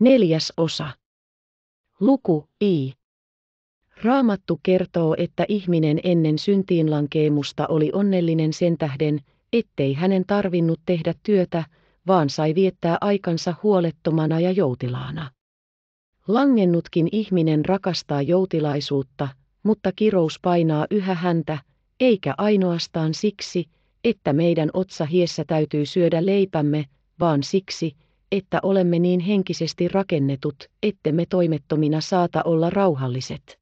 Neljäs osa. Luku I. Raamattu kertoo, että ihminen ennen syntiinlankeemusta oli onnellinen sen tähden, ettei hänen tarvinnut tehdä työtä, vaan sai viettää aikansa huolettomana ja joutilaana. Langennutkin ihminen rakastaa joutilaisuutta, mutta kirous painaa yhä häntä, eikä ainoastaan siksi, että meidän otsahiessä täytyy syödä leipämme, vaan siksi, että olemme niin henkisesti rakennetut, ettemme toimettomina saata olla rauhalliset.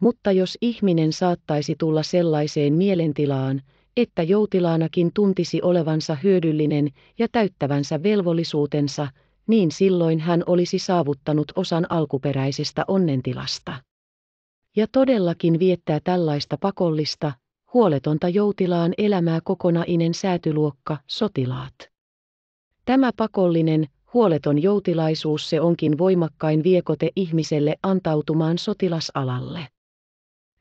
Mutta jos ihminen saattaisi tulla sellaiseen mielentilaan, että joutilaanakin tuntisi olevansa hyödyllinen ja täyttävänsä velvollisuutensa, niin silloin hän olisi saavuttanut osan alkuperäisestä onnentilasta. Ja todellakin viettää tällaista pakollista, huoletonta joutilaan elämää kokonainen säätyluokka, sotilaat. Tämä pakollinen, huoleton joutilaisuus se onkin voimakkain viekote ihmiselle antautumaan sotilasalalle.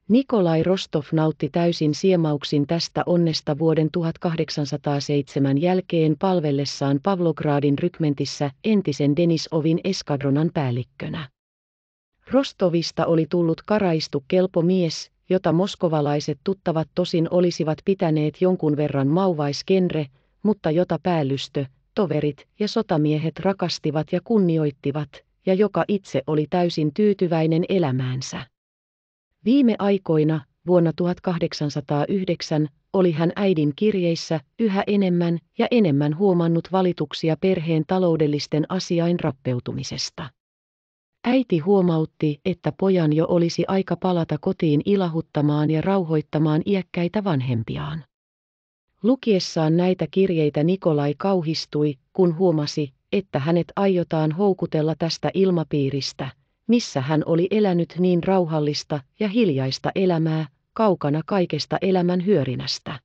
Nikolai Rostov nautti täysin siemauksin tästä onnesta vuoden 1807 jälkeen palvellessaan Pavlogradin rykmentissä entisen Denisovin eskadronan päällikkönä. Rostovista oli tullut karaistu kelpo mies, jota moskovalaiset tuttavat tosin olisivat pitäneet jonkun verran mauvaiskenre, mutta jota päällystö, toverit ja sotamiehet rakastivat ja kunnioittivat, ja joka itse oli täysin tyytyväinen elämäänsä. Viime aikoina, vuonna 1809, oli hän äidin kirjeissä yhä enemmän ja enemmän huomannut valituksia perheen taloudellisten asiain rappeutumisesta. Äiti huomautti, että pojan jo olisi aika palata kotiin ilahuttamaan ja rauhoittamaan iäkkäitä vanhempiaan. Lukiessaan näitä kirjeitä Nikolai kauhistui, kun huomasi, että hänet aiotaan houkutella tästä ilmapiiristä, missä hän oli elänyt niin rauhallista ja hiljaista elämää, kaukana kaikesta elämän hyörinästä.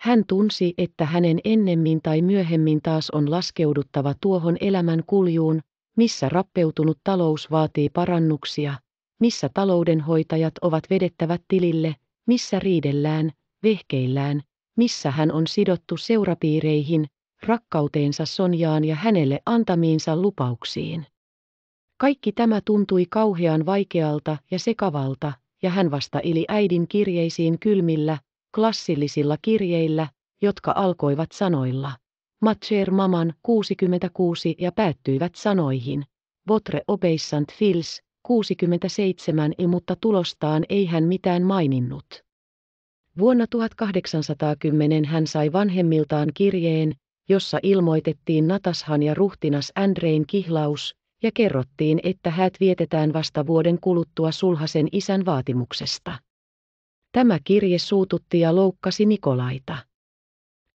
Hän tunsi, että hänen ennemmin tai myöhemmin taas on laskeuduttava tuohon elämän kuljuun, missä rappeutunut talous vaatii parannuksia, missä taloudenhoitajat ovat vedettävät tilille, missä riidellään, vehkeillään missä hän on sidottu seurapiireihin, rakkauteensa Sonjaan ja hänelle antamiinsa lupauksiin. Kaikki tämä tuntui kauhean vaikealta ja sekavalta, ja hän vasta ili äidin kirjeisiin kylmillä, klassillisilla kirjeillä, jotka alkoivat sanoilla. Matcher Maman 66 ja päättyivät sanoihin. Votre obeissant fils 67 mutta tulostaan ei hän mitään maininnut. Vuonna 1810 hän sai vanhemmiltaan kirjeen, jossa ilmoitettiin Natashan ja ruhtinas Andrein kihlaus, ja kerrottiin, että häät vietetään vasta vuoden kuluttua sulhasen isän vaatimuksesta. Tämä kirje suututti ja loukkasi Nikolaita.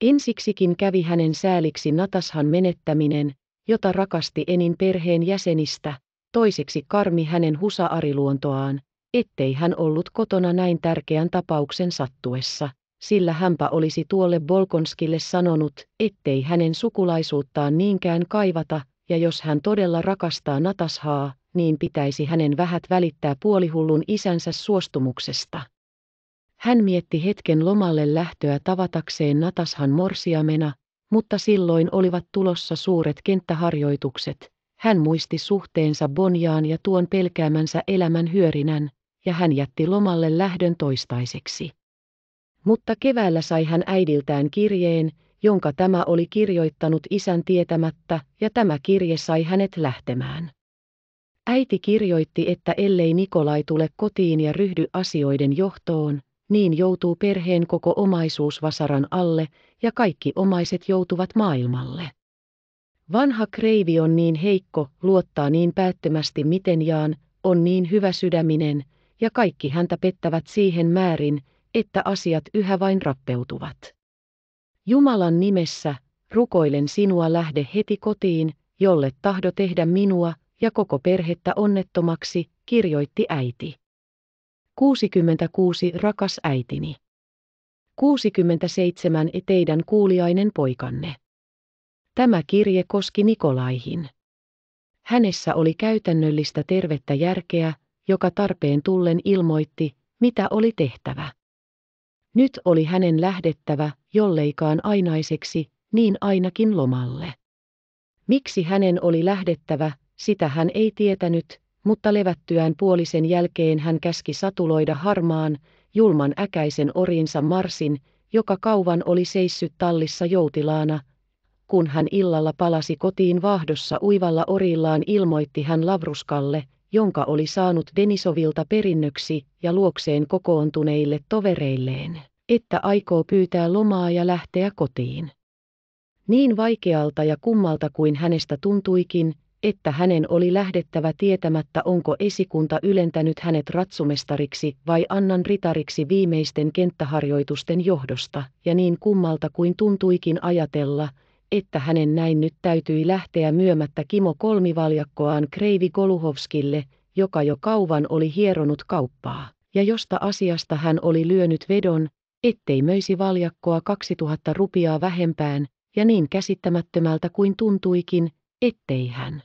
Ensiksikin kävi hänen sääliksi Natashan menettäminen, jota rakasti enin perheen jäsenistä, toiseksi karmi hänen husaariluontoaan, ettei hän ollut kotona näin tärkeän tapauksen sattuessa, sillä hänpä olisi tuolle Bolkonskille sanonut, ettei hänen sukulaisuuttaan niinkään kaivata, ja jos hän todella rakastaa Natashaa, niin pitäisi hänen vähät välittää puolihullun isänsä suostumuksesta. Hän mietti hetken lomalle lähtöä tavatakseen Natashan morsiamena, mutta silloin olivat tulossa suuret kenttäharjoitukset. Hän muisti suhteensa Bonjaan ja tuon pelkäämänsä elämän hyörinän, ja hän jätti lomalle lähdön toistaiseksi. Mutta keväällä sai hän äidiltään kirjeen, jonka tämä oli kirjoittanut isän tietämättä, ja tämä kirje sai hänet lähtemään. Äiti kirjoitti, että ellei Nikolai tule kotiin ja ryhdy asioiden johtoon, niin joutuu perheen koko omaisuus vasaran alle ja kaikki omaiset joutuvat maailmalle. Vanha kreivi on niin heikko, luottaa niin päättömästi miten jaan, on niin hyvä sydäminen, ja kaikki häntä pettävät siihen määrin, että asiat yhä vain rappeutuvat. Jumalan nimessä, rukoilen sinua lähde heti kotiin, jolle tahdo tehdä minua ja koko perhettä onnettomaksi, kirjoitti äiti. 66 Rakas äitini. 67 Teidän kuuliainen poikanne. Tämä kirje koski Nikolaihin. Hänessä oli käytännöllistä tervettä järkeä, joka tarpeen tullen ilmoitti, mitä oli tehtävä. Nyt oli hänen lähdettävä, jolleikaan ainaiseksi, niin ainakin lomalle. Miksi hänen oli lähdettävä, sitä hän ei tietänyt, mutta levättyään puolisen jälkeen hän käski satuloida harmaan, julman äkäisen orinsa Marsin, joka kauan oli seissyt tallissa joutilaana, kun hän illalla palasi kotiin vahdossa uivalla orillaan ilmoitti hän Lavruskalle, jonka oli saanut Denisovilta perinnöksi ja luokseen kokoontuneille tovereilleen, että aikoo pyytää lomaa ja lähteä kotiin. Niin vaikealta ja kummalta kuin hänestä tuntuikin, että hänen oli lähdettävä tietämättä onko esikunta ylentänyt hänet ratsumestariksi vai annan ritariksi viimeisten kenttäharjoitusten johdosta, ja niin kummalta kuin tuntuikin ajatella, että hänen näin nyt täytyi lähteä myömättä Kimo kolmivaljakkoaan Kreivi Goluhovskille, joka jo kauan oli hieronut kauppaa, ja josta asiasta hän oli lyönyt vedon, ettei möisi valjakkoa 2000 rupiaa vähempään, ja niin käsittämättömältä kuin tuntuikin, ettei hän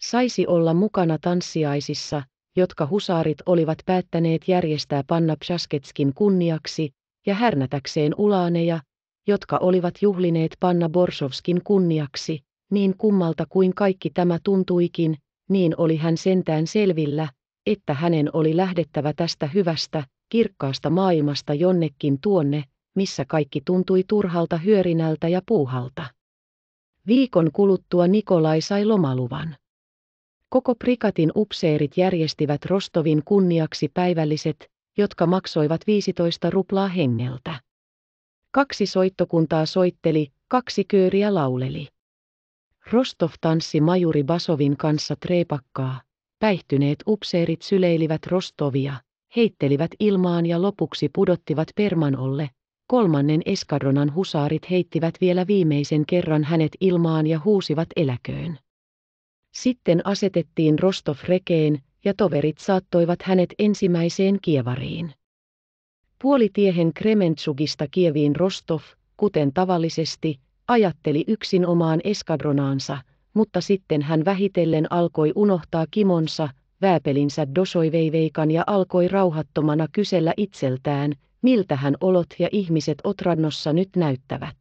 saisi olla mukana tanssiaisissa, jotka husaarit olivat päättäneet järjestää Panna Pshasketskin kunniaksi, ja härnätäkseen ulaaneja, jotka olivat juhlineet Panna Borsovskin kunniaksi, niin kummalta kuin kaikki tämä tuntuikin, niin oli hän sentään selvillä, että hänen oli lähdettävä tästä hyvästä, kirkkaasta maailmasta jonnekin tuonne, missä kaikki tuntui turhalta hyörinältä ja puuhalta. Viikon kuluttua Nikolai sai lomaluvan. Koko prikatin upseerit järjestivät Rostovin kunniaksi päivälliset, jotka maksoivat 15 ruplaa hengeltä. Kaksi soittokuntaa soitteli, kaksi kööriä lauleli. Rostov tanssi majuri Basovin kanssa treepakkaa. Päihtyneet upseerit syleilivät Rostovia, heittelivät ilmaan ja lopuksi pudottivat Permanolle. Kolmannen eskadronan husaarit heittivät vielä viimeisen kerran hänet ilmaan ja huusivat eläköön. Sitten asetettiin Rostov rekeen, ja toverit saattoivat hänet ensimmäiseen kievariin. Puolitiehen Kremenchugista Kieviin Rostov, kuten tavallisesti, ajatteli yksin omaan eskadronaansa, mutta sitten hän vähitellen alkoi unohtaa kimonsa, vääpelinsä dosoiveiveikan ja alkoi rauhattomana kysellä itseltään, miltä hän olot ja ihmiset Otrannossa nyt näyttävät.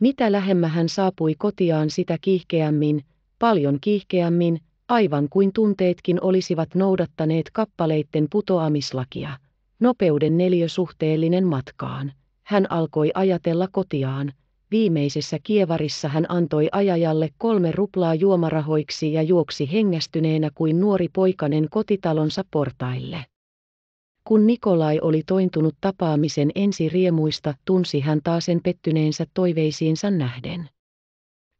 Mitä lähemmä hän saapui kotiaan sitä kiihkeämmin, paljon kiihkeämmin, aivan kuin tunteetkin olisivat noudattaneet kappaleitten putoamislakia – Nopeuden suhteellinen matkaan. Hän alkoi ajatella kotiaan. Viimeisessä kievarissa hän antoi ajajalle kolme ruplaa juomarahoiksi ja juoksi hengästyneenä kuin nuori poikanen kotitalonsa portaille. Kun Nikolai oli tointunut tapaamisen ensi riemuista, tunsi hän taasen pettyneensä toiveisiinsa nähden.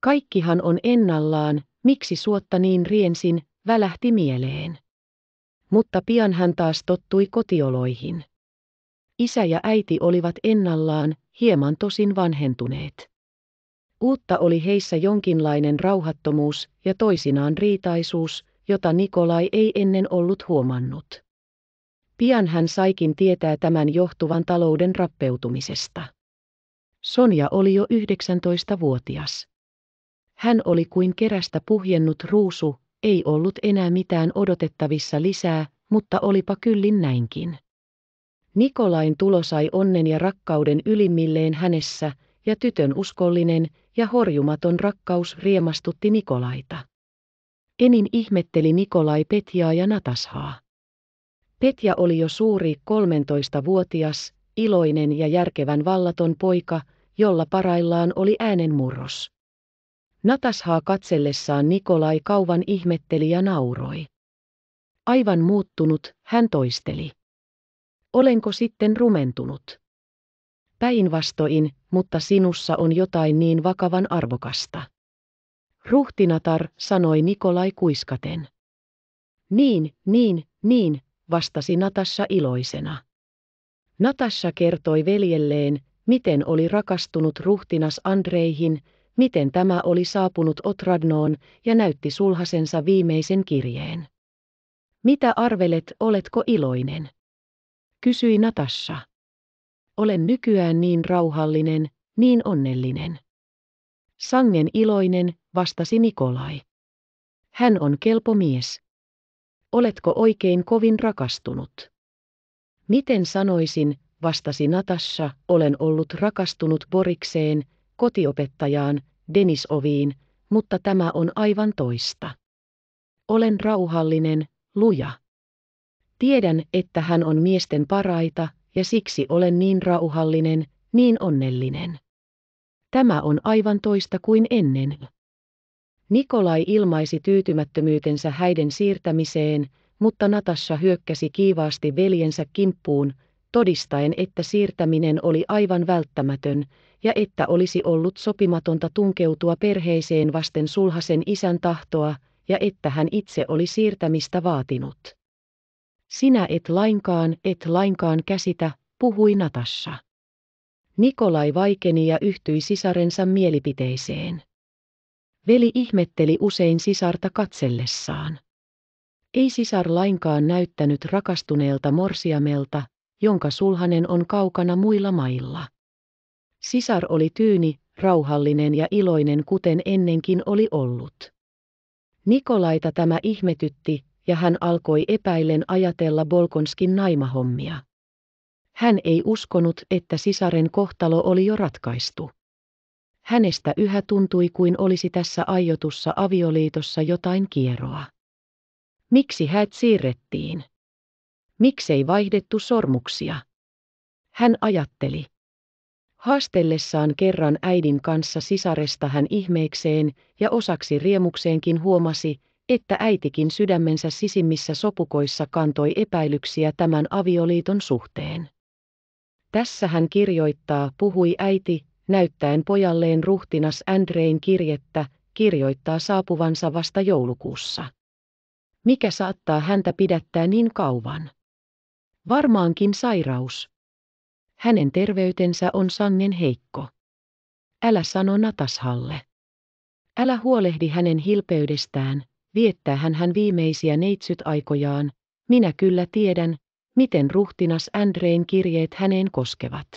Kaikkihan on ennallaan, miksi suotta niin riensin, välähti mieleen mutta pian hän taas tottui kotioloihin. Isä ja äiti olivat ennallaan, hieman tosin vanhentuneet. Uutta oli heissä jonkinlainen rauhattomuus ja toisinaan riitaisuus, jota Nikolai ei ennen ollut huomannut. Pian hän saikin tietää tämän johtuvan talouden rappeutumisesta. Sonja oli jo 19-vuotias. Hän oli kuin kerästä puhjennut ruusu, ei ollut enää mitään odotettavissa lisää, mutta olipa kyllin näinkin. Nikolain tulo sai onnen ja rakkauden ylimmilleen hänessä, ja tytön uskollinen ja horjumaton rakkaus riemastutti Nikolaita. Enin ihmetteli Nikolai Petjaa ja Natashaa. Petja oli jo suuri 13-vuotias, iloinen ja järkevän vallaton poika, jolla paraillaan oli äänen murros. Natashaa katsellessaan Nikolai kauvan ihmetteli ja nauroi. Aivan muuttunut, hän toisteli. Olenko sitten rumentunut? Päinvastoin, mutta sinussa on jotain niin vakavan arvokasta. Ruhtinatar, sanoi Nikolai kuiskaten. Niin, niin, niin, vastasi Natasha iloisena. Natasha kertoi veljelleen, miten oli rakastunut ruhtinas Andreihin, miten tämä oli saapunut Otradnoon ja näytti sulhasensa viimeisen kirjeen. Mitä arvelet, oletko iloinen? Kysyi Natasha. Olen nykyään niin rauhallinen, niin onnellinen. Sangen iloinen, vastasi Nikolai. Hän on kelpo mies. Oletko oikein kovin rakastunut? Miten sanoisin, vastasi Natasha, olen ollut rakastunut Borikseen, kotiopettajaan, Denisoviin, mutta tämä on aivan toista. Olen rauhallinen, luja. Tiedän, että hän on miesten paraita, ja siksi olen niin rauhallinen, niin onnellinen. Tämä on aivan toista kuin ennen. Nikolai ilmaisi tyytymättömyytensä häiden siirtämiseen, mutta Natassa hyökkäsi kiivaasti veljensä kimppuun, todistaen että siirtäminen oli aivan välttämätön ja että olisi ollut sopimatonta tunkeutua perheeseen vasten sulhasen isän tahtoa ja että hän itse oli siirtämistä vaatinut. Sinä et lainkaan, et lainkaan käsitä, puhui Natassa. Nikolai vaikeni ja yhtyi sisarensa mielipiteeseen. Veli ihmetteli usein sisarta katsellessaan. Ei sisar lainkaan näyttänyt rakastuneelta morsiamelta, jonka sulhanen on kaukana muilla mailla. Sisar oli tyyni, rauhallinen ja iloinen kuten ennenkin oli ollut. Nikolaita tämä ihmetytti, ja hän alkoi epäillen ajatella Bolkonskin naimahommia. Hän ei uskonut, että sisaren kohtalo oli jo ratkaistu. Hänestä yhä tuntui kuin olisi tässä aiotussa avioliitossa jotain kieroa. Miksi häät siirrettiin? Miksei vaihdettu sormuksia? Hän ajatteli. Haastellessaan kerran äidin kanssa sisaresta hän ihmeekseen ja osaksi riemukseenkin huomasi, että äitikin sydämensä sisimmissä sopukoissa kantoi epäilyksiä tämän avioliiton suhteen. Tässä hän kirjoittaa, puhui äiti, näyttäen pojalleen ruhtinas Andrein kirjettä, kirjoittaa saapuvansa vasta joulukuussa. Mikä saattaa häntä pidättää niin kauan? Varmaankin sairaus. Hänen terveytensä on sangen heikko. Älä sano Natashalle. Älä huolehdi hänen hilpeydestään, viettää hän hän viimeisiä neitsyt-aikojaan, minä kyllä tiedän, miten ruhtinas Andrein kirjeet häneen koskevat.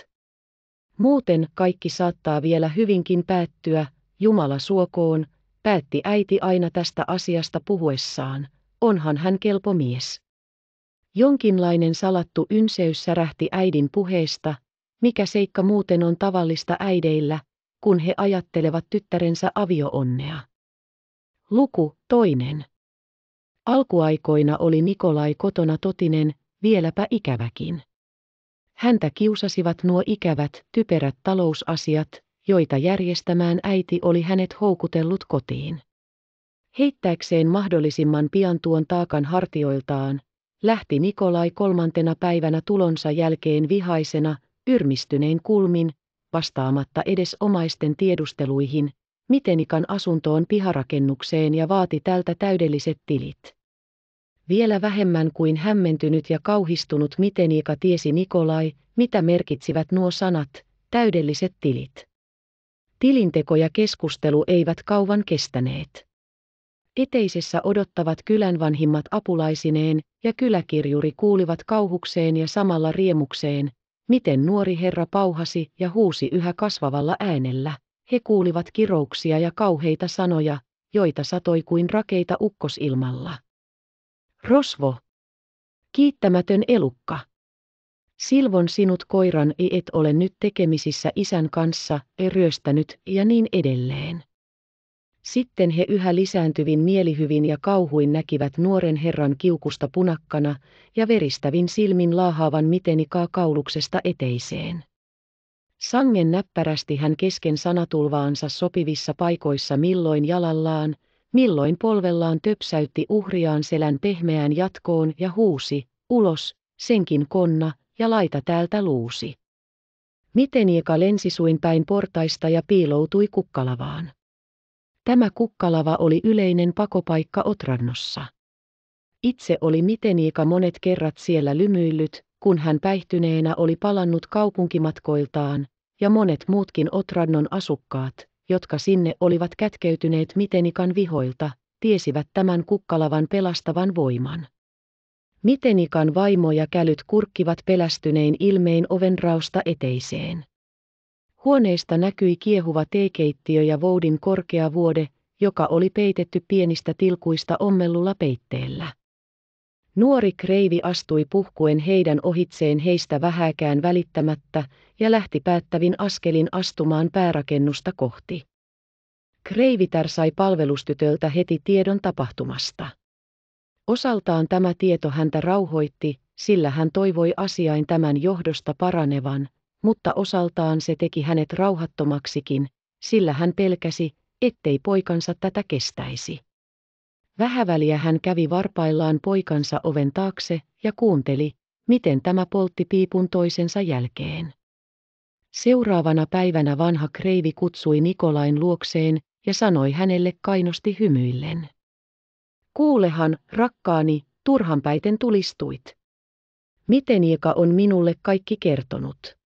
Muuten kaikki saattaa vielä hyvinkin päättyä, Jumala suokoon, päätti äiti aina tästä asiasta puhuessaan, onhan hän kelpo mies. Jonkinlainen salattu ynseys särähti äidin puheesta, mikä seikka muuten on tavallista äideillä, kun he ajattelevat tyttärensä avioonnea. Luku toinen. Alkuaikoina oli Nikolai kotona totinen, vieläpä ikäväkin. Häntä kiusasivat nuo ikävät, typerät talousasiat, joita järjestämään äiti oli hänet houkutellut kotiin. Heittääkseen mahdollisimman pian tuon taakan hartioiltaan, lähti Nikolai kolmantena päivänä tulonsa jälkeen vihaisena, yrmistyneen kulmin, vastaamatta edes omaisten tiedusteluihin, Mitenikan asuntoon piharakennukseen ja vaati tältä täydelliset tilit. Vielä vähemmän kuin hämmentynyt ja kauhistunut ika tiesi Nikolai, mitä merkitsivät nuo sanat, täydelliset tilit. Tilinteko ja keskustelu eivät kauan kestäneet. Eteisessä odottavat kylän vanhimmat apulaisineen, ja kyläkirjuri kuulivat kauhukseen ja samalla riemukseen, miten nuori herra pauhasi ja huusi yhä kasvavalla äänellä. He kuulivat kirouksia ja kauheita sanoja, joita satoi kuin rakeita ukkosilmalla. Rosvo. Kiittämätön elukka. Silvon sinut koiran et ole nyt tekemisissä isän kanssa, ei ryöstänyt ja niin edelleen. Sitten he yhä lisääntyvin mielihyvin ja kauhuin näkivät nuoren herran kiukusta punakkana ja veristävin silmin laahaavan mitenikaa kauluksesta eteiseen. Sangen näppärästi hän kesken sanatulvaansa sopivissa paikoissa milloin jalallaan, milloin polvellaan töpsäytti uhriaan selän pehmeään jatkoon ja huusi, ulos, senkin konna, ja laita täältä luusi. Miten Jeka lensi suin päin portaista ja piiloutui kukkalavaan. Tämä kukkalava oli yleinen pakopaikka Otrannossa. Itse oli Miteniika monet kerrat siellä lymyillyt, kun hän päihtyneenä oli palannut kaupunkimatkoiltaan, ja monet muutkin Otrannon asukkaat, jotka sinne olivat kätkeytyneet Mitenikan vihoilta, tiesivät tämän kukkalavan pelastavan voiman. Mitenikan vaimo ja kälyt kurkkivat pelästynein ilmein ovenrausta eteiseen. Huoneesta näkyi kiehuva teekeittiö ja voudin korkea vuode, joka oli peitetty pienistä tilkuista ommellulla peitteellä. Nuori kreivi astui puhkuen heidän ohitseen heistä vähäkään välittämättä ja lähti päättävin askelin astumaan päärakennusta kohti. Kreivitär sai palvelustytöltä heti tiedon tapahtumasta. Osaltaan tämä tieto häntä rauhoitti, sillä hän toivoi asiain tämän johdosta paranevan, mutta osaltaan se teki hänet rauhattomaksikin, sillä hän pelkäsi, ettei poikansa tätä kestäisi. Vähäväliä hän kävi varpaillaan poikansa oven taakse ja kuunteli, miten tämä poltti piipun toisensa jälkeen. Seuraavana päivänä vanha kreivi kutsui Nikolain luokseen ja sanoi hänelle kainosti hymyillen. Kuulehan, rakkaani, turhanpäiten tulistuit. Miten Ieka on minulle kaikki kertonut?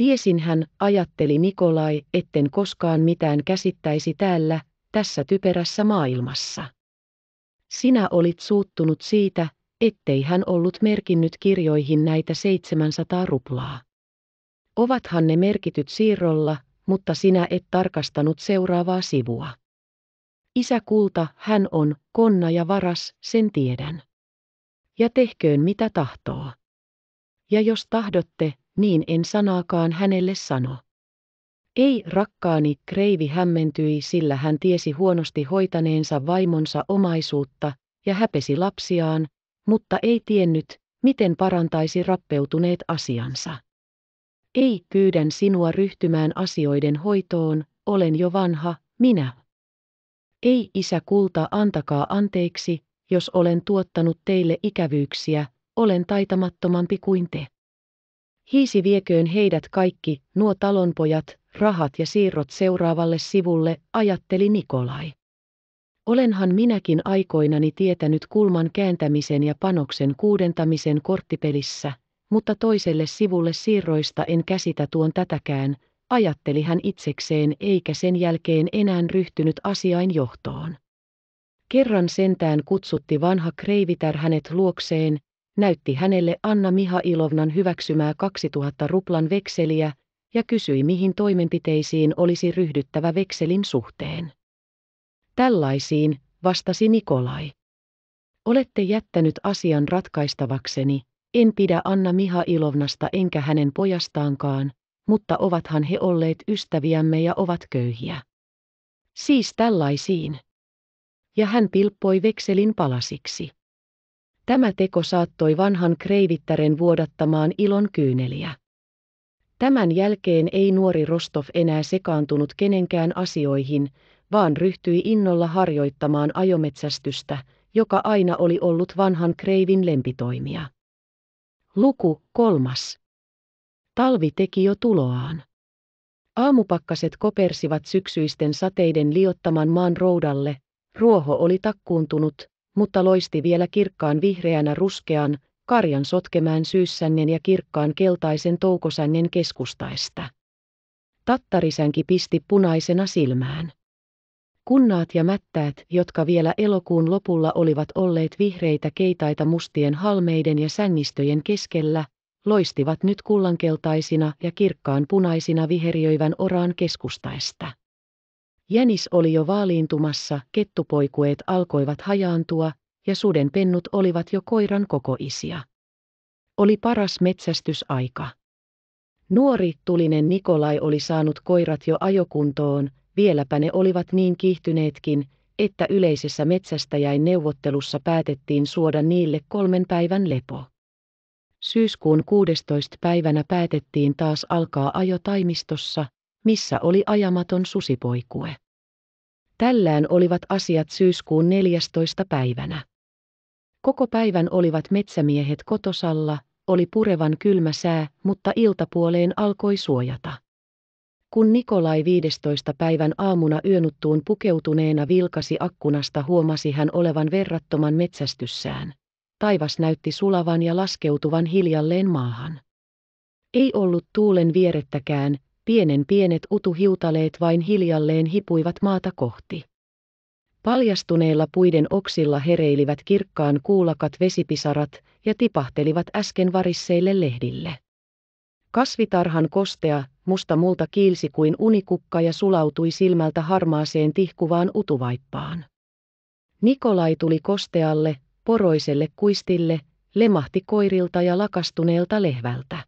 Tiesin hän, ajatteli Nikolai, etten koskaan mitään käsittäisi täällä, tässä typerässä maailmassa. Sinä olit suuttunut siitä, ettei hän ollut merkinnyt kirjoihin näitä 700 ruplaa. Ovathan ne merkityt siirrolla, mutta sinä et tarkastanut seuraavaa sivua. Isä kulta, hän on, konna ja varas, sen tiedän. Ja tehköön mitä tahtoo. Ja jos tahdotte, niin en sanaakaan hänelle sano. Ei, rakkaani, Kreivi hämmentyi, sillä hän tiesi huonosti hoitaneensa vaimonsa omaisuutta ja häpesi lapsiaan, mutta ei tiennyt, miten parantaisi rappeutuneet asiansa. Ei, pyydän sinua ryhtymään asioiden hoitoon, olen jo vanha, minä. Ei, isä kulta, antakaa anteeksi, jos olen tuottanut teille ikävyyksiä, olen taitamattomampi kuin te. Hiisi vieköön heidät kaikki, nuo talonpojat, rahat ja siirrot seuraavalle sivulle, ajatteli Nikolai. Olenhan minäkin aikoinani tietänyt kulman kääntämisen ja panoksen kuudentamisen korttipelissä, mutta toiselle sivulle siirroista en käsitä tuon tätäkään, ajatteli hän itsekseen eikä sen jälkeen enää ryhtynyt asiain johtoon. Kerran sentään kutsutti vanha kreivitär hänet luokseen, näytti hänelle Anna Mihailovnan hyväksymää 2000 ruplan vekseliä ja kysyi mihin toimenpiteisiin olisi ryhdyttävä vekselin suhteen. Tällaisiin, vastasi Nikolai. Olette jättänyt asian ratkaistavakseni, en pidä Anna Mihailovnasta enkä hänen pojastaankaan, mutta ovathan he olleet ystäviämme ja ovat köyhiä. Siis tällaisiin. Ja hän pilppoi vekselin palasiksi. Tämä teko saattoi vanhan kreivittären vuodattamaan ilon kyyneliä. Tämän jälkeen ei nuori Rostov enää sekaantunut kenenkään asioihin, vaan ryhtyi innolla harjoittamaan ajometsästystä, joka aina oli ollut vanhan kreivin lempitoimia. Luku kolmas. Talvi teki jo tuloaan. Aamupakkaset kopersivat syksyisten sateiden liottaman maan roudalle, ruoho oli takkuuntunut, mutta loisti vielä kirkkaan vihreänä ruskean, karjan sotkemään syyssännen ja kirkkaan keltaisen toukosännen keskustaista. Tattarisänki pisti punaisena silmään. Kunnaat ja mättäät, jotka vielä elokuun lopulla olivat olleet vihreitä keitaita mustien halmeiden ja sännistöjen keskellä, loistivat nyt kullankeltaisina ja kirkkaan punaisina viheriöivän oraan keskustaista. Jänis oli jo vaaliintumassa, kettupoikueet alkoivat hajaantua, ja sudenpennut olivat jo koiran kokoisia. Oli paras metsästysaika. Nuori tulinen Nikolai oli saanut koirat jo ajokuntoon, vieläpä ne olivat niin kiihtyneetkin, että yleisessä metsästäjäin neuvottelussa päätettiin suoda niille kolmen päivän lepo. Syyskuun 16. päivänä päätettiin taas alkaa ajo taimistossa, missä oli ajamaton susipoikue. Tällään olivat asiat syyskuun 14. päivänä. Koko päivän olivat metsämiehet kotosalla, oli purevan kylmä sää, mutta iltapuoleen alkoi suojata. Kun Nikolai 15. päivän aamuna yönuttuun pukeutuneena vilkasi akkunasta huomasi hän olevan verrattoman metsästyssään. Taivas näytti sulavan ja laskeutuvan hiljalleen maahan. Ei ollut tuulen vierettäkään, Pienen pienet utuhiutaleet vain hiljalleen hipuivat maata kohti. Paljastuneilla puiden oksilla hereilivät kirkkaan kuulakat vesipisarat ja tipahtelivat äsken varisseille lehdille. Kasvitarhan kostea, musta multa kiilsi kuin unikukka ja sulautui silmältä harmaaseen tihkuvaan utuvaippaan. Nikolai tuli kostealle, poroiselle kuistille, lemahti koirilta ja lakastuneelta lehvältä.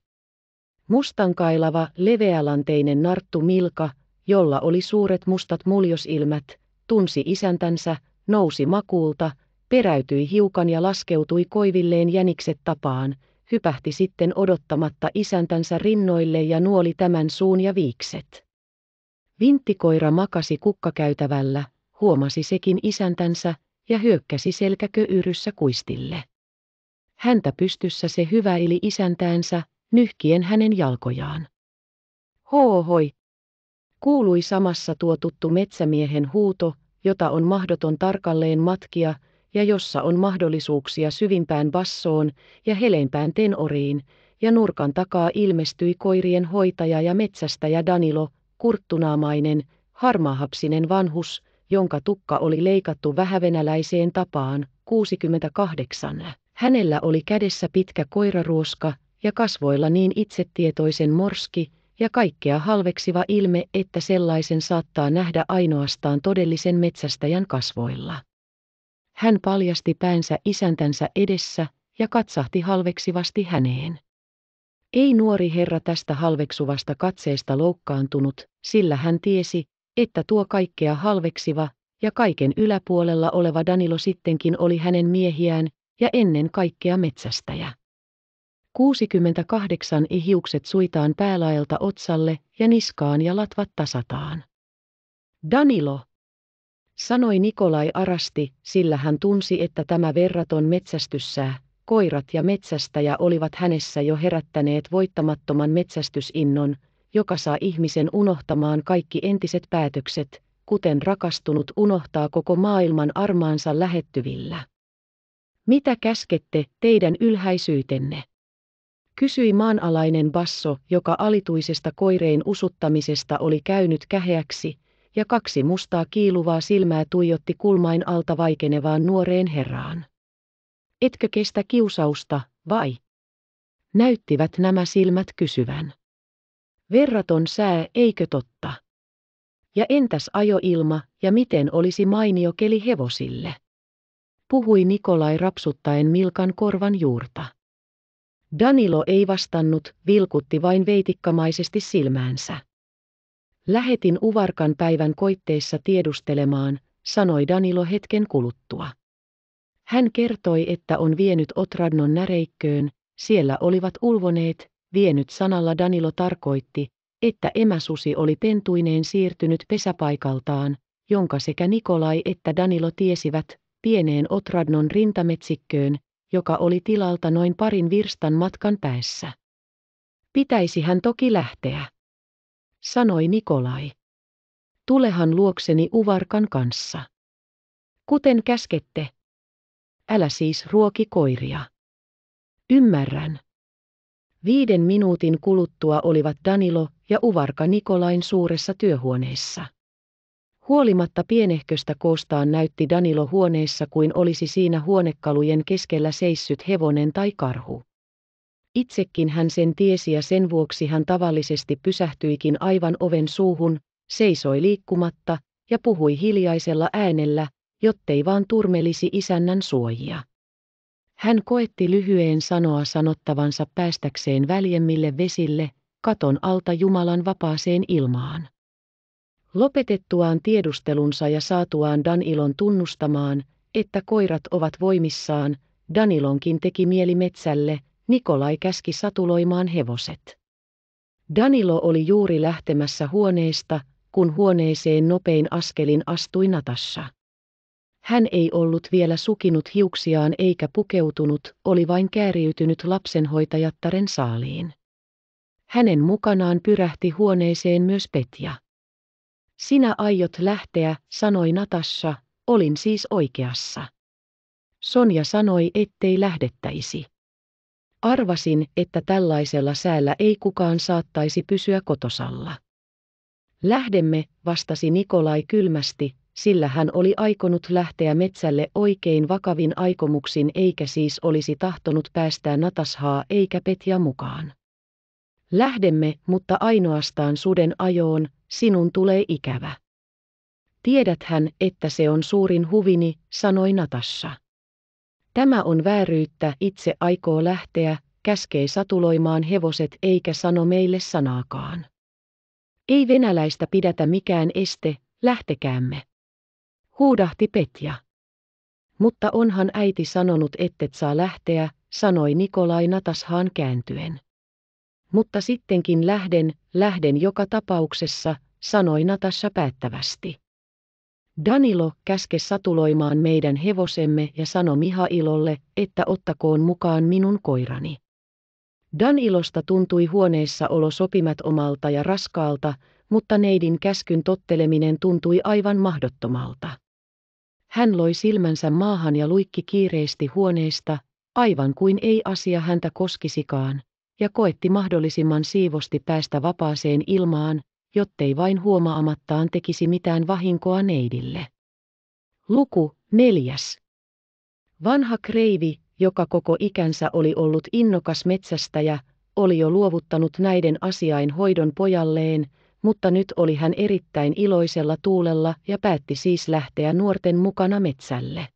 Mustankailava, leveälanteinen narttu Milka, jolla oli suuret mustat muljosilmät, tunsi isäntänsä, nousi makuulta, peräytyi hiukan ja laskeutui koivilleen jänikset tapaan, hypähti sitten odottamatta isäntänsä rinnoille ja nuoli tämän suun ja viikset. Vinttikoira makasi kukkakäytävällä, huomasi sekin isäntänsä, ja hyökkäsi selkäköyryssä kuistille. Häntä pystyssä se hyväili isäntäänsä, nyhkien jalkojaan. Hohoi! Kuului samassa tuo tuttu metsämiehen huuto, jota on mahdoton tarkalleen matkia ja jossa on mahdollisuuksia syvimpään bassoon ja heleimpään tenoriin, ja nurkan takaa ilmestyi koirien hoitaja ja metsästäjä Danilo, kurttunaamainen, harmaahapsinen vanhus, jonka tukka oli leikattu vähävenäläiseen tapaan, 68. Hänellä oli kädessä pitkä koiraruoska, ja kasvoilla niin itsetietoisen morski ja kaikkea halveksiva ilme, että sellaisen saattaa nähdä ainoastaan todellisen metsästäjän kasvoilla. Hän paljasti päänsä isäntänsä edessä ja katsahti halveksivasti häneen. Ei nuori herra tästä halveksuvasta katseesta loukkaantunut, sillä hän tiesi, että tuo kaikkea halveksiva ja kaiken yläpuolella oleva Danilo sittenkin oli hänen miehiään ja ennen kaikkea metsästäjä. 68 i hiukset suitaan päälaelta otsalle ja niskaan ja latvat tasataan. Danilo, sanoi Nikolai arasti, sillä hän tunsi, että tämä verraton metsästyssää, koirat ja metsästäjä olivat hänessä jo herättäneet voittamattoman metsästysinnon, joka saa ihmisen unohtamaan kaikki entiset päätökset, kuten rakastunut unohtaa koko maailman armaansa lähettyvillä. Mitä käskette, teidän ylhäisyytenne? kysyi maanalainen basso, joka alituisesta koireen usuttamisesta oli käynyt käheäksi, ja kaksi mustaa kiiluvaa silmää tuijotti kulmain alta vaikenevaan nuoreen herraan. Etkö kestä kiusausta, vai? Näyttivät nämä silmät kysyvän. Verraton sää, eikö totta? Ja entäs ajoilma, ja miten olisi mainio keli hevosille? Puhui Nikolai rapsuttaen Milkan korvan juurta. Danilo ei vastannut, vilkutti vain veitikkamaisesti silmäänsä. Lähetin uvarkan päivän koitteissa tiedustelemaan, sanoi Danilo hetken kuluttua. Hän kertoi, että on vienyt Otradnon näreikköön, siellä olivat ulvoneet, vienyt sanalla Danilo tarkoitti, että emäsusi oli pentuineen siirtynyt pesäpaikaltaan, jonka sekä Nikolai että Danilo tiesivät, pieneen Otradnon rintametsikköön, joka oli tilalta noin parin virstan matkan päässä. Pitäisi hän toki lähteä, sanoi Nikolai. Tulehan luokseni Uvarkan kanssa. Kuten käskette. Älä siis ruoki koiria. Ymmärrän. Viiden minuutin kuluttua olivat Danilo ja Uvarka Nikolain suuressa työhuoneessa. Huolimatta pienehköstä koostaan näytti Danilo huoneessa kuin olisi siinä huonekalujen keskellä seissyt hevonen tai karhu. Itsekin hän sen tiesi ja sen vuoksi hän tavallisesti pysähtyikin aivan oven suuhun, seisoi liikkumatta ja puhui hiljaisella äänellä, jottei vaan turmelisi isännän suojia. Hän koetti lyhyeen sanoa sanottavansa päästäkseen väljemmille vesille, katon alta Jumalan vapaaseen ilmaan. Lopetettuaan tiedustelunsa ja saatuaan Danilon tunnustamaan, että koirat ovat voimissaan, Danilonkin teki mieli metsälle, Nikolai käski satuloimaan hevoset. Danilo oli juuri lähtemässä huoneesta, kun huoneeseen nopein askelin astui Natassa. Hän ei ollut vielä sukinut hiuksiaan eikä pukeutunut, oli vain kääriytynyt lapsenhoitajattaren saaliin. Hänen mukanaan pyrähti huoneeseen myös Petja. Sinä aiot lähteä, sanoi Natassa, olin siis oikeassa. Sonja sanoi, ettei lähdettäisi. Arvasin, että tällaisella säällä ei kukaan saattaisi pysyä kotosalla. Lähdemme, vastasi Nikolai kylmästi, sillä hän oli aikonut lähteä metsälle oikein vakavin aikomuksin eikä siis olisi tahtonut päästää Natashaa eikä Petja mukaan. Lähdemme, mutta ainoastaan suden ajoon, sinun tulee ikävä. Tiedäthän, että se on suurin huvini, sanoi Natassa. Tämä on vääryyttä, itse aikoo lähteä, käskee satuloimaan hevoset eikä sano meille sanaakaan. Ei venäläistä pidätä mikään este, lähtekäämme. Huudahti Petja. Mutta onhan äiti sanonut, ettet saa lähteä, sanoi Nikolai Natashaan kääntyen. Mutta sittenkin lähden, lähden joka tapauksessa, sanoi Natasha päättävästi. Danilo käske satuloimaan meidän hevosemme ja sanoi Mihailolle, että ottakoon mukaan minun koirani. Danilosta tuntui huoneessa olo sopimat omalta ja raskaalta, mutta neidin käskyn totteleminen tuntui aivan mahdottomalta. Hän loi silmänsä maahan ja luikki kiireesti huoneesta, aivan kuin ei asia häntä koskisikaan ja koetti mahdollisimman siivosti päästä vapaaseen ilmaan, jottei vain huomaamattaan tekisi mitään vahinkoa neidille. Luku neljäs. Vanha kreivi, joka koko ikänsä oli ollut innokas metsästäjä, oli jo luovuttanut näiden asiain hoidon pojalleen, mutta nyt oli hän erittäin iloisella tuulella ja päätti siis lähteä nuorten mukana metsälle.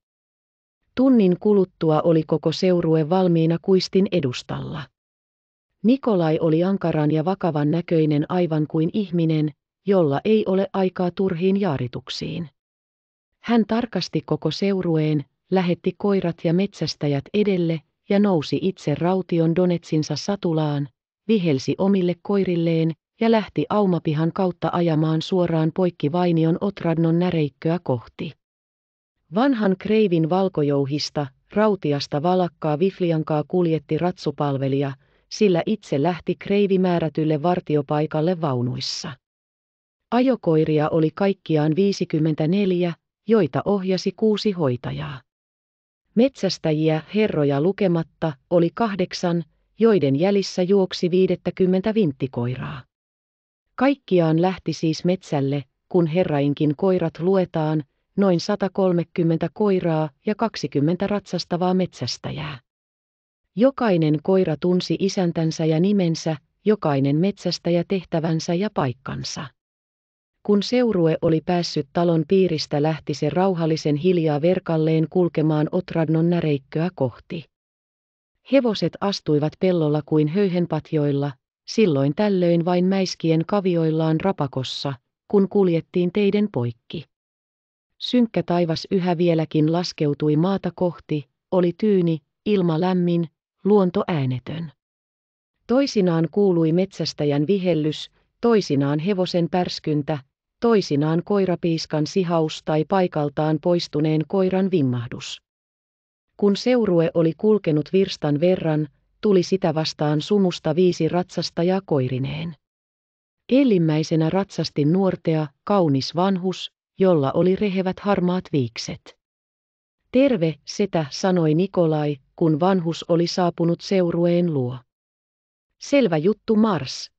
Tunnin kuluttua oli koko seurue valmiina kuistin edustalla. Nikolai oli ankaran ja vakavan näköinen aivan kuin ihminen, jolla ei ole aikaa turhiin jaarituksiin. Hän tarkasti koko seurueen, lähetti koirat ja metsästäjät edelle ja nousi itse raution donetsinsa satulaan, vihelsi omille koirilleen ja lähti aumapihan kautta ajamaan suoraan poikki vainion Otradnon näreikköä kohti. Vanhan kreivin valkojouhista, rautiasta valakkaa vifliankaa kuljetti ratsupalvelija – sillä itse lähti Kreivi määrätylle vartiopaikalle vaunuissa. Ajokoiria oli kaikkiaan 54, joita ohjasi kuusi hoitajaa. Metsästäjiä herroja lukematta oli kahdeksan, joiden jälissä juoksi 50 vinttikoiraa. Kaikkiaan lähti siis metsälle, kun herrainkin koirat luetaan, noin 130 koiraa ja 20 ratsastavaa metsästäjää. Jokainen koira tunsi isäntänsä ja nimensä, jokainen metsästäjä tehtävänsä ja paikkansa. Kun seurue oli päässyt talon piiristä lähti se rauhallisen hiljaa verkalleen kulkemaan Otradnon näreikköä kohti. Hevoset astuivat pellolla kuin höyhenpatjoilla, silloin tällöin vain mäiskien kavioillaan rapakossa, kun kuljettiin teiden poikki. Synkkä taivas yhä vieläkin laskeutui maata kohti, oli tyyni, ilma lämmin, luonto äänetön. Toisinaan kuului metsästäjän vihellys, toisinaan hevosen pärskyntä, toisinaan koirapiiskan sihaus tai paikaltaan poistuneen koiran vimmahdus. Kun seurue oli kulkenut virstan verran, tuli sitä vastaan sumusta viisi ratsastajaa koirineen. Ellimmäisenä ratsasti nuortea, kaunis vanhus, jolla oli rehevät harmaat viikset. Terve, sitä sanoi Nikolai, kun vanhus oli saapunut seurueen luo. Selvä juttu Mars.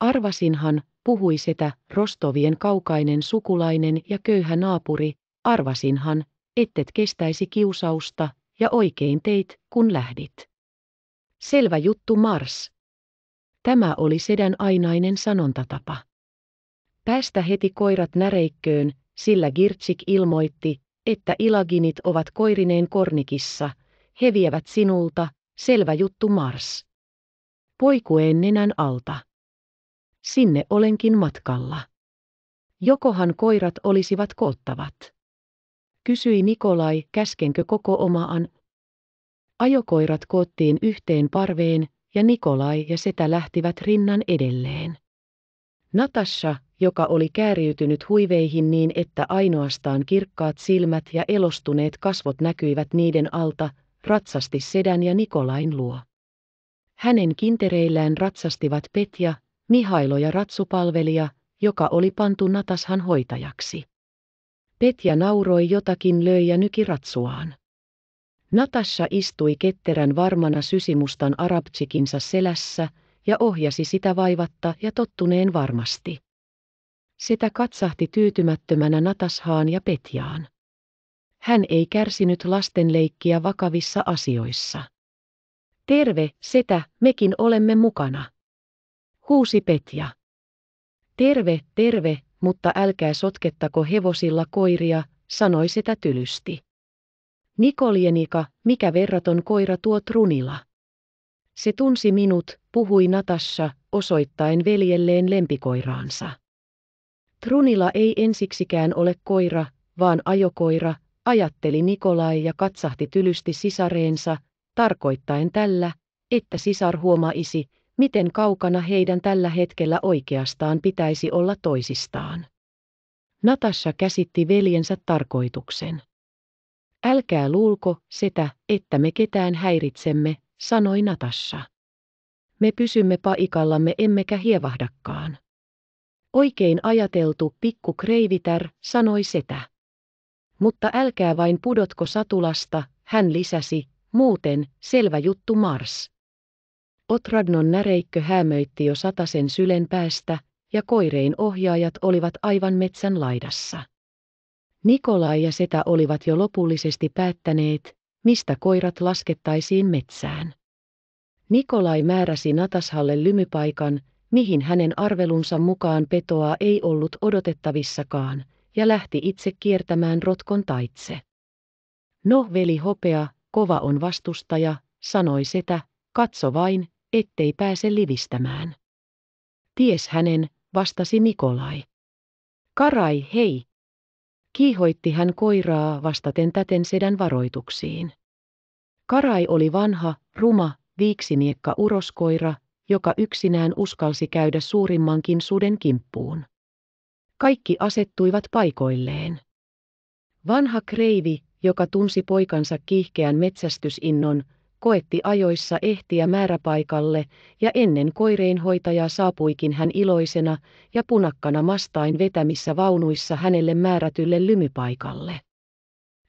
Arvasinhan, puhui sitä, Rostovien kaukainen sukulainen ja köyhä naapuri, arvasinhan, ettet kestäisi kiusausta, ja oikein teit, kun lähdit. Selvä juttu Mars. Tämä oli sedän ainainen sanontatapa. Päästä heti koirat näreikköön, sillä Girtsik ilmoitti, että ilaginit ovat koirineen kornikissa, he vievät sinulta, selvä juttu Mars. Poikueen nenän alta. Sinne olenkin matkalla. Jokohan koirat olisivat koottavat? Kysyi Nikolai, käskenkö koko omaan. Ajokoirat koottiin yhteen parveen, ja Nikolai ja setä lähtivät rinnan edelleen. Natasha, joka oli kääriytynyt huiveihin niin, että ainoastaan kirkkaat silmät ja elostuneet kasvot näkyivät niiden alta, ratsasti sedän ja Nikolain luo. Hänen kintereillään ratsastivat Petja, Mihailo ja ratsupalvelija, joka oli pantu Natashan hoitajaksi. Petja nauroi jotakin löi ja nyki ratsuaan. Natasha istui ketterän varmana sysimustan arabtsikinsa selässä ja ohjasi sitä vaivatta ja tottuneen varmasti. Sitä katsahti tyytymättömänä Natashaan ja Petjaan. Hän ei kärsinyt lastenleikkiä vakavissa asioissa. Terve, setä, mekin olemme mukana. Huusi Petja. Terve, terve, mutta älkää sotkettako hevosilla koiria, sanoi sitä tylysti. Nikoljenika, mikä verraton koira tuo trunila? Se tunsi minut, puhui Natasha, osoittain veljelleen lempikoiraansa. Trunila ei ensiksikään ole koira, vaan ajokoira, ajatteli Nikolai ja katsahti tylysti sisareensa, tarkoittaen tällä, että sisar huomaisi, miten kaukana heidän tällä hetkellä oikeastaan pitäisi olla toisistaan. Natasha käsitti veljensä tarkoituksen. Älkää luulko sitä, että me ketään häiritsemme, sanoi Natasha. Me pysymme paikallamme emmekä hievahdakaan. Oikein ajateltu pikku kreivitär, sanoi setä. Mutta älkää vain pudotko satulasta, hän lisäsi, muuten, selvä juttu Mars. Otradnon näreikkö hämöitti jo satasen sylen päästä, ja koirein ohjaajat olivat aivan metsän laidassa. Nikolai ja Setä olivat jo lopullisesti päättäneet, mistä koirat laskettaisiin metsään. Nikolai määräsi Natashalle lymypaikan, mihin hänen arvelunsa mukaan petoa ei ollut odotettavissakaan, ja lähti itse kiertämään rotkon taitse. No veli hopea, kova on vastustaja, sanoi setä, katso vain, ettei pääse livistämään. Ties hänen, vastasi Nikolai. Karai hei! Kiihoitti hän koiraa vastaten täten sedän varoituksiin. Karai oli vanha, ruma, viiksiniekka uroskoira, joka yksinään uskalsi käydä suurimmankin suden kimppuun. Kaikki asettuivat paikoilleen. Vanha kreivi, joka tunsi poikansa kiihkeän metsästysinnon, koetti ajoissa ehtiä määräpaikalle, ja ennen koireenhoitajaa saapuikin hän iloisena ja punakkana mastain vetämissä vaunuissa hänelle määrätylle lymypaikalle.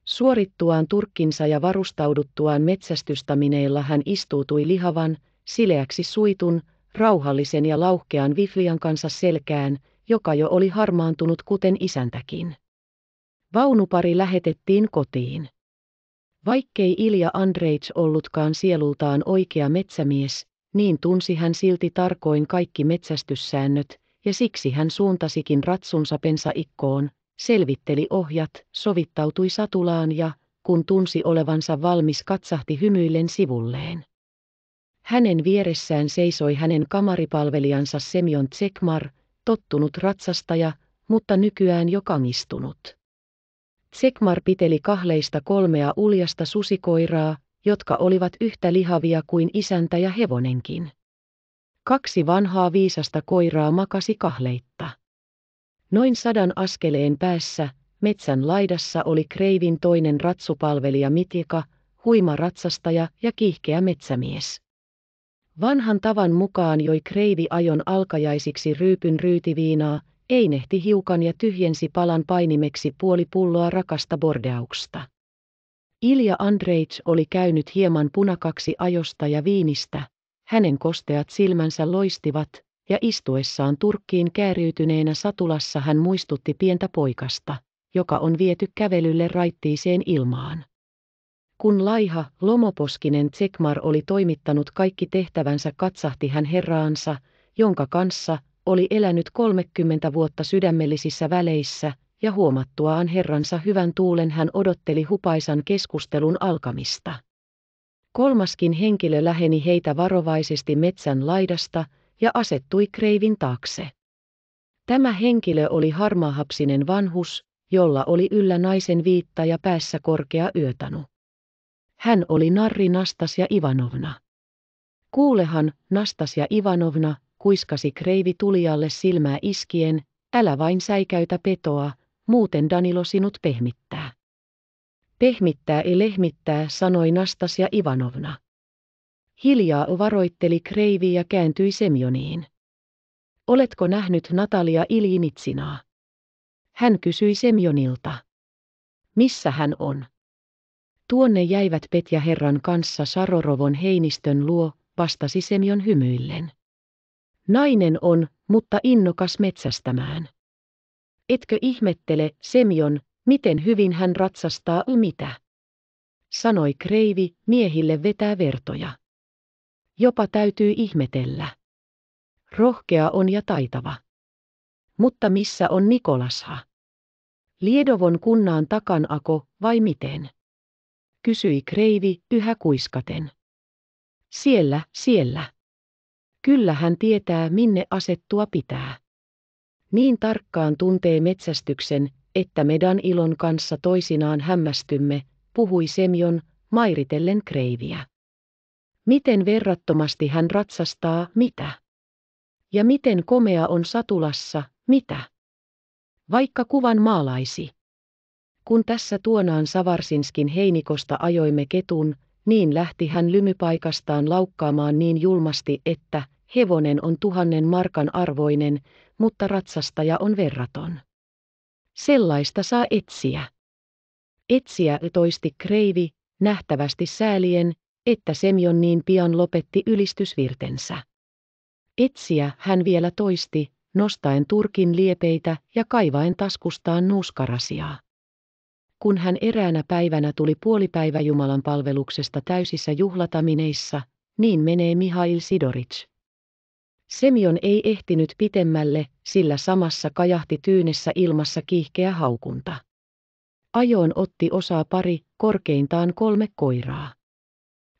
Suorittuaan turkkinsa ja varustauduttuaan metsästystamineilla hän istuutui lihavan, sileäksi suitun, rauhallisen ja lauhkean Viflian kanssa selkään, joka jo oli harmaantunut kuten isäntäkin. Vaunupari lähetettiin kotiin. Vaikkei Ilja Andreits ollutkaan sielultaan oikea metsämies, niin tunsi hän silti tarkoin kaikki metsästyssäännöt, ja siksi hän suuntasikin ratsunsa pensaikkoon, selvitteli ohjat, sovittautui satulaan ja, kun tunsi olevansa valmis katsahti hymyillen sivulleen. Hänen vieressään seisoi hänen kamaripalvelijansa Semyon Tsekmar, tottunut ratsastaja, mutta nykyään jo kangistunut. Tsekmar piteli kahleista kolmea uljasta susikoiraa, jotka olivat yhtä lihavia kuin isäntä ja hevonenkin. Kaksi vanhaa viisasta koiraa makasi kahleitta. Noin sadan askeleen päässä, metsän laidassa oli Kreivin toinen ratsupalvelija Mitika, huima ratsastaja ja kiihkeä metsämies. Vanhan tavan mukaan joi kreivi ajon alkajaisiksi ryypyn ryytiviinaa, ei nehti hiukan ja tyhjensi palan painimeksi puoli pulloa rakasta bordeauksta. Ilja Andreits oli käynyt hieman punakaksi ajosta ja viinistä, hänen kosteat silmänsä loistivat, ja istuessaan Turkkiin kääriytyneenä satulassa hän muistutti pientä poikasta, joka on viety kävelylle raittiiseen ilmaan. Kun laiha, lomoposkinen Tsekmar oli toimittanut kaikki tehtävänsä katsahti hän herraansa, jonka kanssa oli elänyt 30 vuotta sydämellisissä väleissä, ja huomattuaan herransa hyvän tuulen hän odotteli hupaisan keskustelun alkamista. Kolmaskin henkilö läheni heitä varovaisesti metsän laidasta ja asettui kreivin taakse. Tämä henkilö oli harmaahapsinen vanhus, jolla oli yllä naisen viitta ja päässä korkea yötanu. Hän oli narri Nastasia Ivanovna. Kuulehan, Nastasia Ivanovna, kuiskasi kreivi tulijalle silmää iskien, älä vain säikäytä petoa, muuten Danilo sinut pehmittää. Pehmittää ei lehmittää, sanoi Nastasia Ivanovna. Hiljaa varoitteli kreivi ja kääntyi Semjoniin. Oletko nähnyt Natalia Iljinitsinaa? Hän kysyi Semjonilta. Missä hän on? Tuonne jäivät Petja herran kanssa Sarorovon heinistön luo, vastasi Semjon hymyillen. Nainen on, mutta innokas metsästämään. Etkö ihmettele, Semjon, miten hyvin hän ratsastaa mitä? Sanoi Kreivi, miehille vetää vertoja. Jopa täytyy ihmetellä. Rohkea on ja taitava. Mutta missä on Nikolasha? Liedovon kunnaan takanako vai miten? kysyi Kreivi yhä kuiskaten. Siellä, siellä. Kyllä hän tietää, minne asettua pitää. Niin tarkkaan tuntee metsästyksen, että medan ilon kanssa toisinaan hämmästymme, puhui Semjon, mairitellen Kreiviä. Miten verrattomasti hän ratsastaa, mitä? Ja miten komea on satulassa, mitä? Vaikka kuvan maalaisi. Kun tässä tuonaan Savarsinskin heinikosta ajoimme ketun, niin lähti hän lymypaikastaan laukkaamaan niin julmasti, että hevonen on tuhannen markan arvoinen, mutta ratsastaja on verraton. Sellaista saa etsiä. Etsiä toisti Kreivi, nähtävästi säälien, että Semjon niin pian lopetti ylistysvirtensä. Etsiä hän vielä toisti, nostaen turkin liepeitä ja kaivaen taskustaan nuuskarasiaa kun hän eräänä päivänä tuli puolipäivä Jumalan palveluksesta täysissä juhlatamineissa, niin menee Mihail Sidorits. Semion ei ehtinyt pitemmälle, sillä samassa kajahti tyynessä ilmassa kiihkeä haukunta. Ajoon otti osaa pari, korkeintaan kolme koiraa.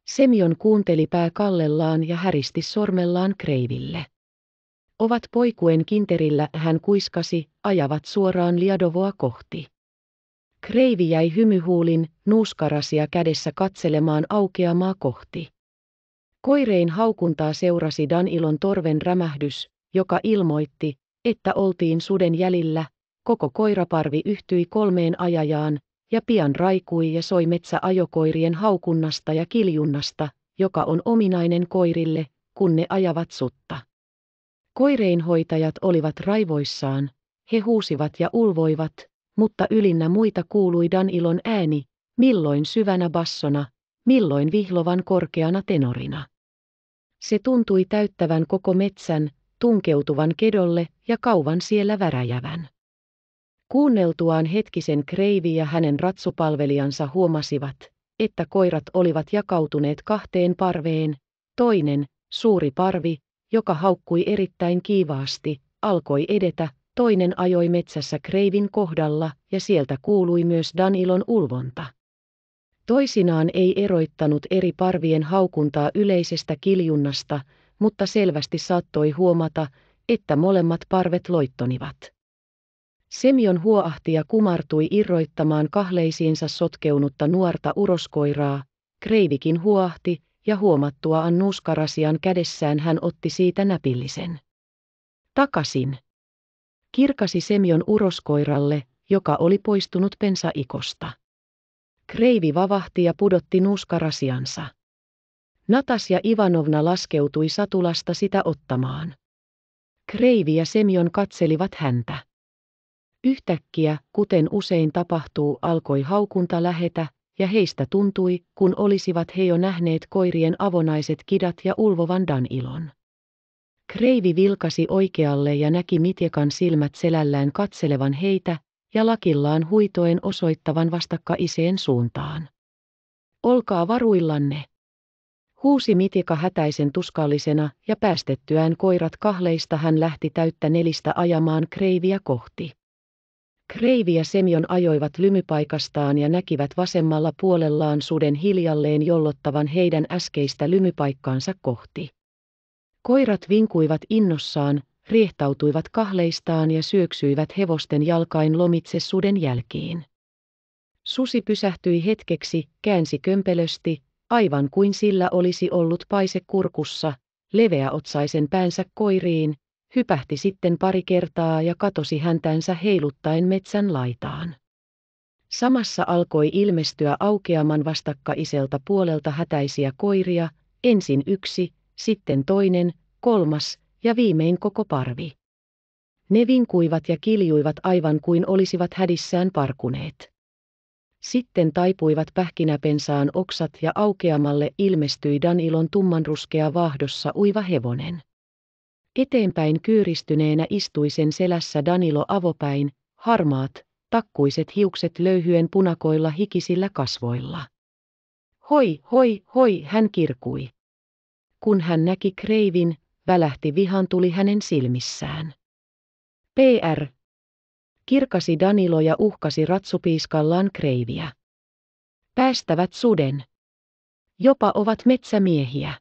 Semion kuunteli pää kallellaan ja häristi sormellaan kreiville. Ovat poikuen kinterillä, hän kuiskasi, ajavat suoraan Liadovoa kohti. Kreivi jäi hymyhuulin, nuuskarasia kädessä katselemaan aukeamaa kohti. Koirein haukuntaa seurasi Danilon torven rämähdys, joka ilmoitti, että oltiin suden jäljillä, koko koiraparvi yhtyi kolmeen ajajaan, ja pian raikui ja soi metsä ajokoirien haukunnasta ja kiljunnasta, joka on ominainen koirille, kun ne ajavat sutta. Koireinhoitajat olivat raivoissaan, he huusivat ja ulvoivat, mutta ylinnä muita kuului Danilon ääni, milloin syvänä bassona, milloin vihlovan korkeana tenorina. Se tuntui täyttävän koko metsän, tunkeutuvan kedolle ja kauvan siellä väräjävän. Kuunneltuaan hetkisen ja hänen ratsupalvelijansa huomasivat, että koirat olivat jakautuneet kahteen parveen, toinen, suuri parvi, joka haukkui erittäin kiivaasti, alkoi edetä, toinen ajoi metsässä kreivin kohdalla ja sieltä kuului myös Danilon ulvonta. Toisinaan ei eroittanut eri parvien haukuntaa yleisestä kiljunnasta, mutta selvästi saattoi huomata, että molemmat parvet loittonivat. Semion huoahti ja kumartui irroittamaan kahleisiinsa sotkeunutta nuorta uroskoiraa, kreivikin huoahti, ja huomattuaan nuuskarasian kädessään hän otti siitä näpillisen. Takasin kirkasi Semion uroskoiralle, joka oli poistunut pensaikosta. Kreivi vavahti ja pudotti nuuskarasiansa. Natasja Ivanovna laskeutui satulasta sitä ottamaan. Kreivi ja Semion katselivat häntä. Yhtäkkiä, kuten usein tapahtuu, alkoi haukunta lähetä, ja heistä tuntui, kun olisivat he jo nähneet koirien avonaiset kidat ja ulvovan danilon. ilon. Kreivi vilkasi oikealle ja näki Mitjekan silmät selällään katselevan heitä ja lakillaan huitoen osoittavan vastakkaiseen suuntaan. Olkaa varuillanne! Huusi Mitika hätäisen tuskallisena ja päästettyään koirat kahleista hän lähti täyttä nelistä ajamaan Kreiviä kohti. Kreivi ja Semjon ajoivat lymypaikastaan ja näkivät vasemmalla puolellaan suden hiljalleen jollottavan heidän äskeistä lymypaikkaansa kohti. Koirat vinkuivat innossaan, riehtautuivat kahleistaan ja syöksyivät hevosten jalkain lomitse suden jälkiin. Susi pysähtyi hetkeksi, käänsi kömpelösti, aivan kuin sillä olisi ollut paise kurkussa, leveä otsaisen päänsä koiriin, hypähti sitten pari kertaa ja katosi häntänsä heiluttaen metsän laitaan. Samassa alkoi ilmestyä aukeaman vastakkaiselta puolelta hätäisiä koiria, ensin yksi, sitten toinen, kolmas ja viimein koko parvi. Ne vinkuivat ja kiljuivat aivan kuin olisivat hädissään parkuneet. Sitten taipuivat pähkinäpensaan oksat ja aukeamalle ilmestyi Danilon tummanruskea vahdossa uiva hevonen. Eteenpäin kyyristyneenä istui sen selässä Danilo avopäin, harmaat, takkuiset hiukset löyhyen punakoilla hikisillä kasvoilla. Hoi, hoi, hoi, hän kirkui. Kun hän näki Kreivin, välähti vihan tuli hänen silmissään. PR. Kirkasi Danilo ja uhkasi ratsupiiskallaan Kreiviä. Päästävät suden. Jopa ovat metsämiehiä.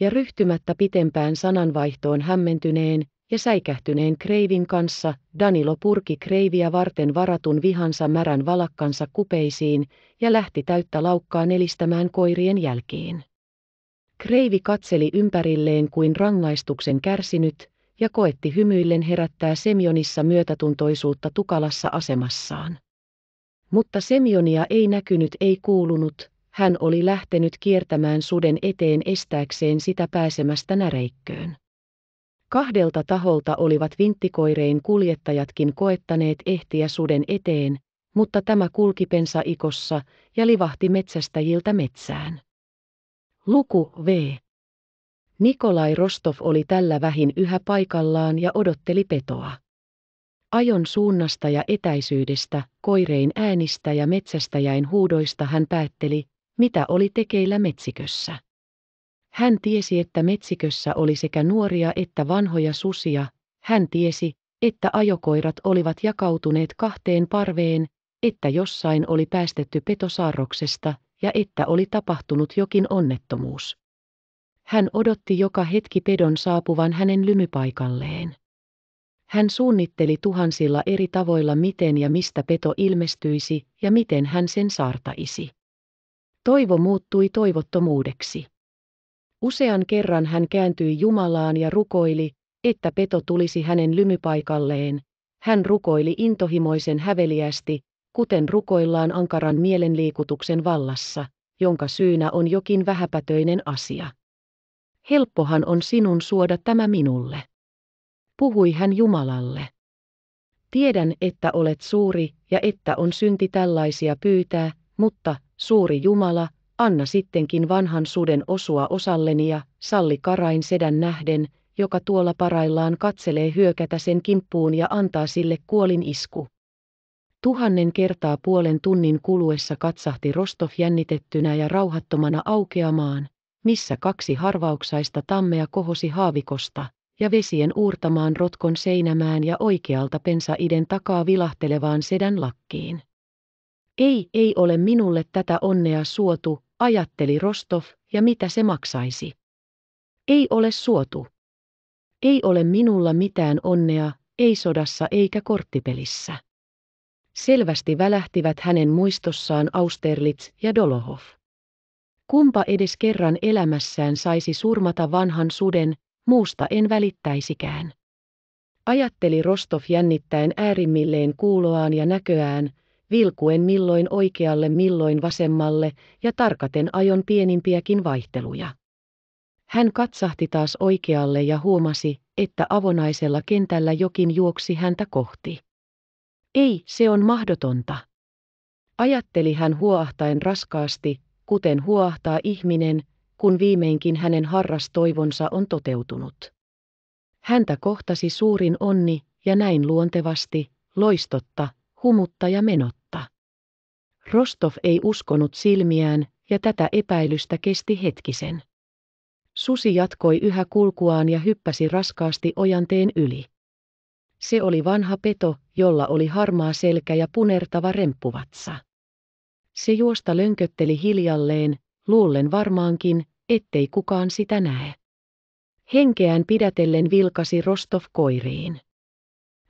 Ja ryhtymättä pitempään sananvaihtoon hämmentyneen ja säikähtyneen Kreivin kanssa, Danilo purki Kreiviä varten varatun vihansa märän valakkansa kupeisiin ja lähti täyttä laukkaa nelistämään koirien jälkiin. Kreivi katseli ympärilleen kuin rangaistuksen kärsinyt, ja koetti hymyillen herättää Semionissa myötätuntoisuutta tukalassa asemassaan. Mutta Semionia ei näkynyt ei kuulunut, hän oli lähtenyt kiertämään suden eteen estääkseen sitä pääsemästä näreikköön. Kahdelta taholta olivat vinttikoirein kuljettajatkin koettaneet ehtiä suden eteen, mutta tämä kulki pensaikossa ja livahti metsästäjiltä metsään. Luku V. Nikolai Rostov oli tällä vähin yhä paikallaan ja odotteli petoa. Ajon suunnasta ja etäisyydestä, koirein äänistä ja metsästäjäin huudoista hän päätteli, mitä oli tekeillä metsikössä. Hän tiesi, että metsikössä oli sekä nuoria että vanhoja susia, hän tiesi, että ajokoirat olivat jakautuneet kahteen parveen, että jossain oli päästetty petosaarroksesta ja että oli tapahtunut jokin onnettomuus. Hän odotti joka hetki pedon saapuvan hänen lymypaikalleen. Hän suunnitteli tuhansilla eri tavoilla miten ja mistä peto ilmestyisi ja miten hän sen saartaisi. Toivo muuttui toivottomuudeksi. Usean kerran hän kääntyi Jumalaan ja rukoili, että peto tulisi hänen lymypaikalleen. Hän rukoili intohimoisen häveliästi, kuten rukoillaan ankaran mielenliikutuksen vallassa, jonka syynä on jokin vähäpätöinen asia. Helppohan on sinun suoda tämä minulle. Puhui hän Jumalalle. Tiedän, että olet suuri ja että on synti tällaisia pyytää, mutta, suuri Jumala, anna sittenkin vanhan suden osua osalleni ja salli karain sedän nähden, joka tuolla paraillaan katselee hyökätä sen kimppuun ja antaa sille kuolin isku. Tuhannen kertaa puolen tunnin kuluessa katsahti Rostov jännitettynä ja rauhattomana aukeamaan, missä kaksi harvauksaista tammea kohosi haavikosta, ja vesien uurtamaan rotkon seinämään ja oikealta pensaiden takaa vilahtelevaan sedän lakkiin. Ei, ei ole minulle tätä onnea suotu, ajatteli Rostov, ja mitä se maksaisi. Ei ole suotu. Ei ole minulla mitään onnea, ei sodassa eikä korttipelissä. Selvästi välähtivät hänen muistossaan Austerlitz ja Dolohov. Kumpa edes kerran elämässään saisi surmata vanhan suden, muusta en välittäisikään. Ajatteli Rostov jännittäen äärimmilleen kuuloaan ja näköään, vilkuen milloin oikealle milloin vasemmalle ja tarkaten ajon pienimpiäkin vaihteluja. Hän katsahti taas oikealle ja huomasi, että avonaisella kentällä jokin juoksi häntä kohti. Ei, se on mahdotonta. Ajatteli hän huoahtaen raskaasti, kuten huoahtaa ihminen, kun viimeinkin hänen harras toivonsa on toteutunut. Häntä kohtasi suurin onni, ja näin luontevasti, loistotta, humutta ja menotta. Rostov ei uskonut silmiään, ja tätä epäilystä kesti hetkisen. Susi jatkoi yhä kulkuaan ja hyppäsi raskaasti ojanteen yli. Se oli vanha peto, jolla oli harmaa selkä ja punertava remppuvatsa. Se juosta lönkötteli hiljalleen, luullen varmaankin, ettei kukaan sitä näe. Henkeään pidätellen vilkasi Rostov koiriin.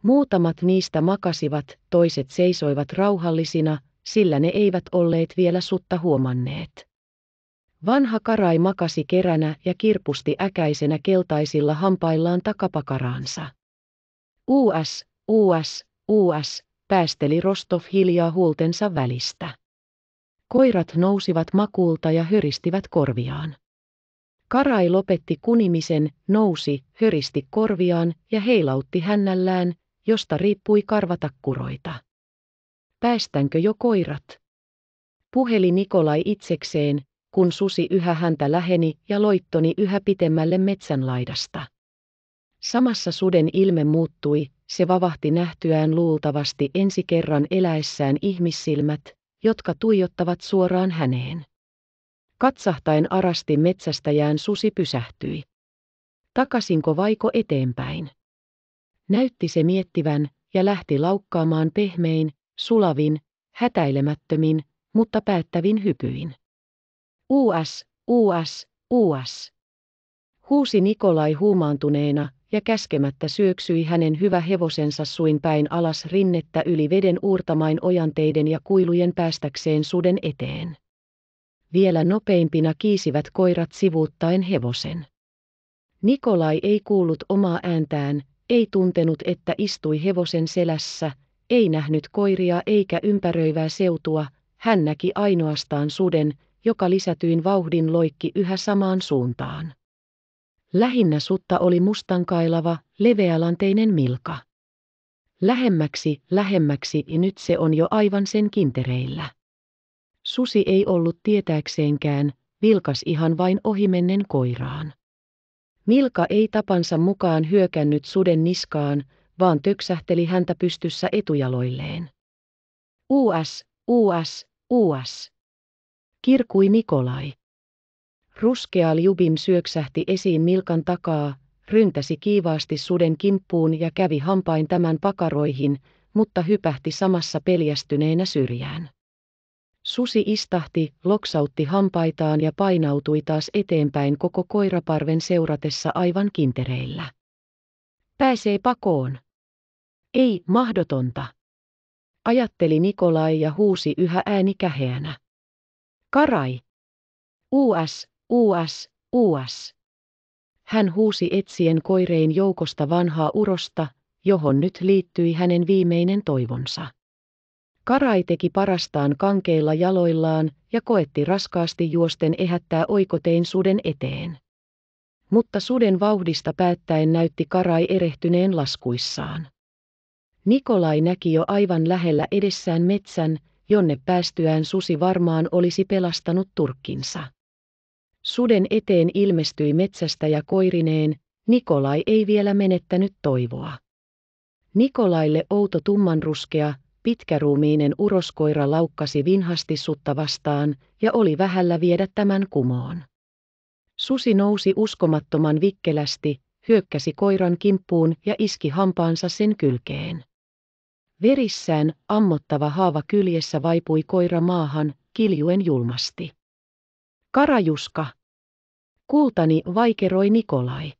Muutamat niistä makasivat, toiset seisoivat rauhallisina, sillä ne eivät olleet vielä sutta huomanneet. Vanha karai makasi keränä ja kirpusti äkäisenä keltaisilla hampaillaan takapakaraansa. Uus, uus, uus, päästeli Rostov hiljaa huultensa välistä. Koirat nousivat makuulta ja höristivät korviaan. Karai lopetti kunimisen, nousi, höristi korviaan ja heilautti hännällään, josta riippui karvatakkuroita. Päästänkö jo koirat? Puheli Nikolai itsekseen, kun susi yhä häntä läheni ja loittoni yhä pitemmälle metsän laidasta. Samassa suden ilme muuttui, se vavahti nähtyään luultavasti ensi kerran eläessään ihmissilmät, jotka tuijottavat suoraan häneen. Katsahtain arasti metsästäjään susi pysähtyi. Takasinko vaiko eteenpäin? Näytti se miettivän ja lähti laukkaamaan pehmein, sulavin, hätäilemättömin, mutta päättävin hypyin. Uus, uus, uus. Huusi Nikolai huumaantuneena, ja käskemättä syöksyi hänen hyvä hevosensa suin päin alas rinnettä yli veden uurtamain ojanteiden ja kuilujen päästäkseen suden eteen. Vielä nopeimpina kiisivät koirat sivuuttaen hevosen. Nikolai ei kuullut omaa ääntään, ei tuntenut, että istui hevosen selässä, ei nähnyt koiria eikä ympäröivää seutua, hän näki ainoastaan suden, joka lisätyin vauhdin loikki yhä samaan suuntaan. Lähinnä sutta oli mustankailava, leveälanteinen milka. Lähemmäksi, lähemmäksi, ja nyt se on jo aivan sen kintereillä. Susi ei ollut tietääkseenkään, vilkas ihan vain ohimennen koiraan. Milka ei tapansa mukaan hyökännyt suden niskaan, vaan töksähteli häntä pystyssä etujaloilleen. Uus, uus, uus, kirkui Nikolai. Ruskea Ljubim syöksähti esiin Milkan takaa, ryntäsi kiivaasti suden kimppuun ja kävi hampain tämän pakaroihin, mutta hypähti samassa peljästyneenä syrjään. Susi istahti, loksautti hampaitaan ja painautui taas eteenpäin koko koiraparven seuratessa aivan kintereillä. Pääsee pakoon. Ei, mahdotonta. Ajatteli Nikolai ja huusi yhä ääni käheänä. Karai! US, uas, uas. Hän huusi etsien koireen joukosta vanhaa urosta, johon nyt liittyi hänen viimeinen toivonsa. Karai teki parastaan kankeilla jaloillaan ja koetti raskaasti juosten ehättää oikotein suden eteen. Mutta suden vauhdista päättäen näytti Karai erehtyneen laskuissaan. Nikolai näki jo aivan lähellä edessään metsän, jonne päästyään susi varmaan olisi pelastanut turkkinsa. Suden eteen ilmestyi metsästä ja koirineen, Nikolai ei vielä menettänyt toivoa. Nikolaille outo tummanruskea, pitkäruumiinen uroskoira laukkasi vinhasti sutta vastaan ja oli vähällä viedä tämän kumoon. Susi nousi uskomattoman vikkelästi, hyökkäsi koiran kimppuun ja iski hampaansa sen kylkeen. Verissään ammottava haava kyljessä vaipui koira maahan, kiljuen julmasti. Karajuska. Kultani vaikeroi Nikolai.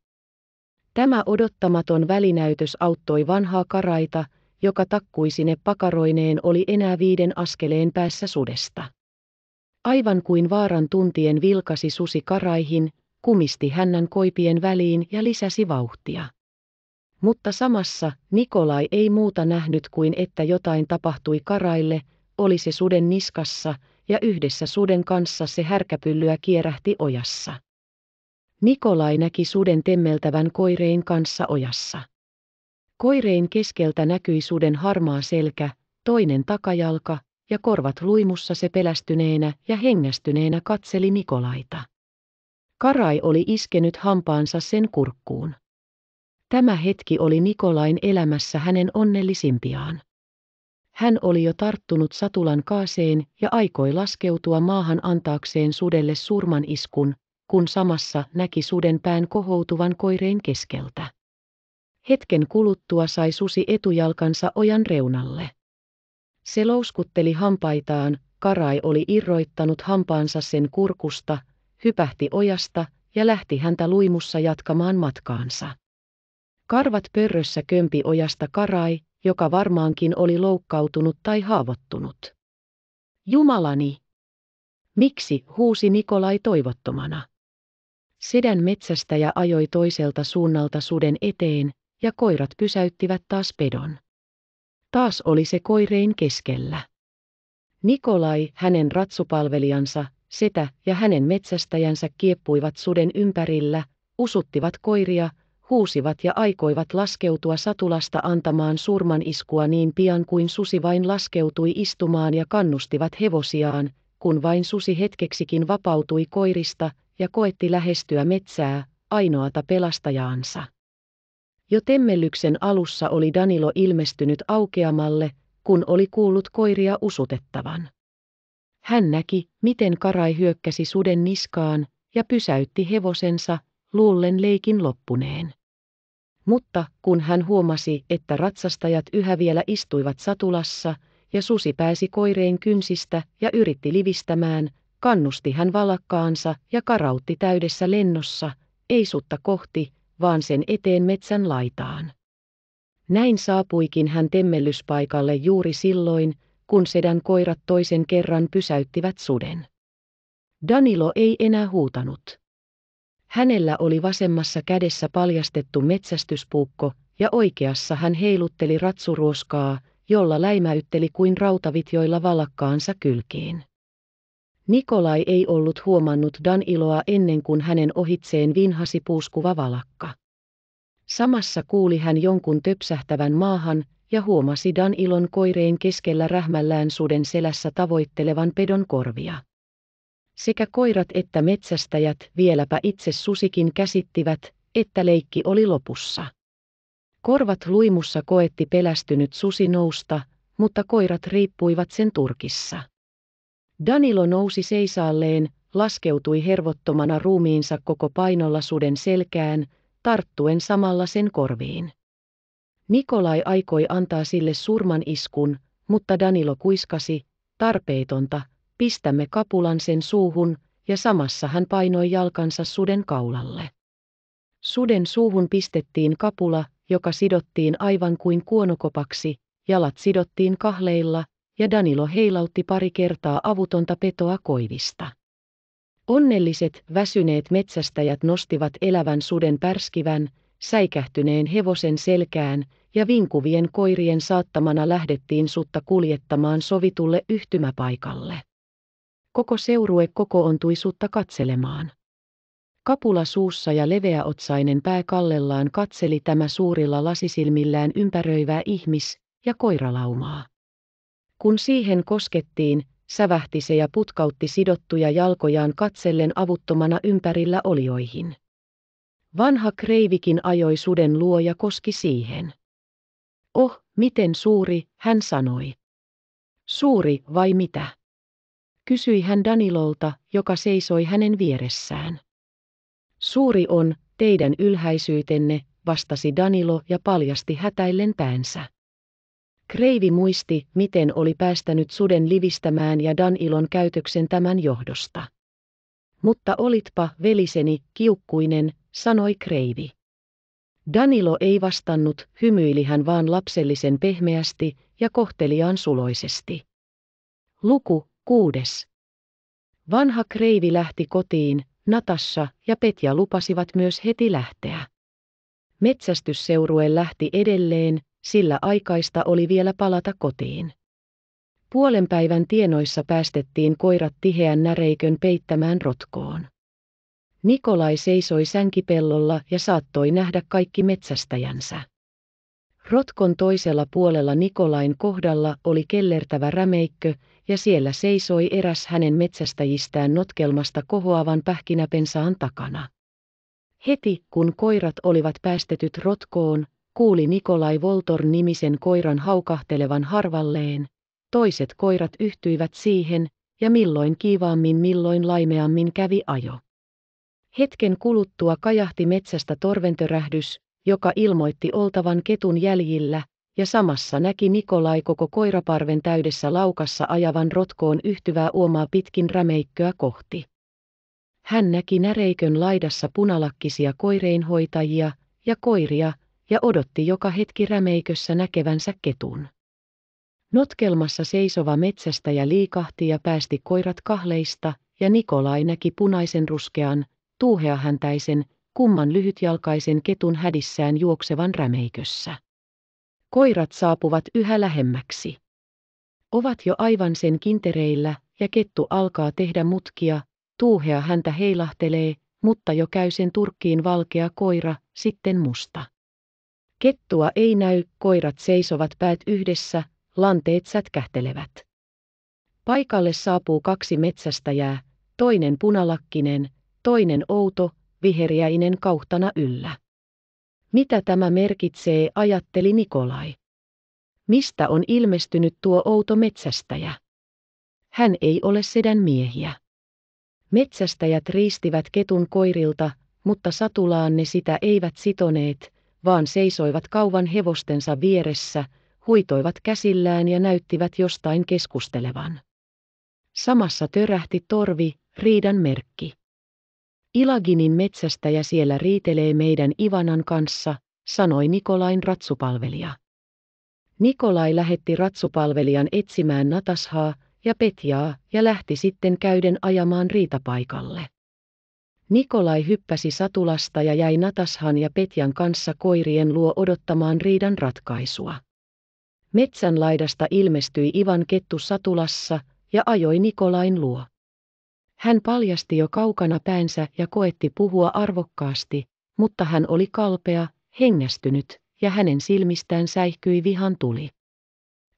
Tämä odottamaton välinäytös auttoi vanhaa karaita, joka takkuisine pakaroineen oli enää viiden askeleen päässä sudesta. Aivan kuin vaaran tuntien vilkasi susi karaihin, kumisti hännän koipien väliin ja lisäsi vauhtia. Mutta samassa Nikolai ei muuta nähnyt kuin että jotain tapahtui karaille, oli se suden niskassa – ja yhdessä suden kanssa se härkäpyllyä kierähti ojassa. Nikolai näki suden temmeltävän koirein kanssa ojassa. Koirein keskeltä näkyi suden harmaa selkä, toinen takajalka, ja korvat luimussa se pelästyneenä ja hengästyneenä katseli Nikolaita. Karai oli iskenyt hampaansa sen kurkkuun. Tämä hetki oli Nikolain elämässä hänen onnellisimpiaan. Hän oli jo tarttunut satulan kaaseen ja aikoi laskeutua maahan antaakseen sudelle surman iskun, kun samassa näki suden pään kohoutuvan koireen keskeltä. Hetken kuluttua sai susi etujalkansa ojan reunalle. Se louskutteli hampaitaan, karai oli irroittanut hampaansa sen kurkusta, hypähti ojasta ja lähti häntä luimussa jatkamaan matkaansa. Karvat pörrössä kömpi ojasta karai, joka varmaankin oli loukkautunut tai haavoittunut. Jumalani! Miksi, huusi Nikolai toivottomana. Sedän metsästäjä ajoi toiselta suunnalta suden eteen, ja koirat pysäyttivät taas pedon. Taas oli se koirein keskellä. Nikolai, hänen ratsupalvelijansa, setä ja hänen metsästäjänsä kieppuivat suden ympärillä, usuttivat koiria, huusivat ja aikoivat laskeutua satulasta antamaan surman iskua niin pian kuin susi vain laskeutui istumaan ja kannustivat hevosiaan, kun vain susi hetkeksikin vapautui koirista ja koetti lähestyä metsää, ainoata pelastajaansa. Jo temmellyksen alussa oli Danilo ilmestynyt aukeamalle, kun oli kuullut koiria usutettavan. Hän näki, miten Karai hyökkäsi suden niskaan ja pysäytti hevosensa, luullen leikin loppuneen. Mutta kun hän huomasi, että ratsastajat yhä vielä istuivat satulassa, ja susi pääsi koireen kynsistä ja yritti livistämään, kannusti hän valakkaansa ja karautti täydessä lennossa, ei sutta kohti, vaan sen eteen metsän laitaan. Näin saapuikin hän temmellyspaikalle juuri silloin, kun sedän koirat toisen kerran pysäyttivät suden. Danilo ei enää huutanut. Hänellä oli vasemmassa kädessä paljastettu metsästyspuukko, ja oikeassa hän heilutteli ratsuruoskaa, jolla läimäytteli kuin rautavitjoilla valakkaansa kylkiin. Nikolai ei ollut huomannut Dan iloa ennen kuin hänen ohitseen vinhasi puuskuva valakka. Samassa kuuli hän jonkun töpsähtävän maahan ja huomasi Dan ilon koireen keskellä rähmällään suden selässä tavoittelevan pedon korvia. Sekä koirat että metsästäjät, vieläpä itse susikin käsittivät, että leikki oli lopussa. Korvat luimussa koetti pelästynyt susi nousta, mutta koirat riippuivat sen turkissa. Danilo nousi seisaalleen, laskeutui hervottomana ruumiinsa koko painolla suden selkään, tarttuen samalla sen korviin. Nikolai aikoi antaa sille surman iskun, mutta Danilo kuiskasi, tarpeetonta, pistämme kapulan sen suuhun, ja samassa hän painoi jalkansa suden kaulalle. Suden suuhun pistettiin kapula, joka sidottiin aivan kuin kuonokopaksi, jalat sidottiin kahleilla, ja Danilo heilautti pari kertaa avutonta petoa koivista. Onnelliset, väsyneet metsästäjät nostivat elävän suden pärskivän, säikähtyneen hevosen selkään, ja vinkuvien koirien saattamana lähdettiin sutta kuljettamaan sovitulle yhtymäpaikalle. Koko seurue kokoontui sutta katselemaan. Kapula suussa ja leveäotsainen pää kallellaan katseli tämä suurilla lasisilmillään ympäröivää ihmis- ja koiralaumaa. Kun siihen koskettiin, sävähti se ja putkautti sidottuja jalkojaan katsellen avuttomana ympärillä olioihin. Vanha kreivikin ajoi suden luo ja koski siihen. Oh, miten suuri, hän sanoi. Suuri vai mitä? kysyi hän Danilolta, joka seisoi hänen vieressään. Suuri on, teidän ylhäisyytenne, vastasi Danilo ja paljasti hätäillen päänsä. Kreivi muisti, miten oli päästänyt suden livistämään ja Danilon käytöksen tämän johdosta. Mutta olitpa veliseni, kiukkuinen, sanoi Kreivi. Danilo ei vastannut, hymyili hän vaan lapsellisen pehmeästi ja kohteliaan suloisesti. Luku Kuudes. Vanha kreivi lähti kotiin, Natassa ja Petja lupasivat myös heti lähteä. Metsästysseurue lähti edelleen, sillä aikaista oli vielä palata kotiin. Puolen päivän tienoissa päästettiin koirat tiheän näreikön peittämään rotkoon. Nikolai seisoi sänkipellolla ja saattoi nähdä kaikki metsästäjänsä. Rotkon toisella puolella Nikolain kohdalla oli kellertävä rämeikkö, ja siellä seisoi eräs hänen metsästäjistään notkelmasta kohoavan pähkinäpensaan takana. Heti kun koirat olivat päästetyt rotkoon, kuuli Nikolai Voltor nimisen koiran haukahtelevan harvalleen, toiset koirat yhtyivät siihen, ja milloin kiivaammin milloin laimeammin kävi ajo. Hetken kuluttua kajahti metsästä torventörähdys, joka ilmoitti oltavan ketun jäljillä, ja samassa näki Nikolai koko koiraparven täydessä laukassa ajavan rotkoon yhtyvää uomaa pitkin rämeikköä kohti. Hän näki näreikön laidassa punalakkisia koireinhoitajia ja koiria ja odotti joka hetki rämeikössä näkevänsä ketun. Notkelmassa seisova metsästäjä liikahti ja päästi koirat kahleista, ja Nikolai näki punaisen ruskean, tuuheahäntäisen, kumman lyhytjalkaisen ketun hädissään juoksevan rämeikössä. Koirat saapuvat yhä lähemmäksi. Ovat jo aivan sen kintereillä, ja kettu alkaa tehdä mutkia, tuuhea häntä heilahtelee, mutta jo käy sen turkkiin valkea koira, sitten musta. Kettua ei näy, koirat seisovat päät yhdessä, lanteet sätkähtelevät. Paikalle saapuu kaksi metsästäjää, toinen punalakkinen, toinen outo, viheriäinen kauhtana yllä. Mitä tämä merkitsee, ajatteli Nikolai. Mistä on ilmestynyt tuo outo metsästäjä? Hän ei ole sedän miehiä. Metsästäjät riistivät ketun koirilta, mutta satulaan ne sitä eivät sitoneet, vaan seisoivat kauan hevostensa vieressä, huitoivat käsillään ja näyttivät jostain keskustelevan. Samassa törähti torvi, riidan merkki. Ilaginin metsästäjä siellä riitelee meidän Ivanan kanssa, sanoi Nikolain ratsupalvelija. Nikolai lähetti ratsupalvelijan etsimään Natashaa ja Petjaa ja lähti sitten käyden ajamaan riitapaikalle. Nikolai hyppäsi satulasta ja jäi Natashan ja Petjan kanssa koirien luo odottamaan riidan ratkaisua. Metsän laidasta ilmestyi Ivan kettu satulassa ja ajoi Nikolain luo. Hän paljasti jo kaukana päänsä ja koetti puhua arvokkaasti, mutta hän oli kalpea, hengästynyt, ja hänen silmistään säihkyi vihan tuli.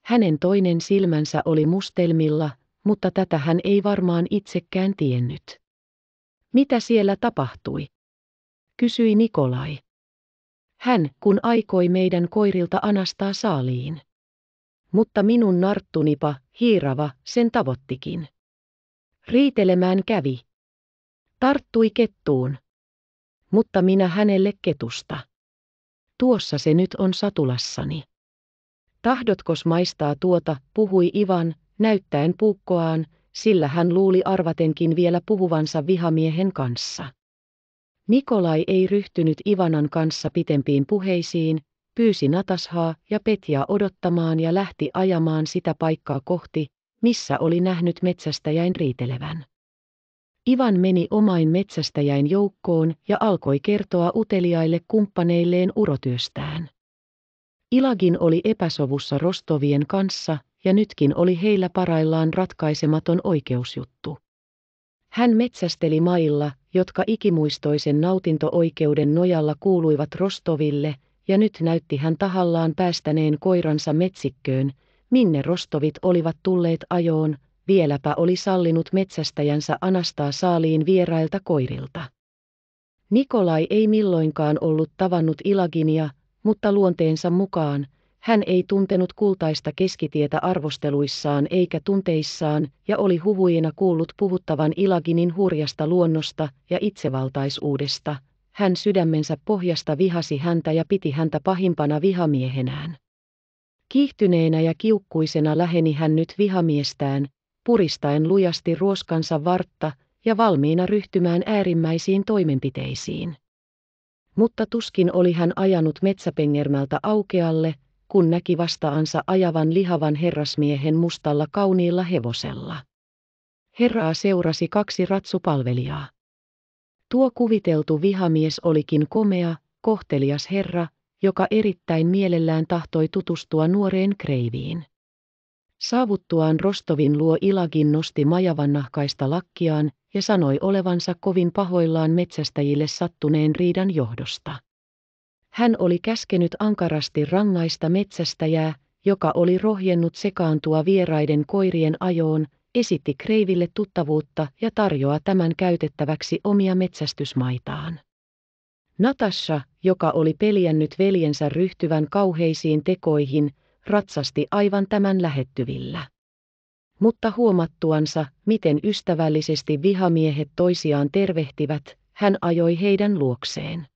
Hänen toinen silmänsä oli mustelmilla, mutta tätä hän ei varmaan itsekään tiennyt. Mitä siellä tapahtui? kysyi Nikolai. Hän, kun aikoi meidän koirilta anastaa saaliin. Mutta minun narttunipa, hiirava, sen tavoittikin. Riitelemään kävi. Tarttui kettuun. Mutta minä hänelle ketusta. Tuossa se nyt on satulassani. Tahdotkos maistaa tuota, puhui Ivan, näyttäen puukkoaan, sillä hän luuli arvatenkin vielä puhuvansa vihamiehen kanssa. Nikolai ei ryhtynyt Ivanan kanssa pitempiin puheisiin, pyysi Natashaa ja Petjaa odottamaan ja lähti ajamaan sitä paikkaa kohti, missä oli nähnyt metsästäjäin riitelevän. Ivan meni omain metsästäjäin joukkoon ja alkoi kertoa uteliaille kumppaneilleen urotyöstään. Ilagin oli epäsovussa Rostovien kanssa, ja nytkin oli heillä paraillaan ratkaisematon oikeusjuttu. Hän metsästeli mailla, jotka ikimuistoisen nautintooikeuden nojalla kuuluivat Rostoville, ja nyt näytti hän tahallaan päästäneen koiransa metsikköön, minne rostovit olivat tulleet ajoon, vieläpä oli sallinut metsästäjänsä anastaa saaliin vierailta koirilta. Nikolai ei milloinkaan ollut tavannut Ilaginia, mutta luonteensa mukaan, hän ei tuntenut kultaista keskitietä arvosteluissaan eikä tunteissaan ja oli huvuina kuullut puhuttavan Ilaginin hurjasta luonnosta ja itsevaltaisuudesta. Hän sydämensä pohjasta vihasi häntä ja piti häntä pahimpana vihamiehenään. Kiihtyneenä ja kiukkuisena läheni hän nyt vihamiestään, puristaen lujasti ruoskansa vartta ja valmiina ryhtymään äärimmäisiin toimenpiteisiin. Mutta tuskin oli hän ajanut metsäpengermältä aukealle, kun näki vastaansa ajavan lihavan herrasmiehen mustalla kauniilla hevosella. Herraa seurasi kaksi ratsupalvelijaa. Tuo kuviteltu vihamies olikin komea, kohtelias herra, joka erittäin mielellään tahtoi tutustua nuoreen kreiviin. Saavuttuaan Rostovin luo Ilagin nosti majavan nahkaista lakkiaan ja sanoi olevansa kovin pahoillaan metsästäjille sattuneen riidan johdosta. Hän oli käskenyt ankarasti rangaista metsästäjää, joka oli rohjennut sekaantua vieraiden koirien ajoon, esitti kreiville tuttavuutta ja tarjoaa tämän käytettäväksi omia metsästysmaitaan. Natasha, joka oli peljännyt veljensä ryhtyvän kauheisiin tekoihin, ratsasti aivan tämän lähettyvillä. Mutta huomattuansa, miten ystävällisesti vihamiehet toisiaan tervehtivät, hän ajoi heidän luokseen.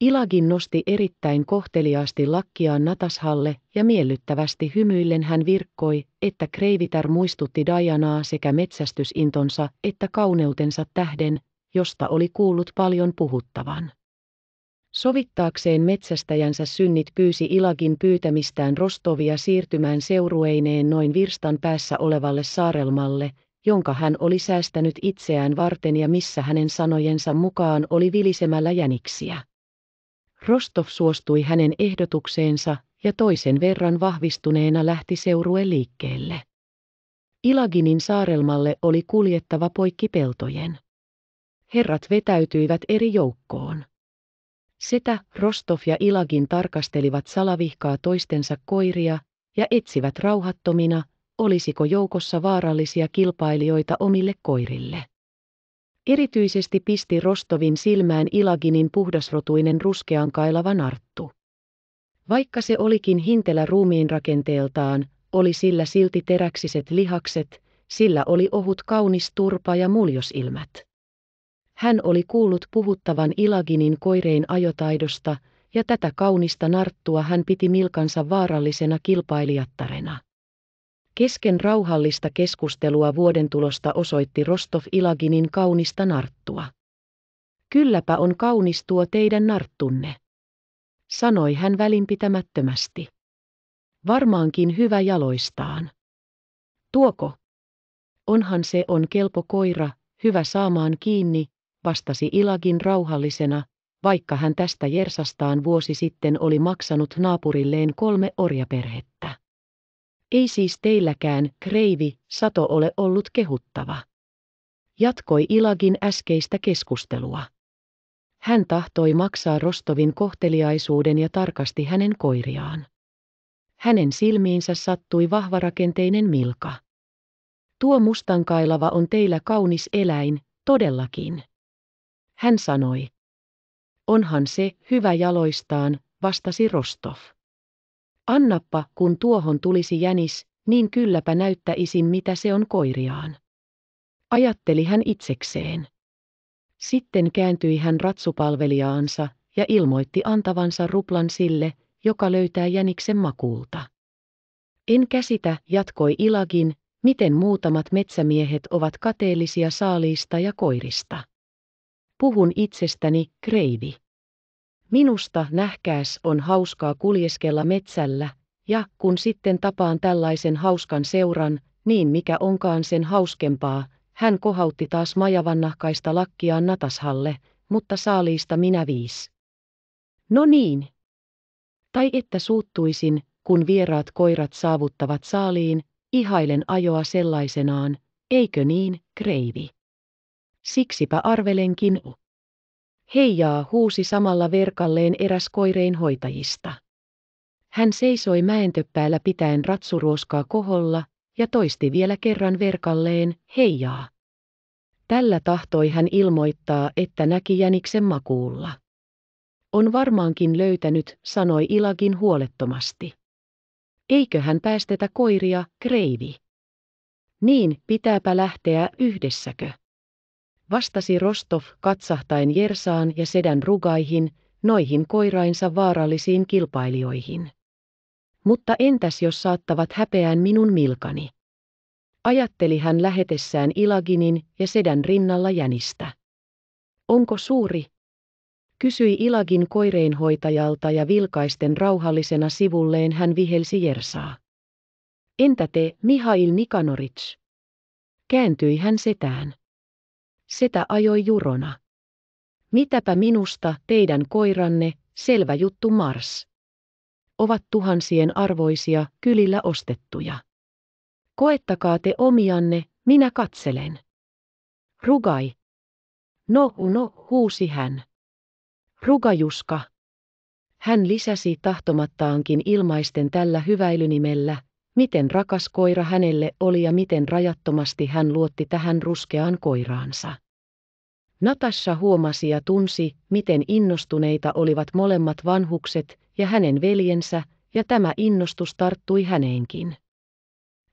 Ilagin nosti erittäin kohteliaasti lakkiaan Natashalle ja miellyttävästi hymyillen hän virkkoi, että Kreivitar muistutti Dajanaa sekä metsästysintonsa että kauneutensa tähden, josta oli kuullut paljon puhuttavan. Sovittaakseen metsästäjänsä synnit pyysi Ilagin pyytämistään Rostovia siirtymään seurueineen noin virstan päässä olevalle saarelmalle, jonka hän oli säästänyt itseään varten ja missä hänen sanojensa mukaan oli vilisemällä jäniksiä. Rostov suostui hänen ehdotukseensa ja toisen verran vahvistuneena lähti seurue liikkeelle. Ilaginin saarelmalle oli kuljettava poikki peltojen. Herrat vetäytyivät eri joukkoon. Setä, Rostov ja Ilagin tarkastelivat salavihkaa toistensa koiria ja etsivät rauhattomina, olisiko joukossa vaarallisia kilpailijoita omille koirille. Erityisesti pisti Rostovin silmään Ilaginin puhdasrotuinen ruskean kailava narttu. Vaikka se olikin hintelä ruumiin rakenteeltaan, oli sillä silti teräksiset lihakset, sillä oli ohut kaunis turpa ja muljosilmät. Hän oli kuullut puhuttavan Ilaginin koirein ajotaidosta, ja tätä kaunista narttua hän piti Milkansa vaarallisena kilpailijattarena. Kesken rauhallista keskustelua vuoden tulosta osoitti Rostov Ilaginin kaunista narttua. Kylläpä on kaunis tuo teidän narttunne, sanoi hän välinpitämättömästi. Varmaankin hyvä jaloistaan. Tuoko? Onhan se on kelpo koira, hyvä saamaan kiinni, vastasi Ilagin rauhallisena, vaikka hän tästä jersastaan vuosi sitten oli maksanut naapurilleen kolme orjaperhettä. Ei siis teilläkään, kreivi, sato ole ollut kehuttava. Jatkoi Ilagin äskeistä keskustelua. Hän tahtoi maksaa Rostovin kohteliaisuuden ja tarkasti hänen koiriaan. Hänen silmiinsä sattui vahvarakenteinen milka. Tuo mustankailava on teillä kaunis eläin, todellakin. Hän sanoi. Onhan se hyvä jaloistaan, vastasi Rostov. Annappa, kun tuohon tulisi jänis, niin kylläpä näyttäisin mitä se on koiriaan. Ajatteli hän itsekseen. Sitten kääntyi hän ratsupalvelijaansa ja ilmoitti antavansa ruplan sille, joka löytää jäniksen makulta. En käsitä, jatkoi Ilagin, miten muutamat metsämiehet ovat kateellisia saaliista ja koirista. Puhun itsestäni, Kreivi. Minusta nähkääs on hauskaa kuljeskella metsällä, ja kun sitten tapaan tällaisen hauskan seuran, niin mikä onkaan sen hauskempaa, hän kohautti taas majavannahkaista lakkiaan natashalle, mutta saaliista minä viis. No niin. Tai että suuttuisin, kun vieraat koirat saavuttavat saaliin, ihailen ajoa sellaisenaan, eikö niin, kreivi? siksipä arvelenkin. Heijaa huusi samalla verkalleen eräs koireen hoitajista. Hän seisoi mäentöppäällä pitäen ratsuruoskaa koholla ja toisti vielä kerran verkalleen, heijaa. Tällä tahtoi hän ilmoittaa, että näki jäniksen makuulla. On varmaankin löytänyt, sanoi Ilakin huolettomasti. hän päästetä koiria, kreivi. Niin, pitääpä lähteä yhdessäkö? vastasi Rostov katsahtain Jersaan ja Sedän rugaihin, noihin koirainsa vaarallisiin kilpailijoihin. Mutta entäs jos saattavat häpeään minun milkani? Ajatteli hän lähetessään Ilaginin ja Sedän rinnalla jänistä. Onko suuri? Kysyi Ilagin koireenhoitajalta ja vilkaisten rauhallisena sivulleen hän vihelsi Jersaa. Entä te, Mihail Nikanorits? Kääntyi hän setään setä ajoi jurona. Mitäpä minusta, teidän koiranne, selvä juttu Mars. Ovat tuhansien arvoisia, kylillä ostettuja. Koettakaa te omianne, minä katselen. Rugai. No, no, huusi hän. Rugajuska. Hän lisäsi tahtomattaankin ilmaisten tällä hyväilynimellä, miten rakas koira hänelle oli ja miten rajattomasti hän luotti tähän ruskeaan koiraansa. Natasha huomasi ja tunsi, miten innostuneita olivat molemmat vanhukset ja hänen veljensä, ja tämä innostus tarttui häneenkin.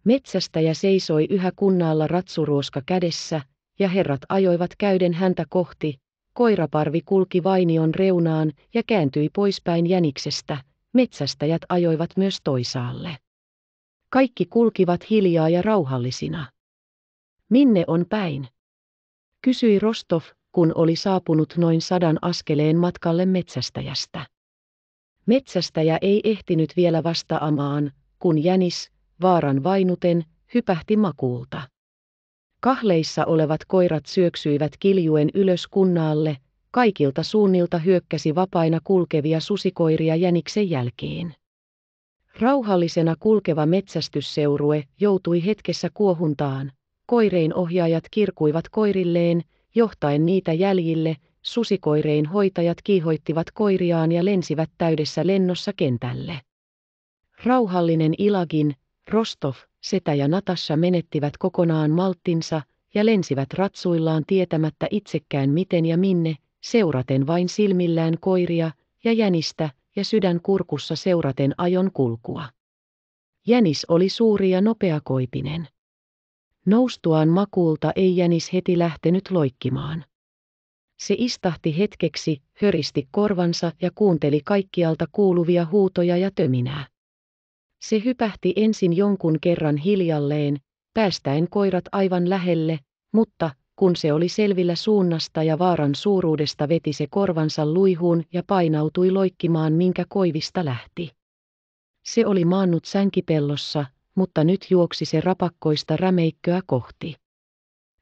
Metsästäjä seisoi yhä kunnalla ratsuruoska kädessä, ja herrat ajoivat käyden häntä kohti, koiraparvi kulki vainion reunaan ja kääntyi poispäin jäniksestä, metsästäjät ajoivat myös toisaalle. Kaikki kulkivat hiljaa ja rauhallisina. Minne on päin? kysyi Rostov, kun oli saapunut noin sadan askeleen matkalle metsästäjästä. Metsästäjä ei ehtinyt vielä vastaamaan, kun jänis, vaaran vainuten, hypähti makuulta. Kahleissa olevat koirat syöksyivät kiljuen ylös kunnaalle, kaikilta suunnilta hyökkäsi vapaina kulkevia susikoiria jäniksen jälkeen. Rauhallisena kulkeva metsästysseurue joutui hetkessä kuohuntaan. Koirein ohjaajat kirkuivat koirilleen, johtaen niitä jäljille, susikoirein hoitajat kiihoittivat koiriaan ja lensivät täydessä lennossa kentälle. Rauhallinen Ilagin, Rostov, Setä ja Natasha menettivät kokonaan malttinsa ja lensivät ratsuillaan tietämättä itsekään miten ja minne, seuraten vain silmillään koiria ja jänistä, ja sydän kurkussa seuraten ajon kulkua. Jänis oli suuri ja nopeakoipinen. Noustuaan makuulta ei jänis heti lähtenyt loikkimaan. Se istahti hetkeksi, höristi korvansa ja kuunteli kaikkialta kuuluvia huutoja ja töminää. Se hypähti ensin jonkun kerran hiljalleen, päästäen koirat aivan lähelle, mutta kun se oli selvillä suunnasta ja vaaran suuruudesta veti se korvansa luihuun ja painautui loikkimaan minkä koivista lähti. Se oli maannut sänkipellossa, mutta nyt juoksi se rapakkoista rämeikköä kohti.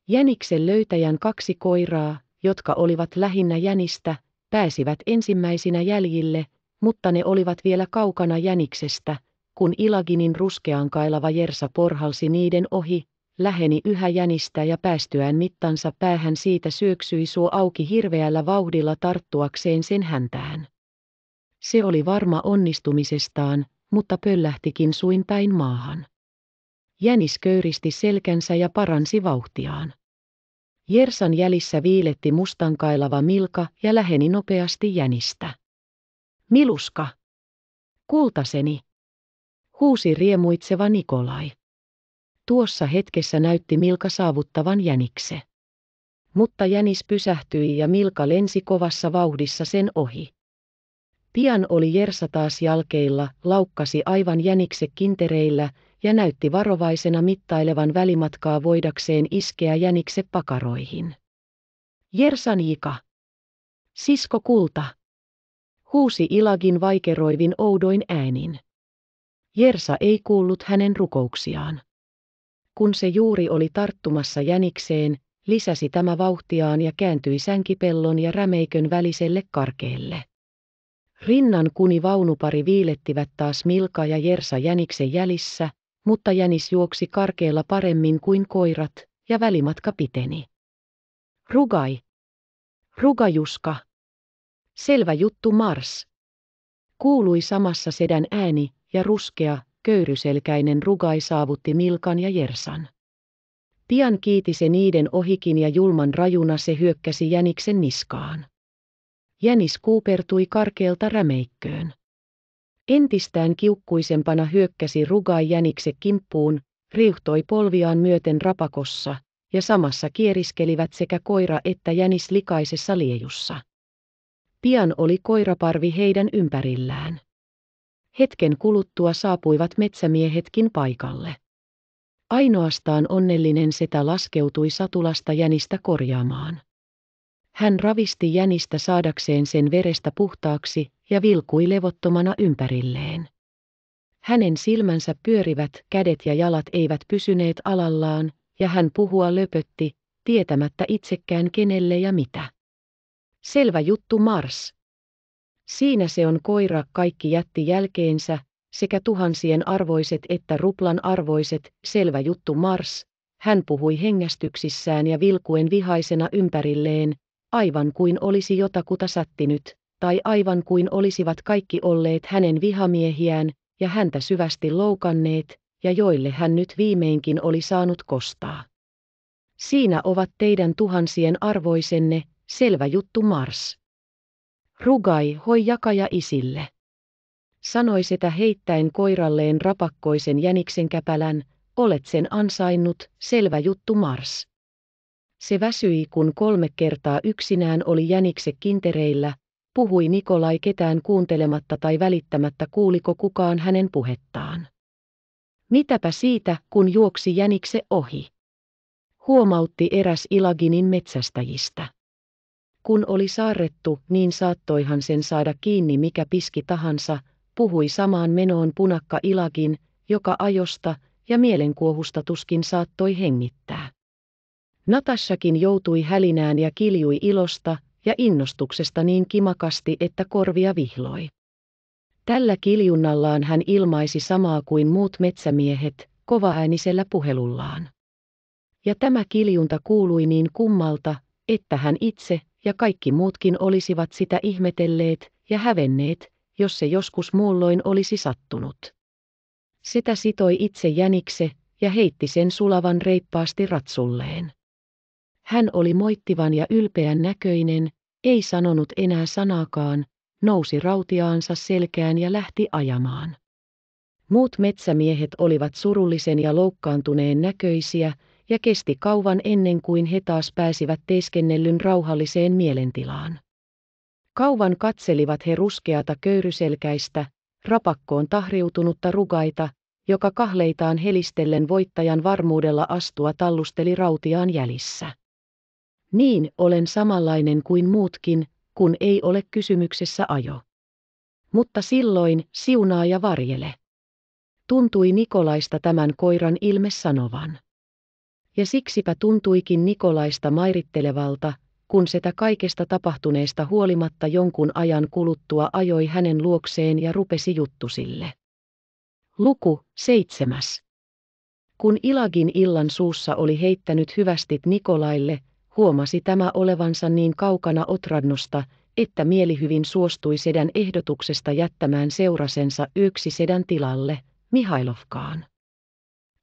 Jäniksen löytäjän kaksi koiraa, jotka olivat lähinnä jänistä, pääsivät ensimmäisinä jäljille, mutta ne olivat vielä kaukana jäniksestä, kun Ilaginin ruskean jersa porhalsi niiden ohi, läheni yhä jänistä ja päästyään mittansa päähän siitä syöksyi suo auki hirveällä vauhdilla tarttuakseen sen häntään. Se oli varma onnistumisestaan, mutta pöllähtikin suin päin maahan. Jänis köyristi selkänsä ja paransi vauhtiaan. Jersan jälissä viiletti mustankailava Milka ja läheni nopeasti jänistä. Miluska! Kultaseni! Huusi riemuitseva Nikolai. Tuossa hetkessä näytti Milka saavuttavan jänikse. Mutta jänis pysähtyi ja Milka lensi kovassa vauhdissa sen ohi. Pian oli Jersa taas jalkeilla, laukkasi aivan jänikse kintereillä ja näytti varovaisena mittailevan välimatkaa voidakseen iskeä jänikse pakaroihin. Jersa Niika! Sisko kulta. Huusi Ilagin vaikeroivin oudoin äänin. Jersa ei kuullut hänen rukouksiaan. Kun se juuri oli tarttumassa jänikseen, lisäsi tämä vauhtiaan ja kääntyi sänkipellon ja rämeikön väliselle karkeelle. Rinnan kuni vaunupari viilettivät taas Milka ja Jersa jäniksen jälissä, mutta jänis juoksi karkeella paremmin kuin koirat, ja välimatka piteni. Rugai. Rugajuska. Selvä juttu Mars. Kuului samassa sedän ääni, ja ruskea, köyryselkäinen rugai saavutti Milkan ja Jersan. Pian kiiti se niiden ohikin ja julman rajuna se hyökkäsi jäniksen niskaan. Jänis kuupertui karkeelta rämeikköön. Entistään kiukkuisempana hyökkäsi rugai jänikse kimppuun, riuhtoi polviaan myöten rapakossa, ja samassa kieriskelivät sekä koira että jänis likaisessa liejussa. Pian oli koiraparvi heidän ympärillään. Hetken kuluttua saapuivat metsämiehetkin paikalle. Ainoastaan onnellinen setä laskeutui satulasta jänistä korjaamaan. Hän ravisti jänistä saadakseen sen verestä puhtaaksi ja vilkui levottomana ympärilleen. Hänen silmänsä pyörivät, kädet ja jalat eivät pysyneet alallaan, ja hän puhua löpötti, tietämättä itsekään kenelle ja mitä. Selvä juttu Mars, Siinä se on koira kaikki jätti jälkeensä, sekä tuhansien arvoiset että ruplan arvoiset, selvä juttu Mars, hän puhui hengästyksissään ja vilkuen vihaisena ympärilleen, aivan kuin olisi jotakuta sättinyt, tai aivan kuin olisivat kaikki olleet hänen vihamiehiään, ja häntä syvästi loukanneet, ja joille hän nyt viimeinkin oli saanut kostaa. Siinä ovat teidän tuhansien arvoisenne, selvä juttu Mars. Rugai hoi jakaja isille. Sanoi sitä heittäen koiralleen rapakkoisen jäniksen käpälän, olet sen ansainnut, selvä juttu Mars. Se väsyi, kun kolme kertaa yksinään oli jänikse kintereillä, puhui Nikolai ketään kuuntelematta tai välittämättä kuuliko kukaan hänen puhettaan. Mitäpä siitä, kun juoksi jänikse ohi? Huomautti eräs Ilaginin metsästäjistä. Kun oli saarrettu, niin saattoihan sen saada kiinni mikä piski tahansa, puhui samaan menoon punakka ilakin, joka ajosta ja mielenkuohusta tuskin saattoi hengittää. Natassakin joutui hälinään ja kiljui ilosta ja innostuksesta niin kimakasti, että korvia vihloi. Tällä kiljunnallaan hän ilmaisi samaa kuin muut metsämiehet, kovaäänisellä puhelullaan. Ja tämä kiljunta kuului niin kummalta, että hän itse, ja kaikki muutkin olisivat sitä ihmetelleet ja hävenneet, jos se joskus muulloin olisi sattunut. Sitä sitoi itse jänikse ja heitti sen sulavan reippaasti ratsulleen. Hän oli moittivan ja ylpeän näköinen, ei sanonut enää sanaakaan, nousi rautiaansa selkään ja lähti ajamaan. Muut metsämiehet olivat surullisen ja loukkaantuneen näköisiä, ja kesti kauan ennen kuin he taas pääsivät teeskennellyn rauhalliseen mielentilaan. Kauvan katselivat he ruskeata köyryselkäistä, rapakkoon tahriutunutta rugaita, joka kahleitaan helistellen voittajan varmuudella astua tallusteli rautiaan jälissä. Niin, olen samanlainen kuin muutkin, kun ei ole kysymyksessä ajo. Mutta silloin siunaa ja varjele. Tuntui Nikolaista tämän koiran ilme sanovan ja siksipä tuntuikin Nikolaista mairittelevalta, kun sitä kaikesta tapahtuneesta huolimatta jonkun ajan kuluttua ajoi hänen luokseen ja rupesi juttusille. Luku seitsemäs. Kun Ilagin illan suussa oli heittänyt hyvästit Nikolaille, huomasi tämä olevansa niin kaukana Otradnosta, että mielihyvin suostui sedän ehdotuksesta jättämään seurasensa yksi sedän tilalle, Mihailovkaan.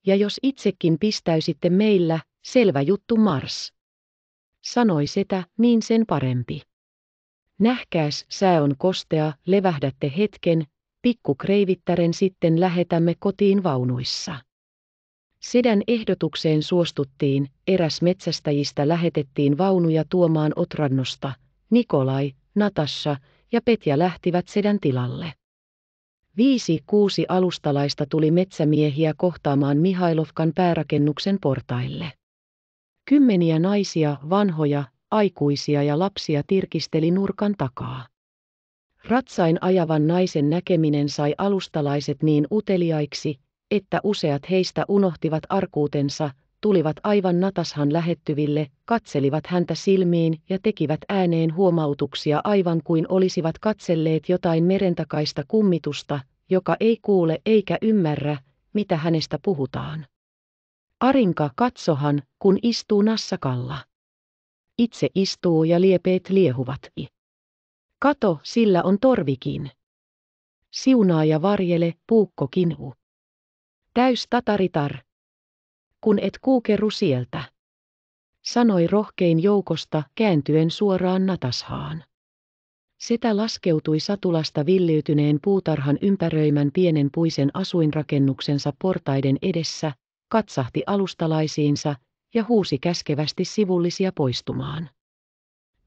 Ja jos itsekin pistäisitte meillä, selvä juttu Mars. Sanoi setä, niin sen parempi. Nähkääs, sää on kostea, levähdätte hetken, pikkukreivittären sitten lähetämme kotiin vaunuissa. Sedän ehdotukseen suostuttiin, eräs metsästäjistä lähetettiin vaunuja tuomaan Otrannosta, Nikolai, Natassa ja Petja lähtivät sedän tilalle. Viisi kuusi alustalaista tuli metsämiehiä kohtaamaan Mihailovkan päärakennuksen portaille. Kymmeniä naisia, vanhoja, aikuisia ja lapsia tirkisteli nurkan takaa. Ratsain ajavan naisen näkeminen sai alustalaiset niin uteliaiksi, että useat heistä unohtivat arkuutensa, tulivat aivan Natashan lähettyville, katselivat häntä silmiin ja tekivät ääneen huomautuksia aivan kuin olisivat katselleet jotain merentakaista kummitusta, joka ei kuule eikä ymmärrä, mitä hänestä puhutaan. Arinka katsohan, kun istuu nassakalla. Itse istuu ja liepeet liehuvat. Kato, sillä on torvikin. Siunaa ja varjele, puukko kinhu. Täys tataritar kun et kuukeru sieltä. Sanoi rohkein joukosta kääntyen suoraan Natashaan. Setä laskeutui satulasta villiytyneen puutarhan ympäröimän pienen puisen asuinrakennuksensa portaiden edessä, katsahti alustalaisiinsa ja huusi käskevästi sivullisia poistumaan.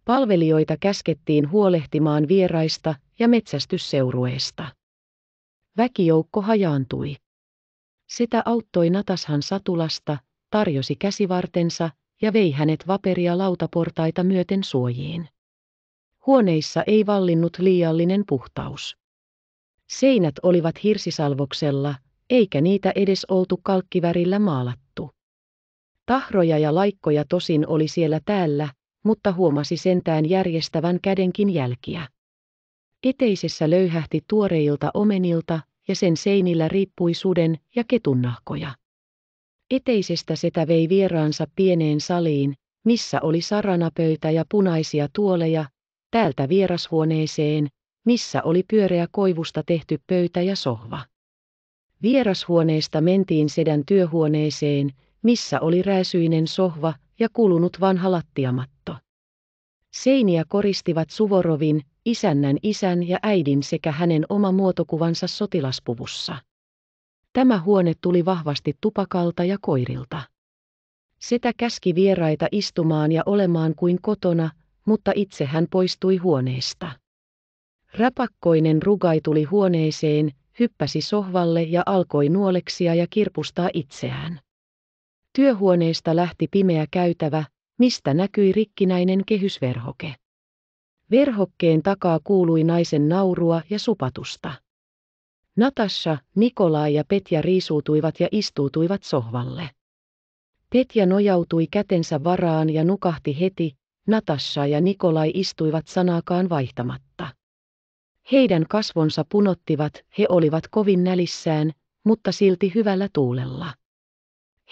Palvelijoita käskettiin huolehtimaan vieraista ja metsästysseurueesta. Väkijoukko hajaantui. Sitä auttoi Natashan satulasta, tarjosi käsivartensa ja vei hänet vaperia lautaportaita myöten suojiin. Huoneissa ei vallinnut liiallinen puhtaus. Seinät olivat hirsisalvoksella, eikä niitä edes oltu kalkkivärillä maalattu. Tahroja ja laikkoja tosin oli siellä täällä, mutta huomasi sentään järjestävän kädenkin jälkiä. Eteisessä löyhähti tuoreilta omenilta ja sen seinillä riippui suden ja ketunnahkoja. Eteisestä setä vei vieraansa pieneen saliin, missä oli saranapöytä ja punaisia tuoleja, täältä vierashuoneeseen, missä oli pyöreä koivusta tehty pöytä ja sohva. Vierashuoneesta mentiin sedän työhuoneeseen, missä oli rääsyinen sohva ja kulunut vanha lattiamatto. Seiniä koristivat Suvorovin, isännän isän ja äidin sekä hänen oma muotokuvansa sotilaspuvussa. Tämä huone tuli vahvasti tupakalta ja koirilta. Setä käski vieraita istumaan ja olemaan kuin kotona, mutta itse hän poistui huoneesta. Rapakkoinen rugai tuli huoneeseen, hyppäsi sohvalle ja alkoi nuoleksia ja kirpustaa itseään. Työhuoneesta lähti pimeä käytävä, mistä näkyi rikkinäinen kehysverhoke. Verhokkeen takaa kuului naisen naurua ja supatusta. Natasha, Nikolai ja Petja riisuutuivat ja istuutuivat sohvalle. Petja nojautui kätensä varaan ja nukahti heti, Natasha ja Nikolai istuivat sanaakaan vaihtamatta. Heidän kasvonsa punottivat, he olivat kovin nälissään, mutta silti hyvällä tuulella.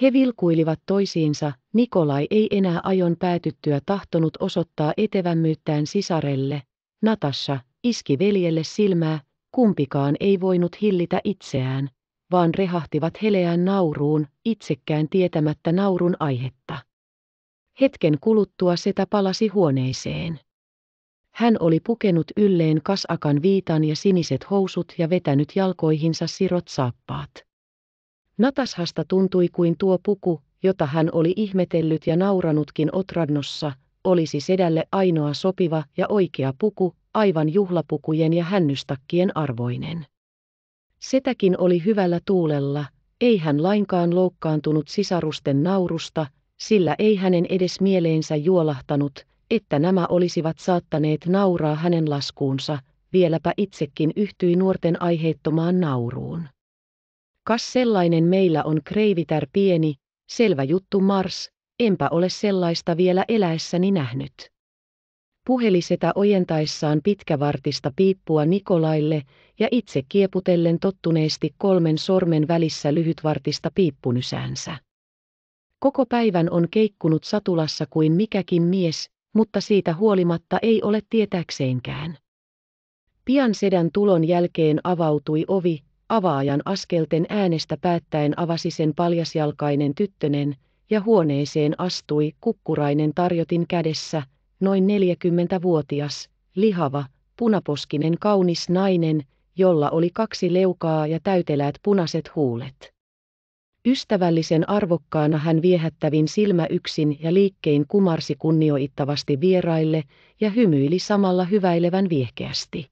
He vilkuilivat toisiinsa, Nikolai ei enää ajon päätyttyä tahtonut osoittaa etevämmyyttään sisarelle. Natasha iski veljelle silmää, kumpikaan ei voinut hillitä itseään, vaan rehahtivat heleään nauruun, itsekään tietämättä naurun aihetta. Hetken kuluttua setä palasi huoneeseen. Hän oli pukenut ylleen kasakan viitan ja siniset housut ja vetänyt jalkoihinsa sirot saappaat. Natashasta tuntui kuin tuo puku, jota hän oli ihmetellyt ja nauranutkin Otradnossa, olisi sedälle ainoa sopiva ja oikea puku, aivan juhlapukujen ja hännystakkien arvoinen. Setäkin oli hyvällä tuulella, ei hän lainkaan loukkaantunut sisarusten naurusta, sillä ei hänen edes mieleensä juolahtanut, että nämä olisivat saattaneet nauraa hänen laskuunsa, vieläpä itsekin yhtyi nuorten aiheettomaan nauruun. Kas sellainen meillä on kreivitär pieni, selvä juttu Mars, enpä ole sellaista vielä eläessäni nähnyt. Puhelisetä ojentaessaan pitkävartista piippua Nikolaille ja itse kieputellen tottuneesti kolmen sormen välissä lyhytvartista piippunysäänsä. Koko päivän on keikkunut satulassa kuin mikäkin mies, mutta siitä huolimatta ei ole tietääkseenkään. Pian sedän tulon jälkeen avautui ovi, avaajan askelten äänestä päättäen avasi sen paljasjalkainen tyttönen, ja huoneeseen astui kukkurainen tarjotin kädessä, noin 40-vuotias, lihava, punaposkinen kaunis nainen, jolla oli kaksi leukaa ja täyteläät punaiset huulet. Ystävällisen arvokkaana hän viehättävin silmä yksin ja liikkein kumarsi kunnioittavasti vieraille ja hymyili samalla hyväilevän viehkeästi.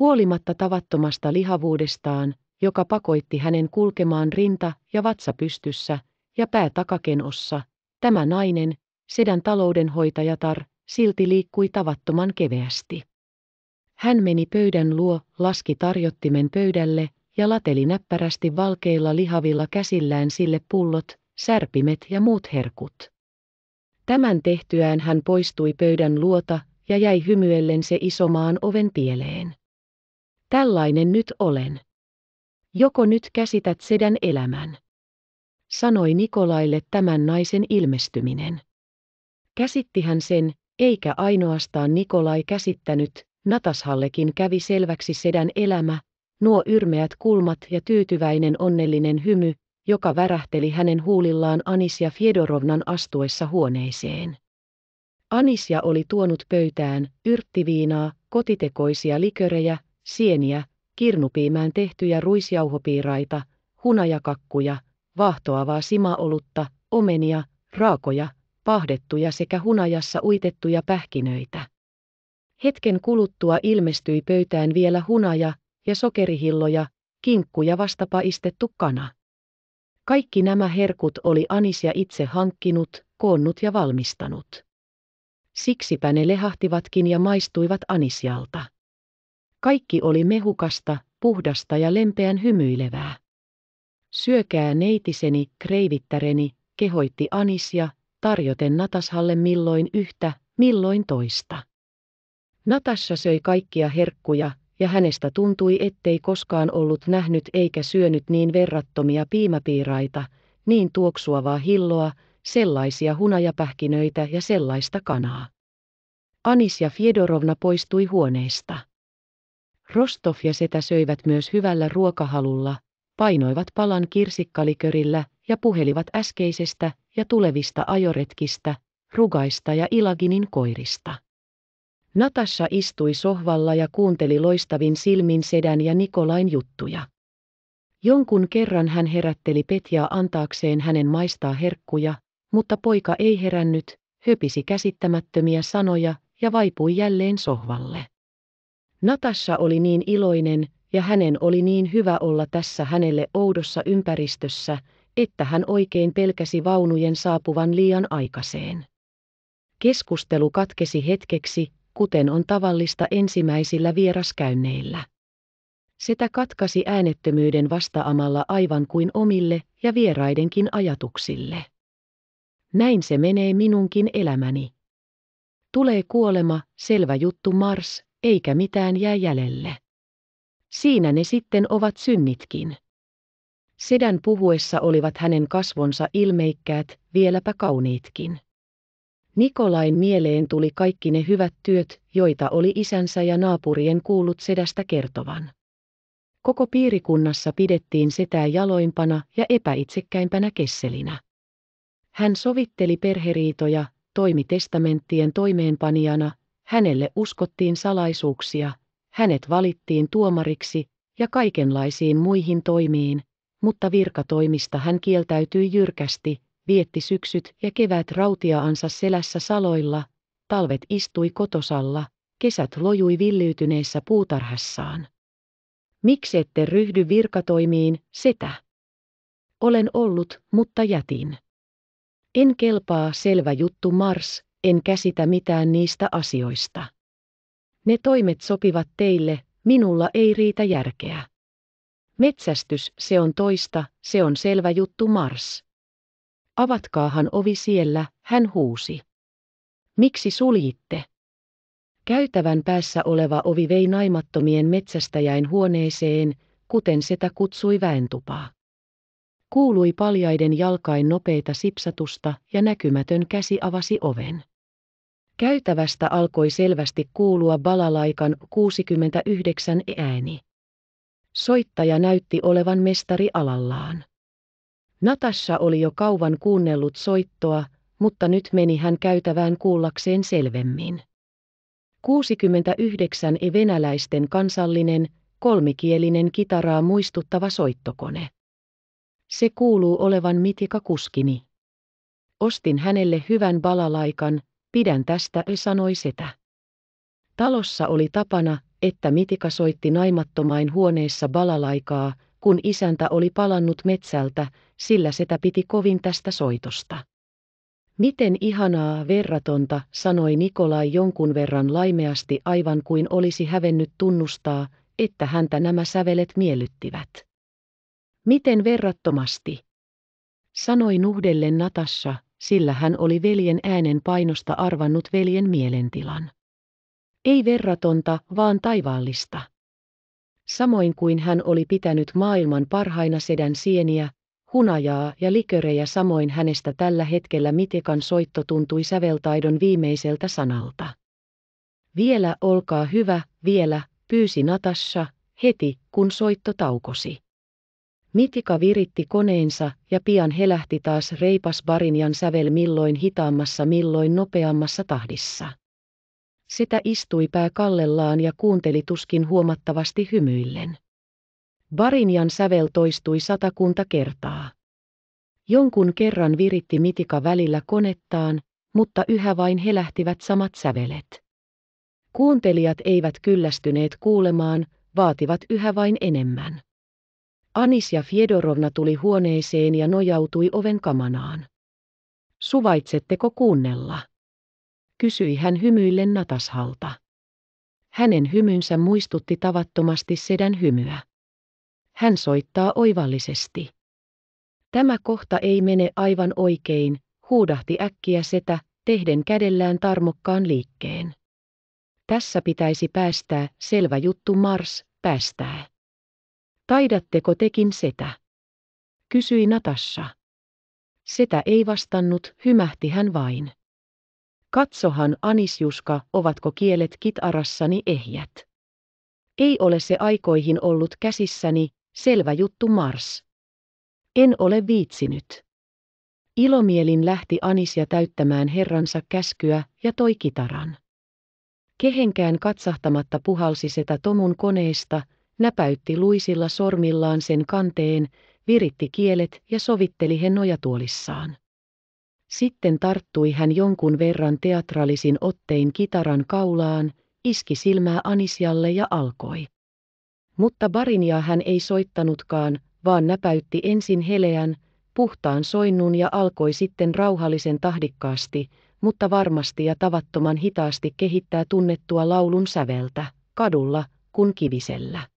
Huolimatta tavattomasta lihavuudestaan, joka pakoitti hänen kulkemaan rinta- ja vatsapystyssä ja pää takakenossa, tämä nainen, sedän taloudenhoitajatar, silti liikkui tavattoman keveästi. Hän meni pöydän luo, laski tarjottimen pöydälle ja lateli näppärästi valkeilla lihavilla käsillään sille pullot, särpimet ja muut herkut. Tämän tehtyään hän poistui pöydän luota ja jäi hymyellen se isomaan oven pieleen. Tällainen nyt olen. Joko nyt käsität sedän elämän? Sanoi Nikolaille tämän naisen ilmestyminen. Käsitti hän sen, eikä ainoastaan Nikolai käsittänyt, Natashallekin kävi selväksi sedän elämä, nuo yrmeät kulmat ja tyytyväinen onnellinen hymy, joka värähteli hänen huulillaan Anisia Fiedorovnan astuessa huoneeseen. Anisia oli tuonut pöytään yrttiviinaa, kotitekoisia likörejä, sieniä, kirnupiimään tehtyjä ruisjauhopiiraita, hunajakakkuja, vahtoavaa simaolutta, omenia, raakoja, pahdettuja sekä hunajassa uitettuja pähkinöitä. Hetken kuluttua ilmestyi pöytään vielä hunaja ja sokerihilloja, kinkkuja vastapa istettu kana. Kaikki nämä herkut oli Anisia itse hankkinut, koonnut ja valmistanut. Siksipä ne lehahtivatkin ja maistuivat Anisialta. Kaikki oli mehukasta, puhdasta ja lempeän hymyilevää. Syökää neitiseni, kreivittäreni, kehoitti Anisia, tarjoten Natashalle milloin yhtä, milloin toista. Natassa söi kaikkia herkkuja, ja hänestä tuntui, ettei koskaan ollut nähnyt eikä syönyt niin verrattomia piimapiiraita, niin tuoksuavaa hilloa, sellaisia hunajapähkinöitä ja sellaista kanaa. Anisia ja Fiedorovna poistui huoneesta. Rostov ja setä söivät myös hyvällä ruokahalulla, painoivat palan kirsikkalikörillä ja puhelivat äskeisestä ja tulevista ajoretkistä, rugaista ja Ilaginin koirista. Natasha istui sohvalla ja kuunteli loistavin silmin sedän ja Nikolain juttuja. Jonkun kerran hän herätteli Petjaa antaakseen hänen maistaa herkkuja, mutta poika ei herännyt, höpisi käsittämättömiä sanoja ja vaipui jälleen sohvalle. Natassa oli niin iloinen, ja hänen oli niin hyvä olla tässä hänelle oudossa ympäristössä, että hän oikein pelkäsi vaunujen saapuvan liian aikaiseen. Keskustelu katkesi hetkeksi, kuten on tavallista ensimmäisillä vieraskäynneillä. Sitä katkasi äänettömyyden vastaamalla aivan kuin omille ja vieraidenkin ajatuksille. Näin se menee minunkin elämäni. Tulee kuolema, selvä juttu Mars, eikä mitään jää jäljelle. Siinä ne sitten ovat synnitkin. Sedän puhuessa olivat hänen kasvonsa ilmeikkäät, vieläpä kauniitkin. Nikolain mieleen tuli kaikki ne hyvät työt, joita oli isänsä ja naapurien kuullut sedästä kertovan. Koko piirikunnassa pidettiin setää jaloimpana ja epäitsekkäimpänä kesselinä. Hän sovitteli perheriitoja, toimi testamenttien toimeenpanijana hänelle uskottiin salaisuuksia, hänet valittiin tuomariksi ja kaikenlaisiin muihin toimiin, mutta virkatoimista hän kieltäytyi jyrkästi, vietti syksyt ja kevät rautiaansa selässä saloilla, talvet istui kotosalla, kesät lojui villiytyneessä puutarhassaan. Miksi ette ryhdy virkatoimiin, setä? Olen ollut, mutta jätin. En kelpaa selvä juttu Mars, en käsitä mitään niistä asioista. Ne toimet sopivat teille, minulla ei riitä järkeä. Metsästys, se on toista, se on selvä juttu Mars. Avatkaahan ovi siellä, hän huusi. Miksi suljitte? Käytävän päässä oleva ovi vei naimattomien metsästäjäin huoneeseen, kuten setä kutsui väentupaa. Kuului paljaiden jalkain nopeita sipsatusta ja näkymätön käsi avasi oven. Käytävästä alkoi selvästi kuulua balalaikan 69 ääni. Soittaja näytti olevan mestari alallaan. Natassa oli jo kauan kuunnellut soittoa, mutta nyt meni hän käytävään kuullakseen selvemmin. 69 e venäläisten kansallinen, kolmikielinen kitaraa muistuttava soittokone. Se kuuluu olevan Mitika Kuskini. Ostin hänelle hyvän balalaikan, Pidän tästä, sanoi setä. Talossa oli tapana, että Mitika soitti naimattomain huoneessa balalaikaa, kun isäntä oli palannut metsältä, sillä setä piti kovin tästä soitosta. Miten ihanaa verratonta, sanoi Nikolai jonkun verran laimeasti aivan kuin olisi hävennyt tunnustaa, että häntä nämä sävelet miellyttivät. Miten verrattomasti? Sanoi nuhdelle Natassa, sillä hän oli veljen äänen painosta arvannut veljen mielentilan. Ei verratonta, vaan taivaallista. Samoin kuin hän oli pitänyt maailman parhaina sedän sieniä, hunajaa ja likörejä samoin hänestä tällä hetkellä mitekan soitto tuntui säveltaidon viimeiseltä sanalta. Vielä olkaa hyvä, vielä, pyysi Natasha, heti kun soitto taukosi. Mitika viritti koneensa ja pian helähti taas reipas barinjan sävel milloin hitaammassa milloin nopeammassa tahdissa. Sitä istui pää kallellaan ja kuunteli tuskin huomattavasti hymyillen. Barinjan sävel toistui satakunta kertaa. Jonkun kerran viritti mitika välillä konettaan, mutta yhä vain helähtivät samat sävelet. Kuuntelijat eivät kyllästyneet kuulemaan, vaativat yhä vain enemmän. Anisja Fjedorovna tuli huoneeseen ja nojautui oven kamanaan. Suvaitsetteko kuunnella? kysyi hän hymyillen natashalta. Hänen hymynsä muistutti tavattomasti sedän hymyä. Hän soittaa oivallisesti. Tämä kohta ei mene aivan oikein, huudahti äkkiä setä, tehden kädellään tarmokkaan liikkeen. Tässä pitäisi päästää, selvä juttu Mars, päästää. Taidatteko tekin setä? Kysyi Natassa. Setä ei vastannut, hymähti hän vain. Katsohan Anisjuska, ovatko kielet kitarassani ehjät. Ei ole se aikoihin ollut käsissäni, selvä juttu Mars. En ole viitsinyt. Ilomielin lähti Anisja täyttämään herransa käskyä ja toi kitaran. Kehenkään katsahtamatta puhalsi setä Tomun koneesta, näpäytti luisilla sormillaan sen kanteen, viritti kielet ja sovitteli he nojatuolissaan. Sitten tarttui hän jonkun verran teatraalisin ottein kitaran kaulaan, iski silmää Anisjalle ja alkoi. Mutta Barinia hän ei soittanutkaan, vaan näpäytti ensin heleän, puhtaan soinnun ja alkoi sitten rauhallisen tahdikkaasti, mutta varmasti ja tavattoman hitaasti kehittää tunnettua laulun säveltä, kadulla, kun kivisellä.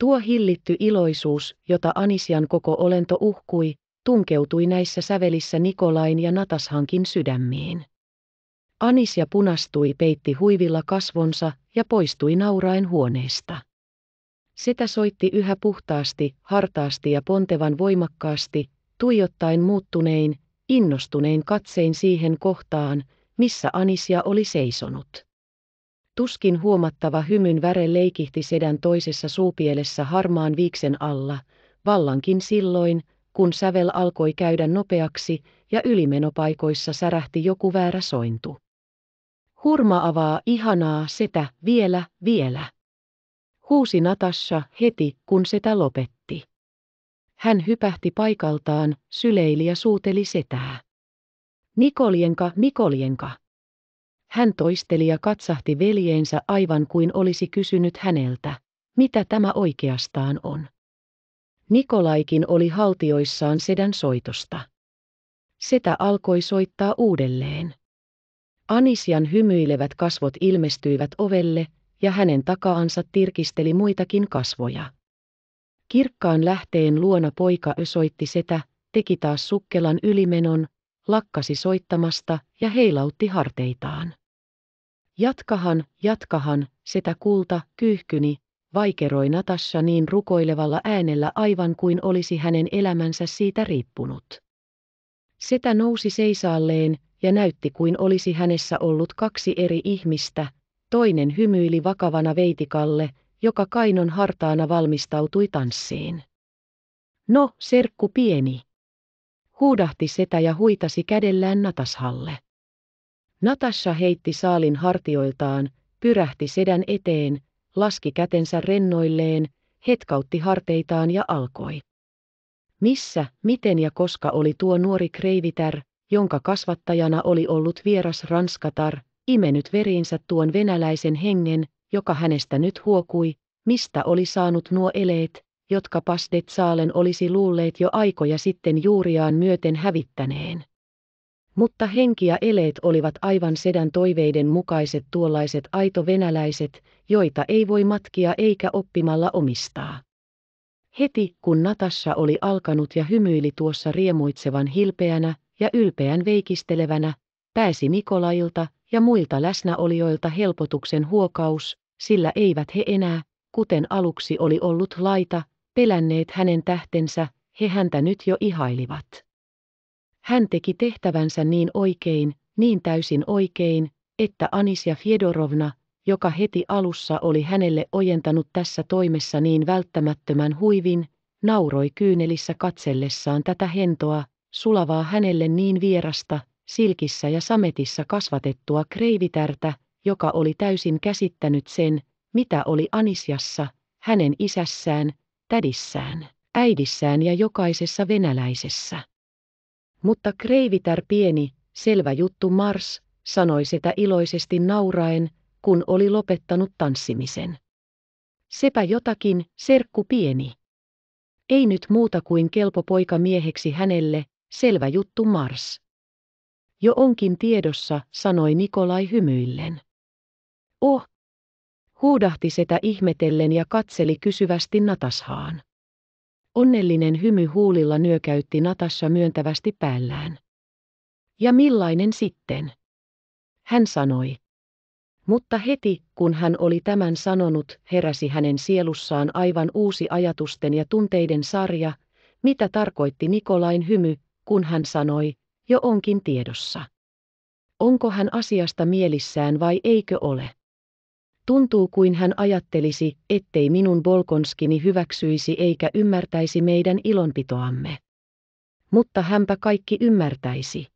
Tuo hillitty iloisuus, jota Anisian koko olento uhkui, tunkeutui näissä sävelissä Nikolain ja Natashankin sydämiin. Anisia punastui peitti huivilla kasvonsa ja poistui nauraen huoneesta. Sitä soitti yhä puhtaasti, hartaasti ja pontevan voimakkaasti, tuijottaen muuttunein, innostunein katsein siihen kohtaan, missä Anisia oli seisonut. Tuskin huomattava hymyn väre leikihti sedän toisessa suupielessä harmaan viiksen alla, vallankin silloin, kun sävel alkoi käydä nopeaksi ja ylimenopaikoissa särähti joku väärä sointu. Hurma avaa ihanaa setä vielä, vielä. Huusi Natasha heti, kun setä lopetti. Hän hypähti paikaltaan, syleili ja suuteli setää. Nikoljenka, Nikoljenka. Hän toisteli ja katsahti veljeensä aivan kuin olisi kysynyt häneltä, mitä tämä oikeastaan on. Nikolaikin oli haltioissaan sedän soitosta. Setä alkoi soittaa uudelleen. Anisian hymyilevät kasvot ilmestyivät ovelle, ja hänen takaansa tirkisteli muitakin kasvoja. Kirkkaan lähteen luona poika soitti setä, teki taas sukkelan ylimenon, lakkasi soittamasta ja heilautti harteitaan. Jatkahan, jatkahan, sitä kulta, kyyhkyni, vaikeroi Natasha niin rukoilevalla äänellä aivan kuin olisi hänen elämänsä siitä riippunut. Setä nousi seisaalleen ja näytti kuin olisi hänessä ollut kaksi eri ihmistä, toinen hymyili vakavana veitikalle, joka kainon hartaana valmistautui tanssiin. No, serkku pieni huudahti setä ja huitasi kädellään Natashalle. Natasha heitti saalin hartioiltaan, pyrähti sedän eteen, laski kätensä rennoilleen, hetkautti harteitaan ja alkoi. Missä, miten ja koska oli tuo nuori kreivitär, jonka kasvattajana oli ollut vieras ranskatar, imenyt veriinsä tuon venäläisen hengen, joka hänestä nyt huokui, mistä oli saanut nuo eleet, jotka saalen olisi luulleet jo aikoja sitten juuriaan myöten hävittäneen. Mutta henki ja eleet olivat aivan sedän toiveiden mukaiset tuollaiset aito venäläiset, joita ei voi matkia eikä oppimalla omistaa. Heti kun Natassa oli alkanut ja hymyili tuossa riemuitsevan hilpeänä ja ylpeän veikistelevänä, pääsi Mikolailta ja muilta läsnäolijoilta helpotuksen huokaus, sillä eivät he enää, kuten aluksi oli ollut laita, pelänneet hänen tähtensä, he häntä nyt jo ihailivat. Hän teki tehtävänsä niin oikein, niin täysin oikein, että Anisja Fjedorovna, joka heti alussa oli hänelle ojentanut tässä toimessa niin välttämättömän huivin, nauroi kyynelissä katsellessaan tätä hentoa, sulavaa hänelle niin vierasta, silkissä ja sametissa kasvatettua kreivitärtä, joka oli täysin käsittänyt sen, mitä oli Anisjassa, hänen isässään, tädissään, äidissään ja jokaisessa venäläisessä. Mutta kreivitär pieni, selvä juttu Mars, sanoi sitä iloisesti nauraen, kun oli lopettanut tanssimisen. Sepä jotakin, serkku pieni. Ei nyt muuta kuin kelpo poika mieheksi hänelle, selvä juttu Mars. Jo onkin tiedossa, sanoi Nikolai hymyillen. Oh, huudahti setä ihmetellen ja katseli kysyvästi Natashaan. Onnellinen hymy huulilla nyökäytti Natassa myöntävästi päällään. Ja millainen sitten? Hän sanoi. Mutta heti, kun hän oli tämän sanonut, heräsi hänen sielussaan aivan uusi ajatusten ja tunteiden sarja, mitä tarkoitti Nikolain hymy, kun hän sanoi, jo onkin tiedossa. Onko hän asiasta mielissään vai eikö ole? Tuntuu kuin hän ajattelisi, ettei minun Bolkonskini hyväksyisi eikä ymmärtäisi meidän ilonpitoamme. Mutta hänpä kaikki ymmärtäisi.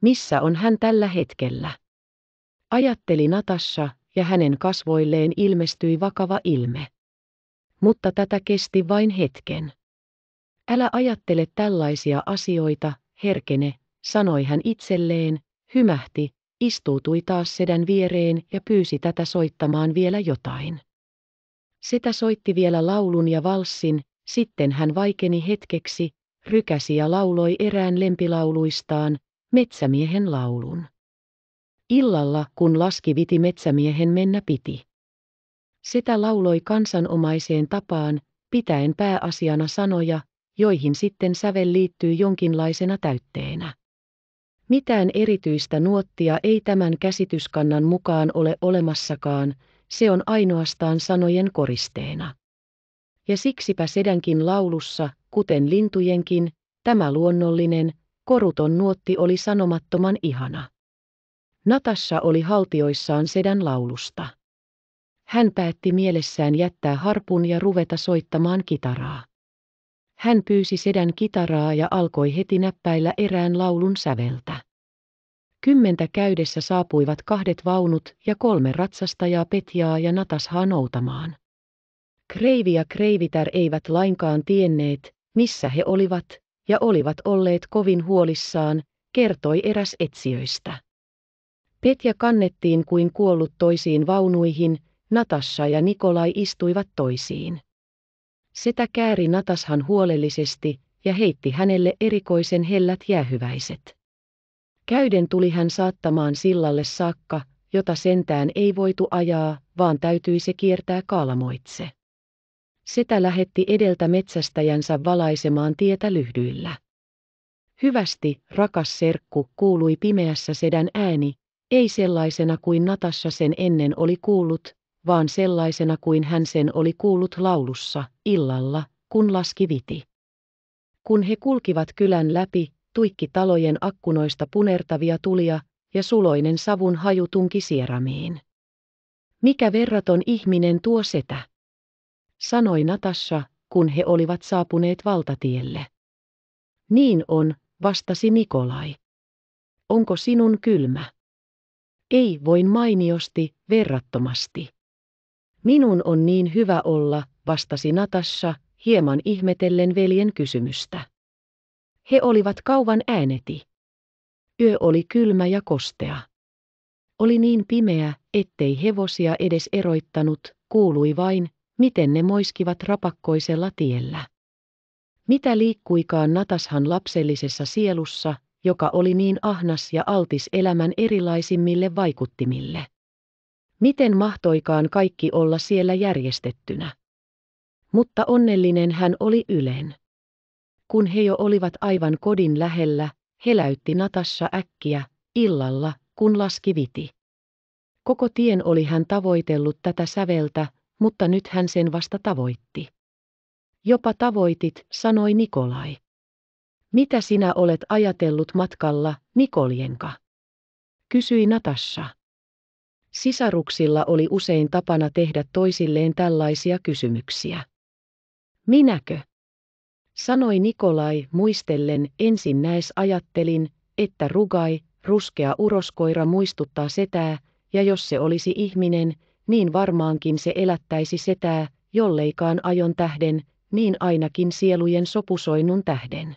Missä on hän tällä hetkellä? Ajatteli Natasha, ja hänen kasvoilleen ilmestyi vakava ilme. Mutta tätä kesti vain hetken. Älä ajattele tällaisia asioita, herkene, sanoi hän itselleen, hymähti, Istuutui taas sedän viereen ja pyysi tätä soittamaan vielä jotain. Setä soitti vielä laulun ja valssin, sitten hän vaikeni hetkeksi, rykäsi ja lauloi erään lempilauluistaan, metsämiehen laulun. Illalla, kun laski viti metsämiehen mennä piti. Setä lauloi kansanomaiseen tapaan, pitäen pääasiana sanoja, joihin sitten sävel liittyy jonkinlaisena täytteenä. Mitään erityistä nuottia ei tämän käsityskannan mukaan ole olemassakaan, se on ainoastaan sanojen koristeena. Ja siksipä sedänkin laulussa, kuten lintujenkin, tämä luonnollinen, koruton nuotti oli sanomattoman ihana. Natassa oli haltioissaan sedän laulusta. Hän päätti mielessään jättää harpun ja ruveta soittamaan kitaraa. Hän pyysi sedän kitaraa ja alkoi heti näppäillä erään laulun säveltä. Kymmentä käydessä saapuivat kahdet vaunut ja kolme ratsastajaa Petjaa ja Natashaa noutamaan. Kreivi ja Kreivitär eivät lainkaan tienneet, missä he olivat, ja olivat olleet kovin huolissaan, kertoi eräs etsijöistä. Petja kannettiin kuin kuollut toisiin vaunuihin, Natassa ja Nikolai istuivat toisiin. Setä kääri Natashan huolellisesti ja heitti hänelle erikoisen hellät jäähyväiset. Käyden tuli hän saattamaan sillalle saakka, jota sentään ei voitu ajaa, vaan täytyi se kiertää kaalamoitse. Setä lähetti edeltä metsästäjänsä valaisemaan tietä lyhdyillä. Hyvästi, rakas serkku, kuului pimeässä sedän ääni, ei sellaisena kuin Natasha sen ennen oli kuullut, vaan sellaisena kuin hän sen oli kuullut laulussa, illalla, kun laski viti. Kun he kulkivat kylän läpi, tuikki talojen akkunoista punertavia tulia, ja suloinen savun haju tunki sieramiin. Mikä verraton ihminen tuo setä? Sanoi Natasha, kun he olivat saapuneet valtatielle. Niin on, vastasi Nikolai. Onko sinun kylmä? Ei voin mainiosti, verrattomasti. Minun on niin hyvä olla, vastasi Natassa, hieman ihmetellen veljen kysymystä. He olivat kauan ääneti. Yö oli kylmä ja kostea. Oli niin pimeä, ettei hevosia edes eroittanut, kuului vain, miten ne moiskivat rapakkoisella tiellä. Mitä liikkuikaan Natashan lapsellisessa sielussa, joka oli niin ahnas ja altis elämän erilaisimmille vaikuttimille. Miten mahtoikaan kaikki olla siellä järjestettynä? Mutta onnellinen hän oli yleen. Kun he jo olivat aivan kodin lähellä, he läytti natassa äkkiä, illalla, kun laski viti. Koko tien oli hän tavoitellut tätä säveltä, mutta nyt hän sen vasta tavoitti. Jopa tavoitit, sanoi Nikolai. Mitä sinä olet ajatellut matkalla, Nikoljenka? Kysyi Natassa. Sisaruksilla oli usein tapana tehdä toisilleen tällaisia kysymyksiä. Minäkö? Sanoi Nikolai muistellen, ensin näes ajattelin, että rugai, ruskea uroskoira muistuttaa setää, ja jos se olisi ihminen, niin varmaankin se elättäisi setää, jolleikaan ajon tähden, niin ainakin sielujen sopusoinnun tähden.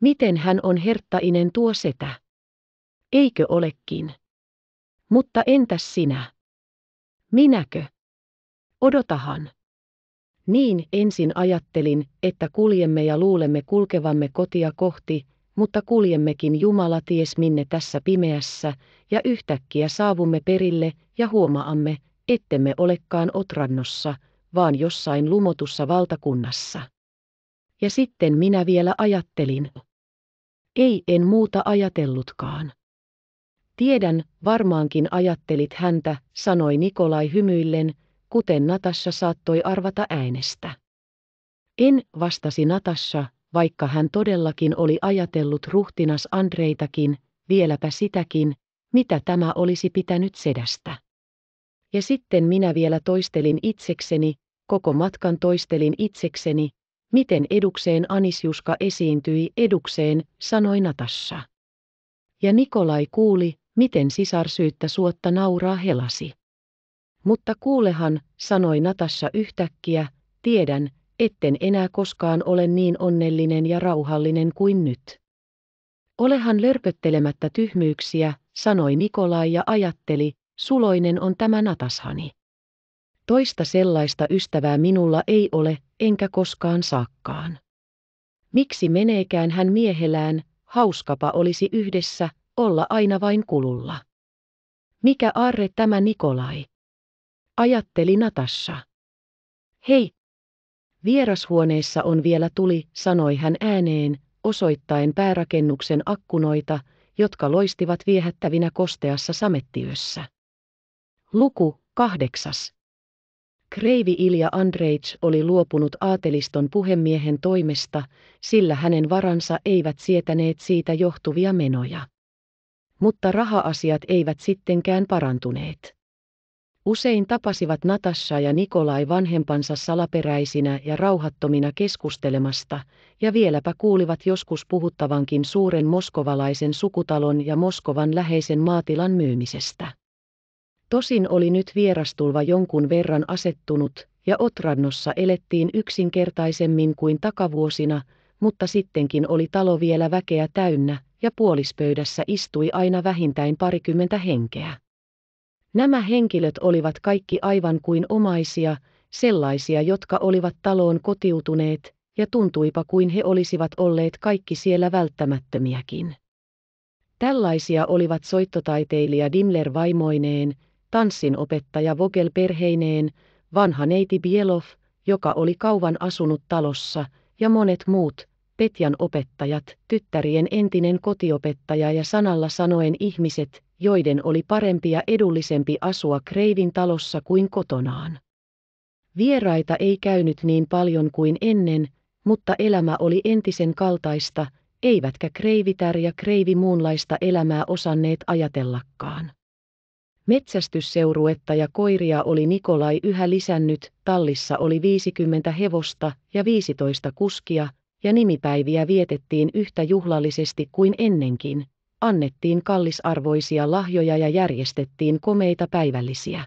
Miten hän on herttainen tuo setä? Eikö olekin? Mutta entäs sinä? Minäkö? Odotahan. Niin, ensin ajattelin, että kuljemme ja luulemme kulkevamme kotia kohti, mutta kuljemmekin Jumala ties minne tässä pimeässä, ja yhtäkkiä saavumme perille ja huomaamme, ettemme olekaan Otrannossa, vaan jossain lumotussa valtakunnassa. Ja sitten minä vielä ajattelin. Ei en muuta ajatellutkaan. Tiedän, varmaankin ajattelit häntä, sanoi Nikolai hymyillen, kuten Natassa saattoi arvata äänestä. En, vastasi Natassa, vaikka hän todellakin oli ajatellut ruhtinas Andreitakin, vieläpä sitäkin, mitä tämä olisi pitänyt sedästä. Ja sitten minä vielä toistelin itsekseni, koko matkan toistelin itsekseni, miten edukseen Anisjuska esiintyi edukseen, sanoi Natassa. Ja Nikolai kuuli, miten sisar syyttä suotta nauraa helasi. Mutta kuulehan, sanoi Natassa yhtäkkiä, tiedän, etten enää koskaan ole niin onnellinen ja rauhallinen kuin nyt. Olehan lörpöttelemättä tyhmyyksiä, sanoi Nikolai ja ajatteli, suloinen on tämä Natashani. Toista sellaista ystävää minulla ei ole, enkä koskaan saakkaan. Miksi meneekään hän miehelään, hauskapa olisi yhdessä, olla aina vain kululla. Mikä arre tämä Nikolai? Ajatteli Natasha. Hei! Vierashuoneessa on vielä tuli, sanoi hän ääneen, osoittaen päärakennuksen akkunoita, jotka loistivat viehättävinä kosteassa samettiössä. Luku kahdeksas. Kreivi Ilja Andreits oli luopunut aateliston puhemiehen toimesta, sillä hänen varansa eivät sietäneet siitä johtuvia menoja. Mutta raha-asiat eivät sittenkään parantuneet. Usein tapasivat Natassa ja Nikolai vanhempansa salaperäisinä ja rauhattomina keskustelemasta, ja vieläpä kuulivat joskus puhuttavankin suuren moskovalaisen sukutalon ja Moskovan läheisen maatilan myymisestä. Tosin oli nyt vierastulva jonkun verran asettunut, ja Otrannossa elettiin yksinkertaisemmin kuin takavuosina, mutta sittenkin oli talo vielä väkeä täynnä, ja puolispöydässä istui aina vähintään parikymmentä henkeä. Nämä henkilöt olivat kaikki aivan kuin omaisia, sellaisia, jotka olivat taloon kotiutuneet, ja tuntuipa kuin he olisivat olleet kaikki siellä välttämättömiäkin. Tällaisia olivat soittotaiteilija Dimler vaimoineen, tanssinopettaja Vogel perheineen, vanha neiti Bielov, joka oli kauan asunut talossa, ja monet muut, Petjan opettajat, tyttärien entinen kotiopettaja ja sanalla sanoen ihmiset, joiden oli parempi ja edullisempi asua Kreivin talossa kuin kotonaan. Vieraita ei käynyt niin paljon kuin ennen, mutta elämä oli entisen kaltaista, eivätkä kreivitär ja kreivi muunlaista elämää osanneet ajatellakaan. Metsästysseuruetta ja koiria oli Nikolai yhä lisännyt, tallissa oli 50 hevosta ja 15 kuskia, ja nimipäiviä vietettiin yhtä juhlallisesti kuin ennenkin, annettiin kallisarvoisia lahjoja ja järjestettiin komeita päivällisiä.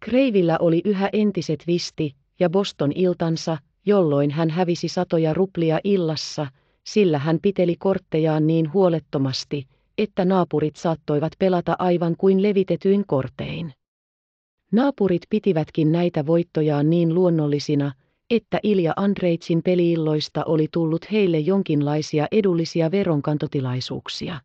Kreivillä oli yhä entiset visti ja Boston iltansa, jolloin hän hävisi satoja ruplia illassa, sillä hän piteli korttejaan niin huolettomasti, että naapurit saattoivat pelata aivan kuin levitetyin kortein. Naapurit pitivätkin näitä voittojaan niin luonnollisina, että Ilja Andreitsin peliilloista oli tullut heille jonkinlaisia edullisia veronkantotilaisuuksia.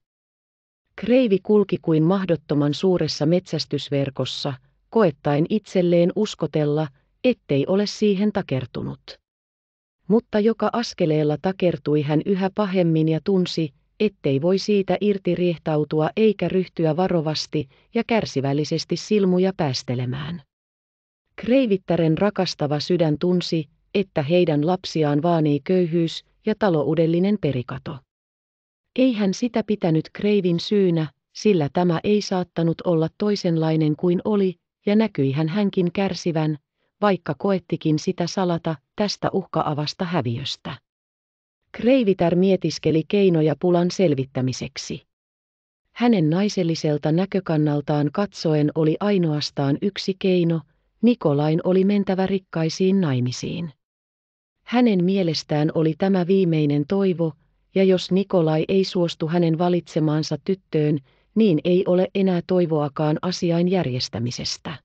Kreivi kulki kuin mahdottoman suuressa metsästysverkossa, koettaen itselleen uskotella, ettei ole siihen takertunut. Mutta joka askeleella takertui hän yhä pahemmin ja tunsi, ettei voi siitä irti riehtautua eikä ryhtyä varovasti ja kärsivällisesti silmuja päästelemään. Kreivittären rakastava sydän tunsi, että heidän lapsiaan vaanii köyhyys ja taloudellinen perikato. Ei hän sitä pitänyt kreivin syynä, sillä tämä ei saattanut olla toisenlainen kuin oli, ja näkyi hän hänkin kärsivän, vaikka koettikin sitä salata tästä uhkaavasta häviöstä. Kreivitär mietiskeli keinoja pulan selvittämiseksi. Hänen naiselliselta näkökannaltaan katsoen oli ainoastaan yksi keino, Nikolain oli mentävä rikkaisiin naimisiin. Hänen mielestään oli tämä viimeinen toivo, ja jos Nikolai ei suostu hänen valitsemaansa tyttöön, niin ei ole enää toivoakaan asiain järjestämisestä.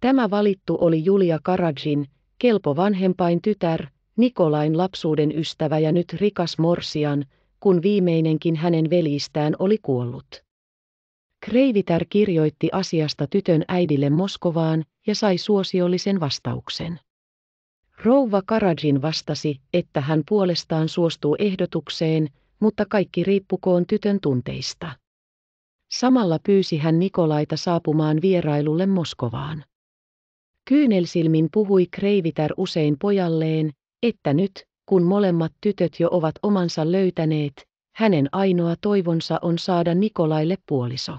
Tämä valittu oli Julia Karadzin, kelpo vanhempain tytär, Nikolain lapsuuden ystävä ja nyt rikas morsian, kun viimeinenkin hänen veljistään oli kuollut. Kreivitär kirjoitti asiasta tytön äidille Moskovaan ja sai suosiollisen vastauksen. Rouva Karajin vastasi, että hän puolestaan suostuu ehdotukseen, mutta kaikki riippukoon tytön tunteista. Samalla pyysi hän Nikolaita saapumaan vierailulle Moskovaan. Kyynelsilmin puhui Kreivitär usein pojalleen, että nyt, kun molemmat tytöt jo ovat omansa löytäneet, hänen ainoa toivonsa on saada Nikolaille puoliso.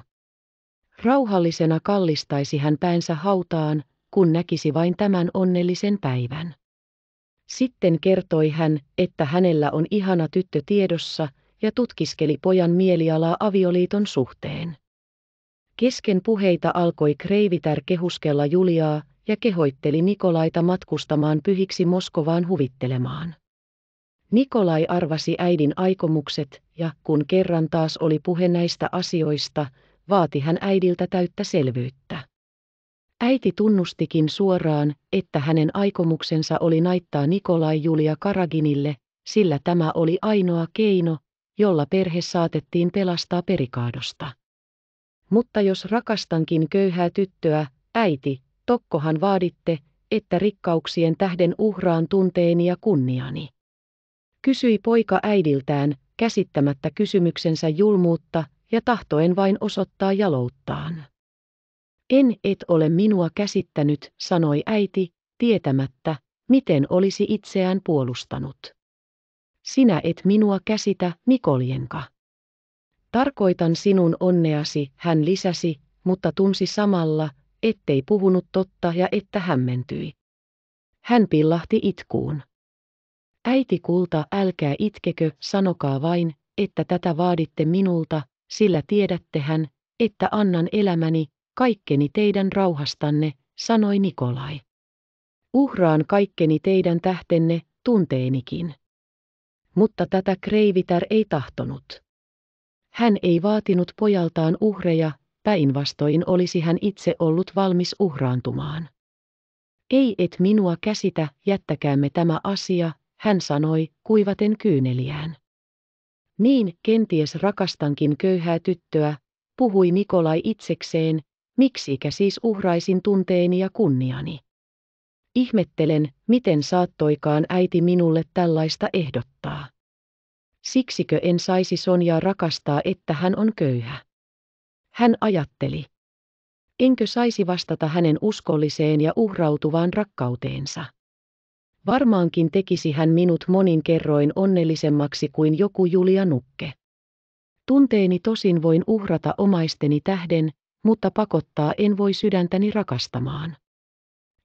Rauhallisena kallistaisi hän päänsä hautaan, kun näkisi vain tämän onnellisen päivän. Sitten kertoi hän, että hänellä on ihana tyttö tiedossa, ja tutkiskeli pojan mielialaa avioliiton suhteen. Kesken puheita alkoi Kreivitär kehuskella Juliaa ja kehoitteli Nikolaita matkustamaan pyhiksi Moskovaan huvittelemaan. Nikolai arvasi äidin aikomukset ja, kun kerran taas oli puhe näistä asioista, vaati hän äidiltä täyttä selvyyttä. Äiti tunnustikin suoraan, että hänen aikomuksensa oli naittaa Nikolai Julia Karaginille, sillä tämä oli ainoa keino, jolla perhe saatettiin pelastaa perikaadosta. Mutta jos rakastankin köyhää tyttöä, äiti, tokkohan vaaditte, että rikkauksien tähden uhraan tunteeni ja kunniani. Kysyi poika äidiltään, käsittämättä kysymyksensä julmuutta ja tahtoen vain osoittaa jalouttaan. En et ole minua käsittänyt, sanoi äiti, tietämättä, miten olisi itseään puolustanut. Sinä et minua käsitä, Mikoljenka. Tarkoitan sinun onneasi, hän lisäsi, mutta tunsi samalla, ettei puhunut totta ja että hämmentyi. Hän pillahti itkuun. Äiti kulta, älkää itkekö, sanokaa vain, että tätä vaaditte minulta, sillä tiedättehän, että annan elämäni, Kaikkeni teidän rauhastanne, sanoi Nikolai. Uhraan kaikkeni teidän tähtenne, tunteenikin. Mutta tätä Kreivitär ei tahtonut. Hän ei vaatinut pojaltaan uhreja, päinvastoin olisi hän itse ollut valmis uhraantumaan. Ei et minua käsitä, jättäkäämme tämä asia, hän sanoi, kuivaten kyyneliään. Niin, kenties rakastankin köyhää tyttöä, puhui Nikolai itsekseen, Miksikä siis uhraisin tunteeni ja kunniani? Ihmettelen, miten saattoikaan äiti minulle tällaista ehdottaa. Siksikö en saisi Sonjaa rakastaa, että hän on köyhä? Hän ajatteli. Enkö saisi vastata hänen uskolliseen ja uhrautuvaan rakkauteensa? Varmaankin tekisi hän minut monin kerroin onnellisemmaksi kuin joku Julia Nukke. Tunteeni tosin voin uhrata omaisteni tähden, mutta pakottaa en voi sydäntäni rakastamaan.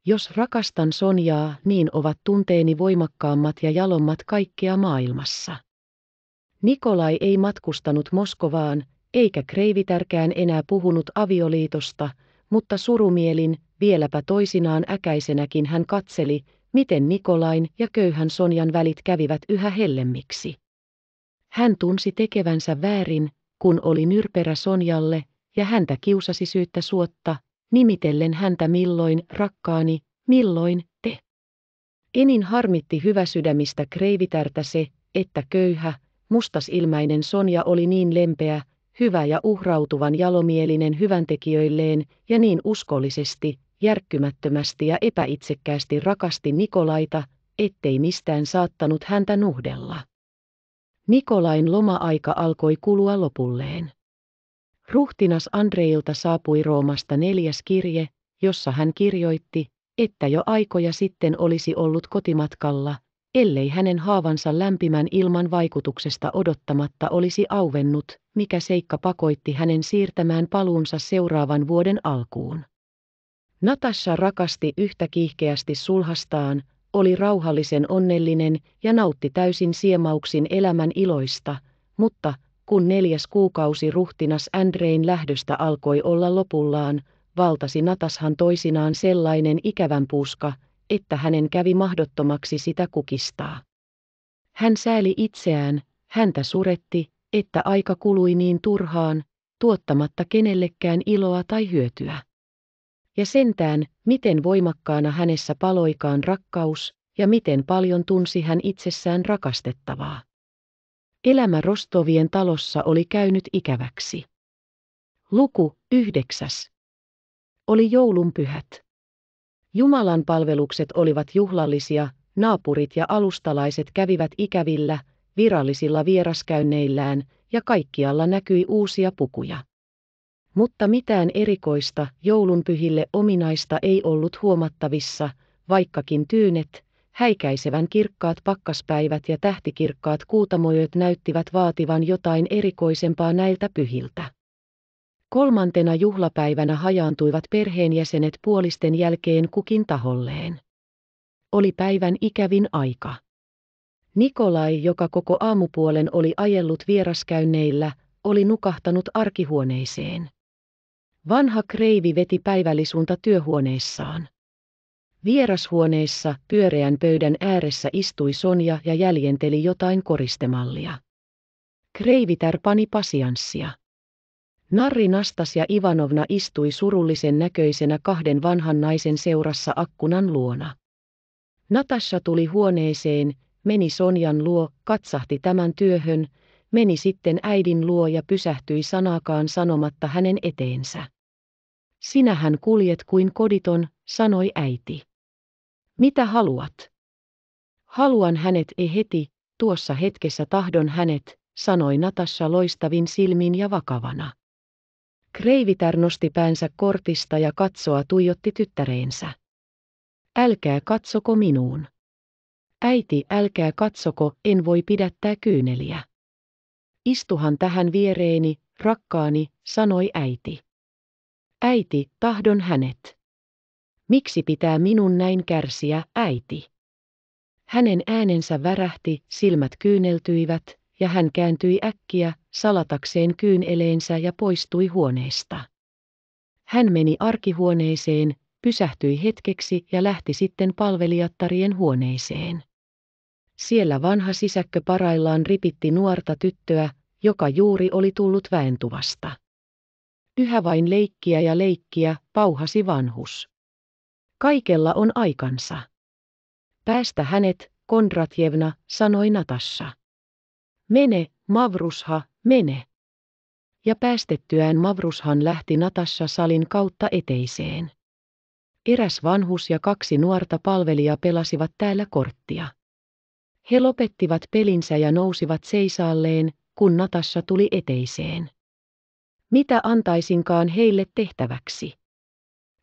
Jos rakastan Sonjaa, niin ovat tunteeni voimakkaammat ja jalommat kaikkea maailmassa. Nikolai ei matkustanut Moskovaan, eikä kreivitärkään enää puhunut avioliitosta, mutta surumielin, vieläpä toisinaan äkäisenäkin hän katseli, miten Nikolain ja köyhän Sonjan välit kävivät yhä hellemmiksi. Hän tunsi tekevänsä väärin, kun oli nyrperä Sonjalle, ja häntä kiusasi syyttä suotta, nimitellen häntä milloin rakkaani, milloin te. Enin harmitti hyvä sydämistä kreivitärtä se, että köyhä, mustasilmäinen Sonja oli niin lempeä, hyvä ja uhrautuvan jalomielinen hyväntekijöilleen ja niin uskollisesti, järkkymättömästi ja epäitsekkäästi rakasti Nikolaita, ettei mistään saattanut häntä nuhdella. Nikolain loma-aika alkoi kulua lopulleen. Ruhtinas Andreilta saapui Roomasta neljäs kirje, jossa hän kirjoitti, että jo aikoja sitten olisi ollut kotimatkalla, ellei hänen haavansa lämpimän ilman vaikutuksesta odottamatta olisi auvennut, mikä seikka pakoitti hänen siirtämään paluunsa seuraavan vuoden alkuun. Natasha rakasti yhtä kiihkeästi sulhastaan, oli rauhallisen onnellinen ja nautti täysin siemauksin elämän iloista, mutta kun neljäs kuukausi ruhtinas Andrein lähdöstä alkoi olla lopullaan, valtasi Natashan toisinaan sellainen ikävän puuska, että hänen kävi mahdottomaksi sitä kukistaa. Hän sääli itseään, häntä suretti, että aika kului niin turhaan, tuottamatta kenellekään iloa tai hyötyä. Ja sentään, miten voimakkaana hänessä paloikaan rakkaus, ja miten paljon tunsi hän itsessään rakastettavaa. Elämä Rostovien talossa oli käynyt ikäväksi. Luku 9. Oli joulunpyhät. Jumalan palvelukset olivat juhlallisia, naapurit ja alustalaiset kävivät ikävillä, virallisilla vieraskäynneillään, ja kaikkialla näkyi uusia pukuja. Mutta mitään erikoista joulunpyhille ominaista ei ollut huomattavissa, vaikkakin tyynet, Häikäisevän kirkkaat pakkaspäivät ja tähtikirkkaat kuutamojot näyttivät vaativan jotain erikoisempaa näiltä pyhiltä. Kolmantena juhlapäivänä hajaantuivat perheenjäsenet puolisten jälkeen kukin taholleen. Oli päivän ikävin aika. Nikolai, joka koko aamupuolen oli ajellut vieraskäynneillä, oli nukahtanut arkihuoneeseen. Vanha kreivi veti päivällisunta työhuoneessaan. Vierashuoneessa pyöreän pöydän ääressä istui Sonja ja jäljenteli jotain koristemallia. Kreivitär pani pasianssia. Narri Nastasia Ivanovna istui surullisen näköisenä kahden vanhan naisen seurassa akkunan luona. Natasha tuli huoneeseen, meni Sonjan luo, katsahti tämän työhön, meni sitten äidin luo ja pysähtyi sanaakaan sanomatta hänen eteensä. Sinähän kuljet kuin koditon, sanoi äiti. Mitä haluat? Haluan hänet ei heti, tuossa hetkessä tahdon hänet, sanoi Natasha loistavin silmin ja vakavana. Kreivitär nosti päänsä kortista ja katsoa tuijotti tyttäreensä. Älkää katsoko minuun. Äiti, älkää katsoko, en voi pidättää kyyneliä. Istuhan tähän viereeni, rakkaani, sanoi äiti. Äiti, tahdon hänet. Miksi pitää minun näin kärsiä, äiti? Hänen äänensä värähti, silmät kyyneltyivät, ja hän kääntyi äkkiä, salatakseen kyyneleensä ja poistui huoneesta. Hän meni arkihuoneeseen, pysähtyi hetkeksi ja lähti sitten palvelijattarien huoneeseen. Siellä vanha sisäkkö paraillaan ripitti nuorta tyttöä, joka juuri oli tullut väentuvasta. Yhä vain leikkiä ja leikkiä, pauhasi vanhus. Kaikella on aikansa. Päästä hänet, Kondratjevna, sanoi Natassa. Mene, Mavrusha, mene. Ja päästettyään Mavrushan lähti Natassa salin kautta eteiseen. Eräs vanhus ja kaksi nuorta palvelijaa pelasivat täällä korttia. He lopettivat pelinsä ja nousivat seisaalleen, kun Natassa tuli eteiseen. Mitä antaisinkaan heille tehtäväksi?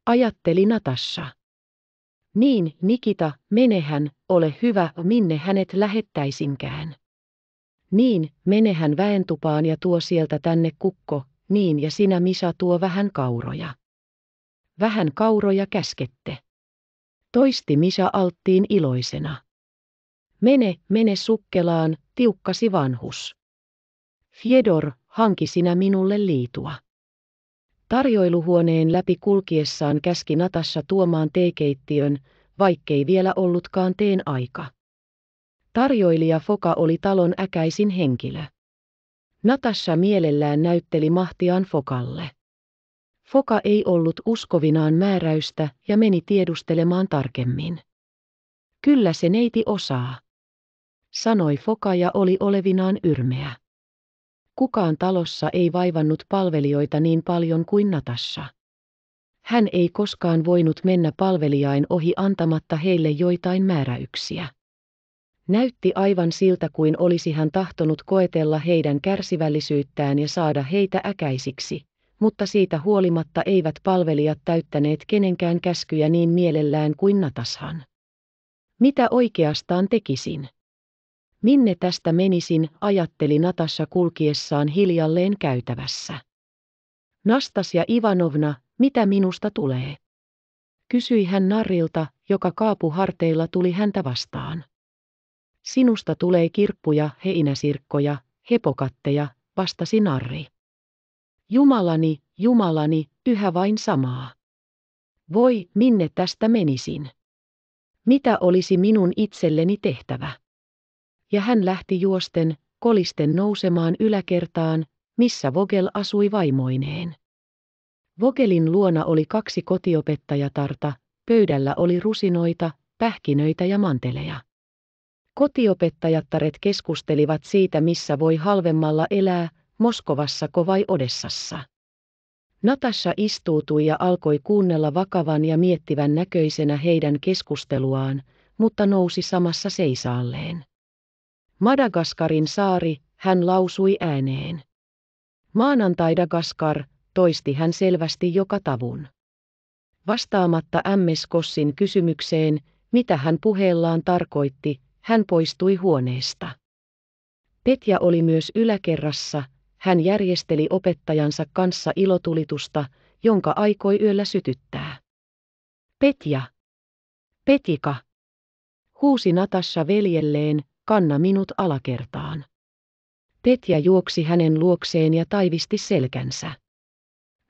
Ajatteli Natassa. Niin, Nikita, menehän, ole hyvä, minne hänet lähettäisinkään. Niin, menehän väentupaan ja tuo sieltä tänne kukko, niin ja sinä Misa tuo vähän kauroja. Vähän kauroja käskette. Toisti Misa alttiin iloisena. Mene, mene sukkelaan, tiukkasi vanhus. Fjedor, hanki sinä minulle liitua. Tarjoiluhuoneen läpi kulkiessaan käski Natassa tuomaan teekeittiön, vaikkei vielä ollutkaan teen aika. Tarjoilija Foka oli talon äkäisin henkilö. Natassa mielellään näytteli mahtiaan Fokalle. Foka ei ollut uskovinaan määräystä ja meni tiedustelemaan tarkemmin. Kyllä se neiti osaa, sanoi Foka ja oli olevinaan yrmeä. Kukaan talossa ei vaivannut palvelijoita niin paljon kuin Natassa. Hän ei koskaan voinut mennä palvelijain ohi antamatta heille joitain määräyksiä. Näytti aivan siltä kuin olisi hän tahtonut koetella heidän kärsivällisyyttään ja saada heitä äkäisiksi, mutta siitä huolimatta eivät palvelijat täyttäneet kenenkään käskyjä niin mielellään kuin Natashan. Mitä oikeastaan tekisin? Minne tästä menisin, ajatteli Natasha kulkiessaan hiljalleen käytävässä. Nastasia Ivanovna, mitä minusta tulee? Kysyi hän Narrilta, joka kaapu harteilla tuli häntä vastaan. Sinusta tulee kirppuja, heinäsirkkoja, hepokatteja, vastasi Narri. Jumalani, jumalani, yhä vain samaa. Voi, minne tästä menisin? Mitä olisi minun itselleni tehtävä? ja hän lähti juosten, kolisten nousemaan yläkertaan, missä Vogel asui vaimoineen. Vogelin luona oli kaksi kotiopettajatarta, pöydällä oli rusinoita, pähkinöitä ja manteleja. Kotiopettajattaret keskustelivat siitä, missä voi halvemmalla elää, Moskovassako vai Odessassa. Natasha istuutui ja alkoi kuunnella vakavan ja miettivän näköisenä heidän keskusteluaan, mutta nousi samassa seisaalleen. Madagaskarin saari, hän lausui ääneen. Maanantai Dagaskar, toisti hän selvästi joka tavun. Vastaamatta M.S. Kossin kysymykseen, mitä hän puheellaan tarkoitti, hän poistui huoneesta. Petja oli myös yläkerrassa, hän järjesteli opettajansa kanssa ilotulitusta, jonka aikoi yöllä sytyttää. Petja! Petika! Huusi Natasha veljelleen, kanna minut alakertaan. Petja juoksi hänen luokseen ja taivisti selkänsä.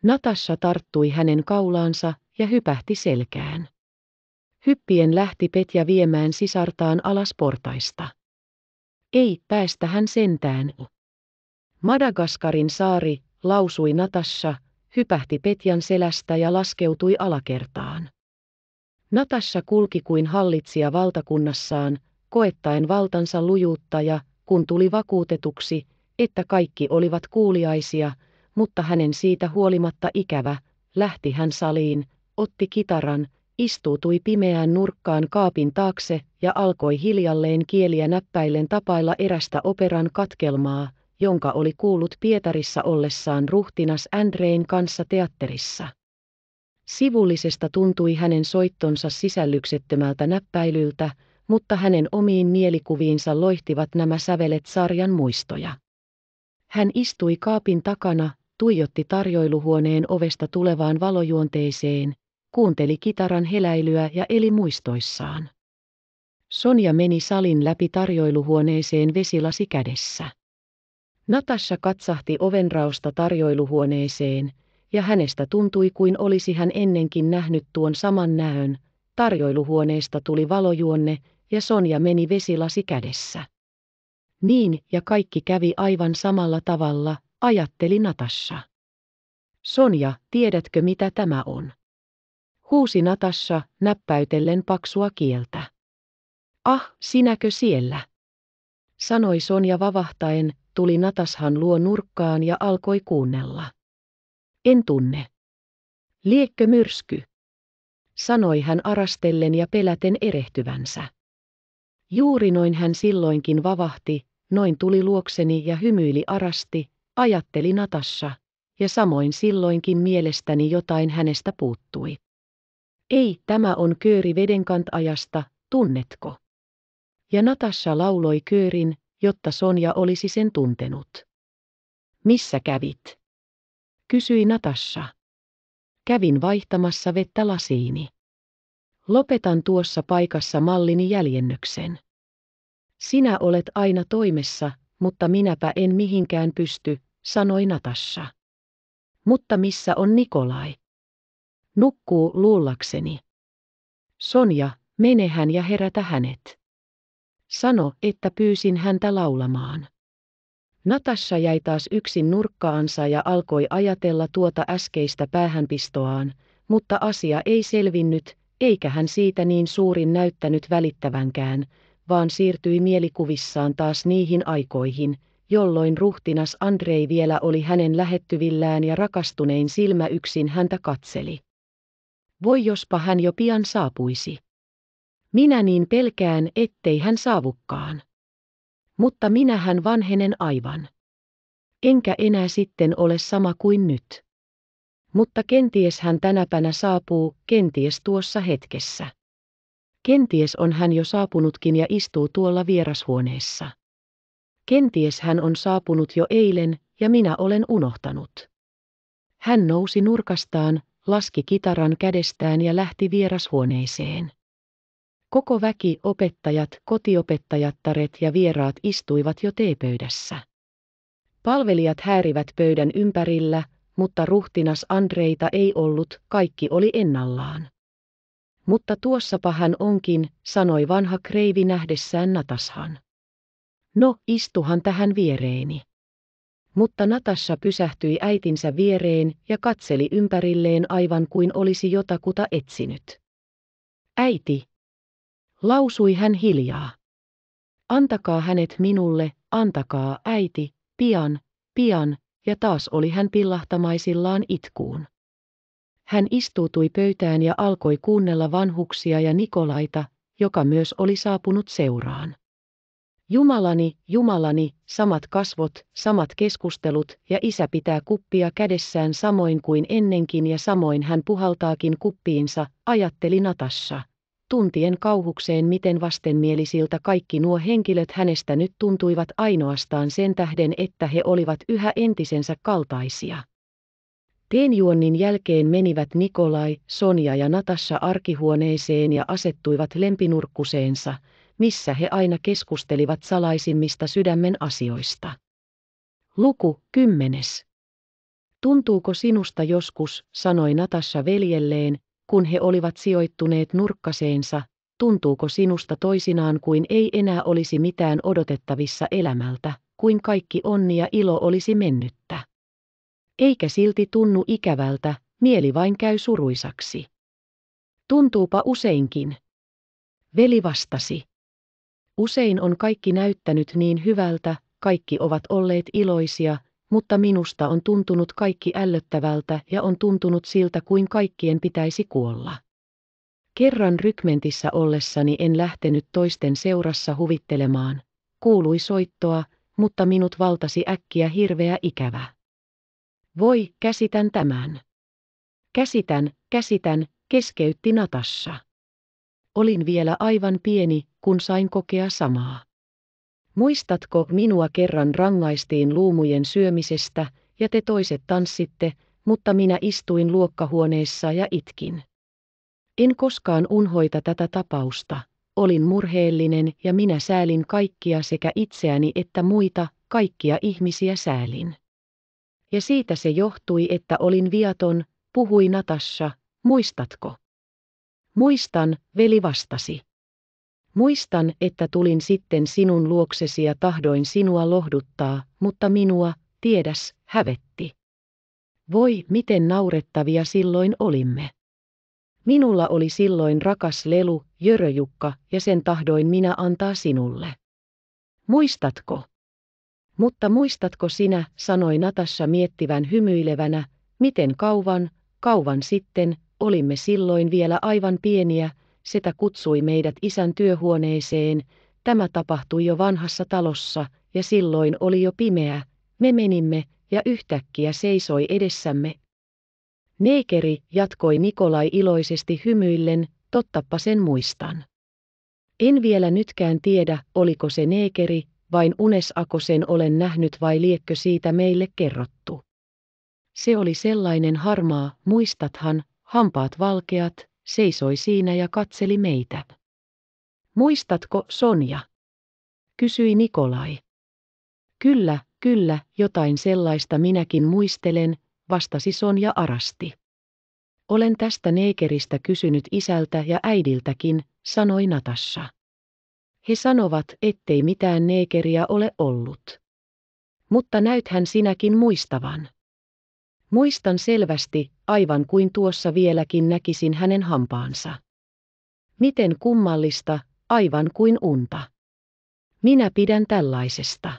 Natassa tarttui hänen kaulaansa ja hypähti selkään. Hyppien lähti Petja viemään sisartaan alas portaista. Ei päästä hän sentään. Madagaskarin saari, lausui Natassa, hypähti Petjan selästä ja laskeutui alakertaan. Natassa kulki kuin hallitsija valtakunnassaan, koettaen valtansa lujuutta ja, kun tuli vakuutetuksi, että kaikki olivat kuuliaisia, mutta hänen siitä huolimatta ikävä, lähti hän saliin, otti kitaran, istuutui pimeään nurkkaan kaapin taakse ja alkoi hiljalleen kieliä näppäillen tapailla erästä operan katkelmaa, jonka oli kuullut Pietarissa ollessaan ruhtinas Andrein kanssa teatterissa. Sivullisesta tuntui hänen soittonsa sisällyksettömältä näppäilyltä, mutta hänen omiin mielikuviinsa loihtivat nämä sävelet sarjan muistoja. Hän istui kaapin takana, tuijotti tarjoiluhuoneen ovesta tulevaan valojuonteeseen, kuunteli kitaran heläilyä ja eli muistoissaan. Sonja meni salin läpi tarjoiluhuoneeseen vesilasi kädessä. Natasha katsahti ovenrausta tarjoiluhuoneeseen, ja hänestä tuntui kuin olisi hän ennenkin nähnyt tuon saman näön. Tarjoiluhuoneesta tuli valojuonne, ja Sonja meni vesilasi kädessä. Niin, ja kaikki kävi aivan samalla tavalla, ajatteli Natasha. Sonja, tiedätkö mitä tämä on? Huusi Natasha, näppäytellen paksua kieltä. Ah, sinäkö siellä? Sanoi Sonja vavahtaen, tuli Natashan luo nurkkaan ja alkoi kuunnella. En tunne. Liekkö myrsky? Sanoi hän arastellen ja peläten erehtyvänsä. Juuri noin hän silloinkin vavahti, noin tuli luokseni ja hymyili arasti, ajatteli Natassa, ja samoin silloinkin mielestäni jotain hänestä puuttui. Ei, tämä on kööri vedenkantajasta, tunnetko? Ja Natassa lauloi köörin, jotta Sonja olisi sen tuntenut. Missä kävit? Kysyi Natassa. Kävin vaihtamassa vettä lasiini. Lopetan tuossa paikassa mallini jäljennöksen. Sinä olet aina toimessa, mutta minäpä en mihinkään pysty, sanoi Natasha. Mutta missä on Nikolai? Nukkuu luullakseni. Sonja, mene hän ja herätä hänet. Sano, että pyysin häntä laulamaan. Natasha jäi taas yksin nurkkaansa ja alkoi ajatella tuota äskeistä päähänpistoaan, mutta asia ei selvinnyt, eikä hän siitä niin suurin näyttänyt välittävänkään, vaan siirtyi mielikuvissaan taas niihin aikoihin, jolloin ruhtinas Andrei vielä oli hänen lähettyvillään ja rakastunein silmä yksin häntä katseli. Voi jospa hän jo pian saapuisi. Minä niin pelkään, ettei hän saavukkaan. Mutta minähän vanhenen aivan. Enkä enää sitten ole sama kuin nyt. Mutta kenties hän tänäpänä saapuu, kenties tuossa hetkessä. Kenties on hän jo saapunutkin ja istuu tuolla vierashuoneessa. Kenties hän on saapunut jo eilen, ja minä olen unohtanut. Hän nousi nurkastaan, laski kitaran kädestään ja lähti vierashuoneeseen. Koko väki, opettajat, kotiopettajattaret ja vieraat istuivat jo teepöydässä. Palvelijat häärivät pöydän ympärillä, mutta ruhtinas Andreita ei ollut, kaikki oli ennallaan. Mutta tuossapa hän onkin, sanoi vanha kreivi nähdessään Natashan. No, istuhan tähän viereeni. Mutta Natassa pysähtyi äitinsä viereen ja katseli ympärilleen aivan kuin olisi jotakuta etsinyt. Äiti, lausui hän hiljaa. Antakaa hänet minulle, antakaa äiti, pian, pian, ja taas oli hän pillahtamaisillaan itkuun. Hän istuutui pöytään ja alkoi kuunnella vanhuksia ja Nikolaita, joka myös oli saapunut seuraan. Jumalani, Jumalani, samat kasvot, samat keskustelut, ja isä pitää kuppia kädessään samoin kuin ennenkin ja samoin hän puhaltaakin kuppiinsa, ajatteli Natassa. Tuntien kauhukseen, miten vastenmielisiltä kaikki nuo henkilöt hänestä nyt tuntuivat ainoastaan sen tähden, että he olivat yhä entisensä kaltaisia. Teenjuonnin jälkeen menivät Nikolai, Sonja ja Natassa arkihuoneeseen ja asettuivat lempinurkkuseensa, missä he aina keskustelivat salaisimmista sydämen asioista. Luku 10. Tuntuuko sinusta joskus, sanoi Natassa veljelleen, kun he olivat sijoittuneet nurkkaseensa, tuntuuko sinusta toisinaan kuin ei enää olisi mitään odotettavissa elämältä, kuin kaikki onni ja ilo olisi mennyttä eikä silti tunnu ikävältä, mieli vain käy suruisaksi. Tuntuupa useinkin. Veli vastasi. Usein on kaikki näyttänyt niin hyvältä, kaikki ovat olleet iloisia, mutta minusta on tuntunut kaikki ällöttävältä ja on tuntunut siltä kuin kaikkien pitäisi kuolla. Kerran rykmentissä ollessani en lähtenyt toisten seurassa huvittelemaan. Kuului soittoa, mutta minut valtasi äkkiä hirveä ikävä. Voi, käsitän tämän. Käsitän, käsitän, keskeytti Natassa. Olin vielä aivan pieni, kun sain kokea samaa. Muistatko, minua kerran rangaistiin luumujen syömisestä, ja te toiset tanssitte, mutta minä istuin luokkahuoneessa ja itkin. En koskaan unhoita tätä tapausta. Olin murheellinen ja minä säälin kaikkia sekä itseäni että muita, kaikkia ihmisiä säälin ja siitä se johtui, että olin viaton, puhui Natasha, muistatko? Muistan, veli vastasi. Muistan, että tulin sitten sinun luoksesi ja tahdoin sinua lohduttaa, mutta minua, tiedäs, hävetti. Voi, miten naurettavia silloin olimme. Minulla oli silloin rakas lelu, jöröjukka, ja sen tahdoin minä antaa sinulle. Muistatko? Mutta muistatko sinä, sanoi Natassa miettivän hymyilevänä, miten kauan, kauan sitten, olimme silloin vielä aivan pieniä, sitä kutsui meidät isän työhuoneeseen, tämä tapahtui jo vanhassa talossa, ja silloin oli jo pimeä, me menimme, ja yhtäkkiä seisoi edessämme. Neikeri, jatkoi Nikolai iloisesti hymyillen, tottappa sen muistan. En vielä nytkään tiedä, oliko se neekeri, vain unesako sen olen nähnyt vai liekkö siitä meille kerrottu. Se oli sellainen harmaa, muistathan, hampaat valkeat, seisoi siinä ja katseli meitä. Muistatko, Sonja? kysyi Nikolai. Kyllä, kyllä, jotain sellaista minäkin muistelen, vastasi Sonja arasti. Olen tästä neikeristä kysynyt isältä ja äidiltäkin, sanoi Natassa. He sanovat, ettei mitään neekeriä ole ollut. Mutta näythän sinäkin muistavan. Muistan selvästi, aivan kuin tuossa vieläkin näkisin hänen hampaansa. Miten kummallista, aivan kuin unta. Minä pidän tällaisesta.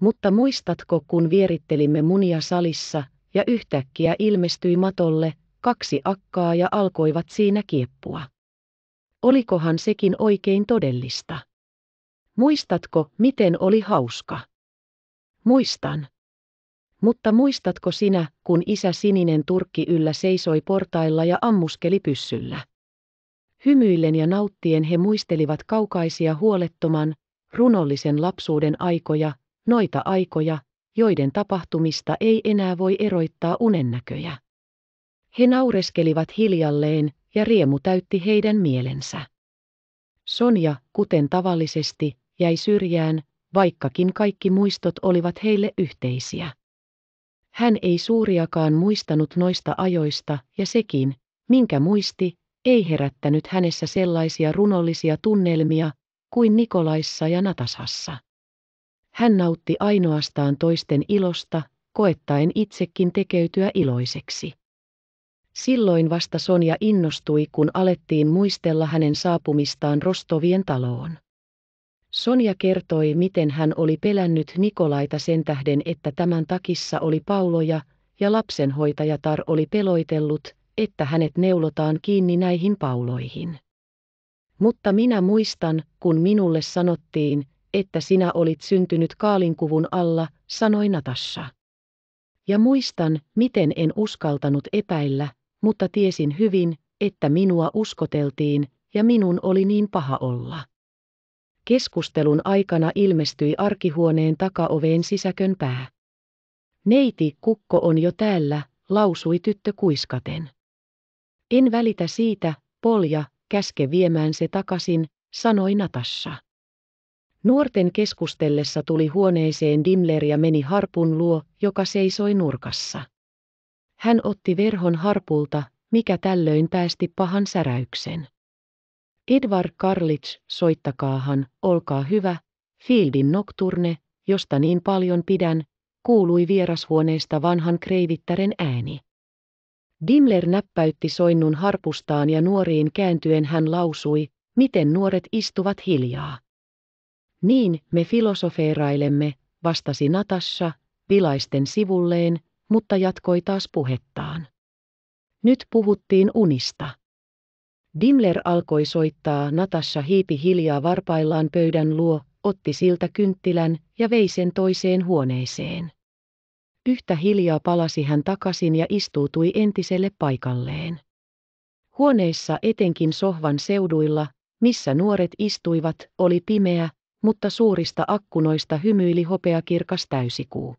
Mutta muistatko, kun vierittelimme munia salissa, ja yhtäkkiä ilmestyi matolle, kaksi akkaa ja alkoivat siinä kieppua olikohan sekin oikein todellista? Muistatko, miten oli hauska? Muistan. Mutta muistatko sinä, kun isä sininen turkki yllä seisoi portailla ja ammuskeli pyssyllä? Hymyillen ja nauttien he muistelivat kaukaisia huolettoman, runollisen lapsuuden aikoja, noita aikoja, joiden tapahtumista ei enää voi eroittaa unennäköjä. He naureskelivat hiljalleen, ja riemu täytti heidän mielensä. Sonja, kuten tavallisesti, jäi syrjään, vaikkakin kaikki muistot olivat heille yhteisiä. Hän ei suuriakaan muistanut noista ajoista, ja sekin, minkä muisti, ei herättänyt hänessä sellaisia runollisia tunnelmia kuin Nikolaissa ja Natasassa. Hän nautti ainoastaan toisten ilosta, koettaen itsekin tekeytyä iloiseksi. Silloin vasta Sonja innostui, kun alettiin muistella hänen saapumistaan Rostovien taloon. Sonja kertoi, miten hän oli pelännyt Nikolaita sen tähden, että tämän takissa oli pauloja, ja lapsenhoitajatar oli peloitellut, että hänet neulotaan kiinni näihin pauloihin. Mutta minä muistan, kun minulle sanottiin, että sinä olit syntynyt kaalinkuvun alla, sanoi Natassa. Ja muistan, miten en uskaltanut epäillä, mutta tiesin hyvin, että minua uskoteltiin, ja minun oli niin paha olla. Keskustelun aikana ilmestyi arkihuoneen takaoveen sisäkön pää. Neiti Kukko on jo täällä, lausui tyttö kuiskaten. En välitä siitä, polja, käske viemään se takaisin, sanoi Natassa. Nuorten keskustellessa tuli huoneeseen Dimler ja meni harpun luo, joka seisoi nurkassa. Hän otti verhon harpulta, mikä tällöin päästi pahan säräyksen. Edward Karlitz, soittakaahan, olkaa hyvä, Fieldin nocturne, josta niin paljon pidän, kuului vierashuoneesta vanhan kreivittären ääni. Dimler näppäytti soinnun harpustaan ja nuoriin kääntyen hän lausui, miten nuoret istuvat hiljaa. Niin, me filosofeerailemme, vastasi Natasha, pilaisten sivulleen, mutta jatkoi taas puhettaan. Nyt puhuttiin unista. Dimler alkoi soittaa, Natasha hiipi hiljaa varpaillaan pöydän luo, otti siltä kynttilän ja vei sen toiseen huoneeseen. Yhtä hiljaa palasi hän takaisin ja istuutui entiselle paikalleen. Huoneessa etenkin sohvan seuduilla, missä nuoret istuivat, oli pimeä, mutta suurista akkunoista hymyili hopeakirkas täysikuu.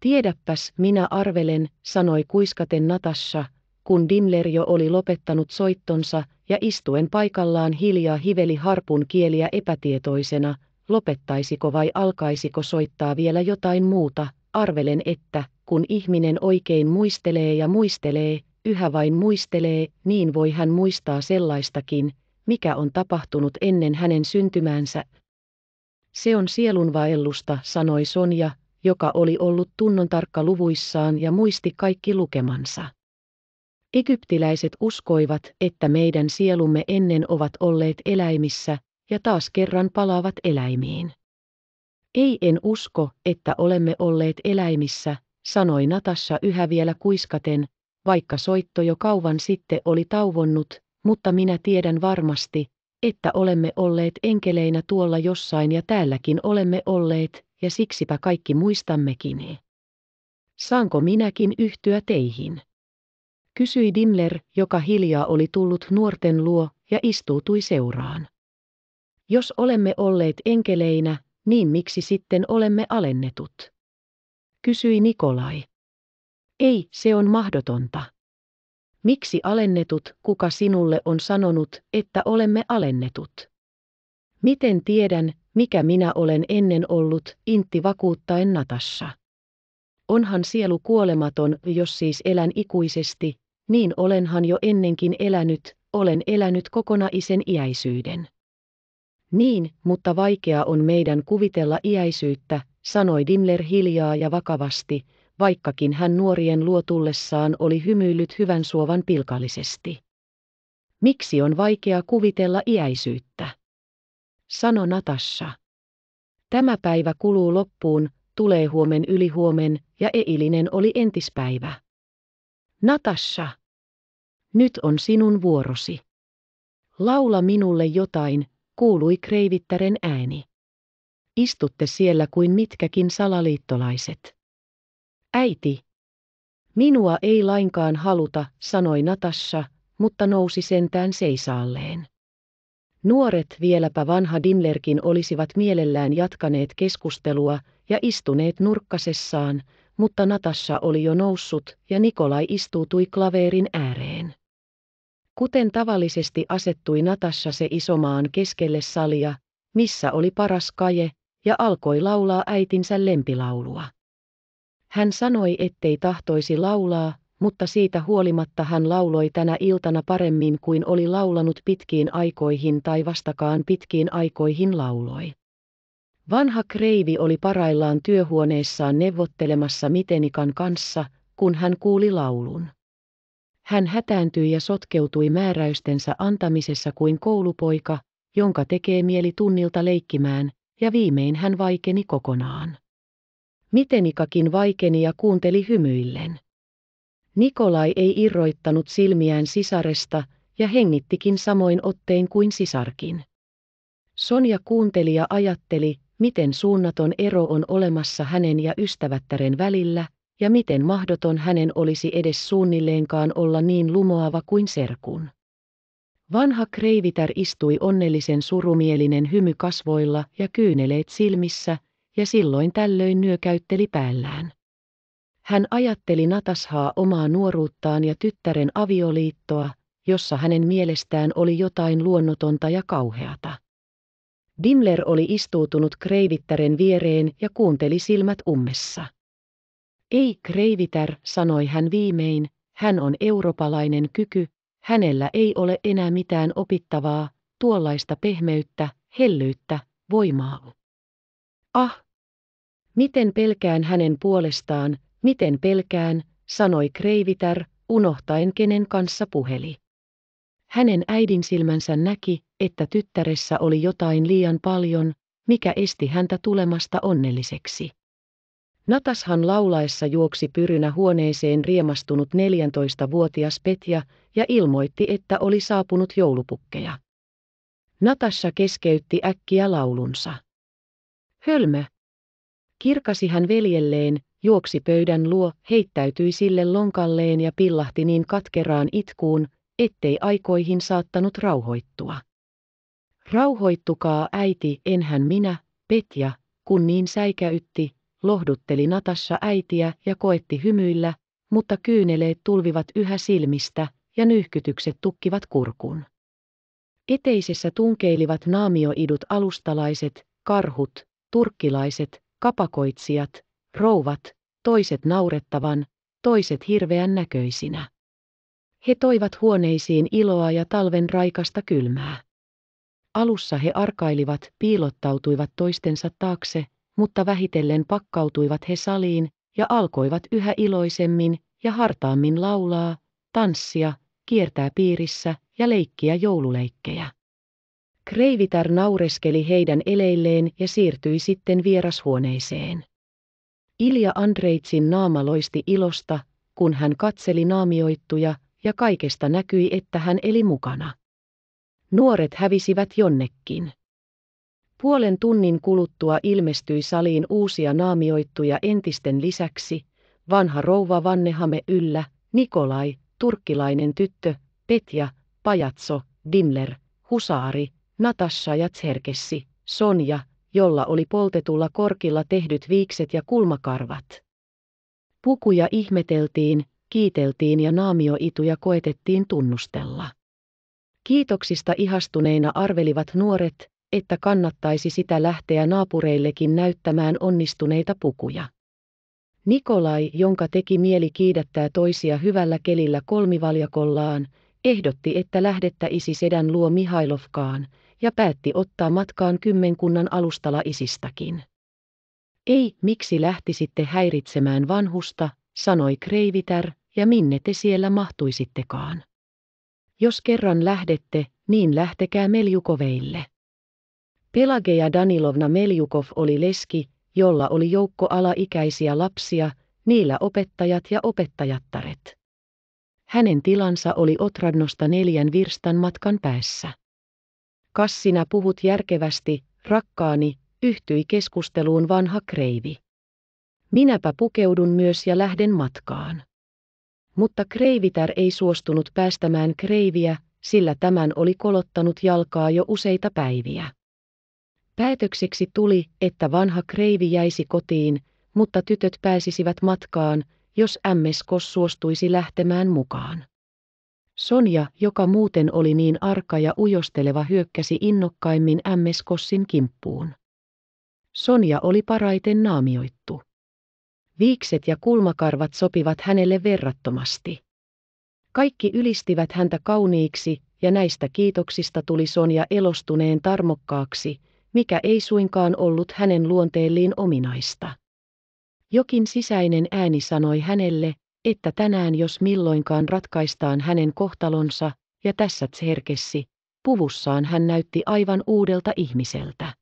Tiedäpäs, minä arvelen, sanoi kuiskaten Natasha, kun Dimler jo oli lopettanut soittonsa ja istuen paikallaan hiljaa hiveli harpun kieliä epätietoisena, lopettaisiko vai alkaisiko soittaa vielä jotain muuta, arvelen että, kun ihminen oikein muistelee ja muistelee, yhä vain muistelee, niin voi hän muistaa sellaistakin, mikä on tapahtunut ennen hänen syntymäänsä. Se on sielunvaellusta, sanoi Sonja, joka oli ollut tunnon tarkka luvuissaan ja muisti kaikki lukemansa. Egyptiläiset uskoivat, että meidän sielumme ennen ovat olleet eläimissä, ja taas kerran palaavat eläimiin. Ei en usko, että olemme olleet eläimissä, sanoi Natassa yhä vielä kuiskaten, vaikka soitto jo kauan sitten oli tauvonnut, mutta minä tiedän varmasti, että olemme olleet enkeleinä tuolla jossain ja täälläkin olemme olleet, ja siksipä kaikki muistammekin. Saanko minäkin yhtyä teihin? Kysyi Dimler, joka hiljaa oli tullut nuorten luo ja istuutui seuraan. Jos olemme olleet enkeleinä, niin miksi sitten olemme alennetut? Kysyi Nikolai. Ei, se on mahdotonta. Miksi alennetut, kuka sinulle on sanonut, että olemme alennetut? Miten tiedän, mikä minä olen ennen ollut, Intti vakuuttaen Natassa. Onhan sielu kuolematon, jos siis elän ikuisesti, niin olenhan jo ennenkin elänyt, olen elänyt kokonaisen iäisyyden. Niin, mutta vaikea on meidän kuvitella iäisyyttä, sanoi Dimler hiljaa ja vakavasti, vaikkakin hän nuorien luotullessaan oli hymyillyt hyvän suovan pilkallisesti. Miksi on vaikea kuvitella iäisyyttä? sano Natassa. Tämä päivä kuluu loppuun, tulee huomen huomen, ja eilinen oli entispäivä. Natasha! Nyt on sinun vuorosi. Laula minulle jotain, kuului kreivittären ääni. Istutte siellä kuin mitkäkin salaliittolaiset. Äiti! Minua ei lainkaan haluta, sanoi Natasha, mutta nousi sentään seisaalleen. Nuoret, vieläpä vanha Dinlerkin olisivat mielellään jatkaneet keskustelua ja istuneet nurkkasessaan, mutta Natassa oli jo noussut ja Nikolai istuutui klaveerin ääreen. Kuten tavallisesti asettui Natassa se isomaan keskelle salia, missä oli paras kaje, ja alkoi laulaa äitinsä lempilaulua. Hän sanoi, ettei tahtoisi laulaa, mutta siitä huolimatta hän lauloi tänä iltana paremmin kuin oli laulanut pitkiin aikoihin tai vastakaan pitkiin aikoihin lauloi. Vanha kreivi oli paraillaan työhuoneessaan neuvottelemassa Mitenikan kanssa, kun hän kuuli laulun. Hän hätääntyi ja sotkeutui määräystensä antamisessa kuin koulupoika, jonka tekee mieli tunnilta leikkimään, ja viimein hän vaikeni kokonaan. Mitenikakin vaikeni ja kuunteli hymyillen. Nikolai ei irroittanut silmiään sisaresta ja hengittikin samoin ottein kuin sisarkin. Sonja kuunteli ja ajatteli, miten suunnaton ero on olemassa hänen ja ystävättären välillä, ja miten mahdoton hänen olisi edes suunnilleenkaan olla niin lumoava kuin serkun. Vanha kreivitär istui onnellisen surumielinen hymy kasvoilla ja kyyneleet silmissä, ja silloin tällöin nyökäytteli päällään. Hän ajatteli Natashaa omaa nuoruuttaan ja tyttären avioliittoa, jossa hänen mielestään oli jotain luonnotonta ja kauheata. Dimler oli istuutunut kreivittären viereen ja kuunteli silmät ummessa. Ei kreivitär, sanoi hän viimein, hän on eurooppalainen kyky, hänellä ei ole enää mitään opittavaa, tuollaista pehmeyttä, hellyyttä, voimaa. Ah! Miten pelkään hänen puolestaan, Miten pelkään, sanoi Kreivitär, unohtaen kenen kanssa puheli. Hänen äidin silmänsä näki, että tyttäressä oli jotain liian paljon, mikä esti häntä tulemasta onnelliseksi. Natashan laulaessa juoksi pyrynä huoneeseen riemastunut 14-vuotias Petja ja ilmoitti, että oli saapunut joulupukkeja. Natasha keskeytti äkkiä laulunsa. Hölmö. Kirkasi hän veljelleen, juoksi pöydän luo, heittäytyi sille lonkalleen ja pillahti niin katkeraan itkuun, ettei aikoihin saattanut rauhoittua. Rauhoittukaa äiti, enhän minä, Petja, kun niin säikäytti, lohdutteli Natassa äitiä ja koetti hymyillä, mutta kyyneleet tulvivat yhä silmistä ja nyyhkytykset tukkivat kurkun. Eteisessä tunkeilivat naamioidut alustalaiset, karhut, turkkilaiset, kapakoitsijat, rouvat, toiset naurettavan, toiset hirveän näköisinä. He toivat huoneisiin iloa ja talven raikasta kylmää. Alussa he arkailivat, piilottautuivat toistensa taakse, mutta vähitellen pakkautuivat he saliin ja alkoivat yhä iloisemmin ja hartaammin laulaa, tanssia, kiertää piirissä ja leikkiä joululeikkejä. Kreivitar naureskeli heidän eleilleen ja siirtyi sitten vierashuoneeseen. Ilja Andreitsin naama loisti ilosta, kun hän katseli naamioittuja, ja kaikesta näkyi, että hän eli mukana. Nuoret hävisivät jonnekin. Puolen tunnin kuluttua ilmestyi saliin uusia naamioittuja entisten lisäksi, vanha rouva Vannehame yllä, Nikolai, turkkilainen tyttö, Petja, Pajatso, Dimler, Husaari, Natasha ja Tserkessi, Sonja, jolla oli poltetulla korkilla tehdyt viikset ja kulmakarvat. Pukuja ihmeteltiin, kiiteltiin ja naamioituja koetettiin tunnustella. Kiitoksista ihastuneina arvelivat nuoret, että kannattaisi sitä lähteä naapureillekin näyttämään onnistuneita pukuja. Nikolai, jonka teki mieli kiidättää toisia hyvällä kelillä kolmivaljakollaan, ehdotti, että lähdettäisi sedän luo Mihailovkaan, ja päätti ottaa matkaan kymmenkunnan alustala isistäkin. Ei, miksi lähtisitte häiritsemään vanhusta, sanoi Kreivitär, ja minne te siellä mahtuisittekaan. Jos kerran lähdette, niin lähtekää Meljukoveille. Pelageja Danilovna Meljukov oli leski, jolla oli joukko alaikäisiä lapsia, niillä opettajat ja opettajattaret. Hänen tilansa oli Otradnosta neljän virstan matkan päässä. Kas sinä puhut järkevästi, rakkaani, yhtyi keskusteluun vanha kreivi. Minäpä pukeudun myös ja lähden matkaan. Mutta kreivitär ei suostunut päästämään kreiviä, sillä tämän oli kolottanut jalkaa jo useita päiviä. Päätökseksi tuli, että vanha kreivi jäisi kotiin, mutta tytöt pääsisivät matkaan, jos MSK suostuisi lähtemään mukaan. Sonja, joka muuten oli niin arka ja ujosteleva, hyökkäsi innokkaimmin MS-kossin kimppuun. Sonja oli paraiten naamioittu. Viikset ja kulmakarvat sopivat hänelle verrattomasti. Kaikki ylistivät häntä kauniiksi, ja näistä kiitoksista tuli Sonja elostuneen tarmokkaaksi, mikä ei suinkaan ollut hänen luonteelliin ominaista. Jokin sisäinen ääni sanoi hänelle, että tänään jos milloinkaan ratkaistaan hänen kohtalonsa, ja tässä tserkessi, puvussaan hän näytti aivan uudelta ihmiseltä.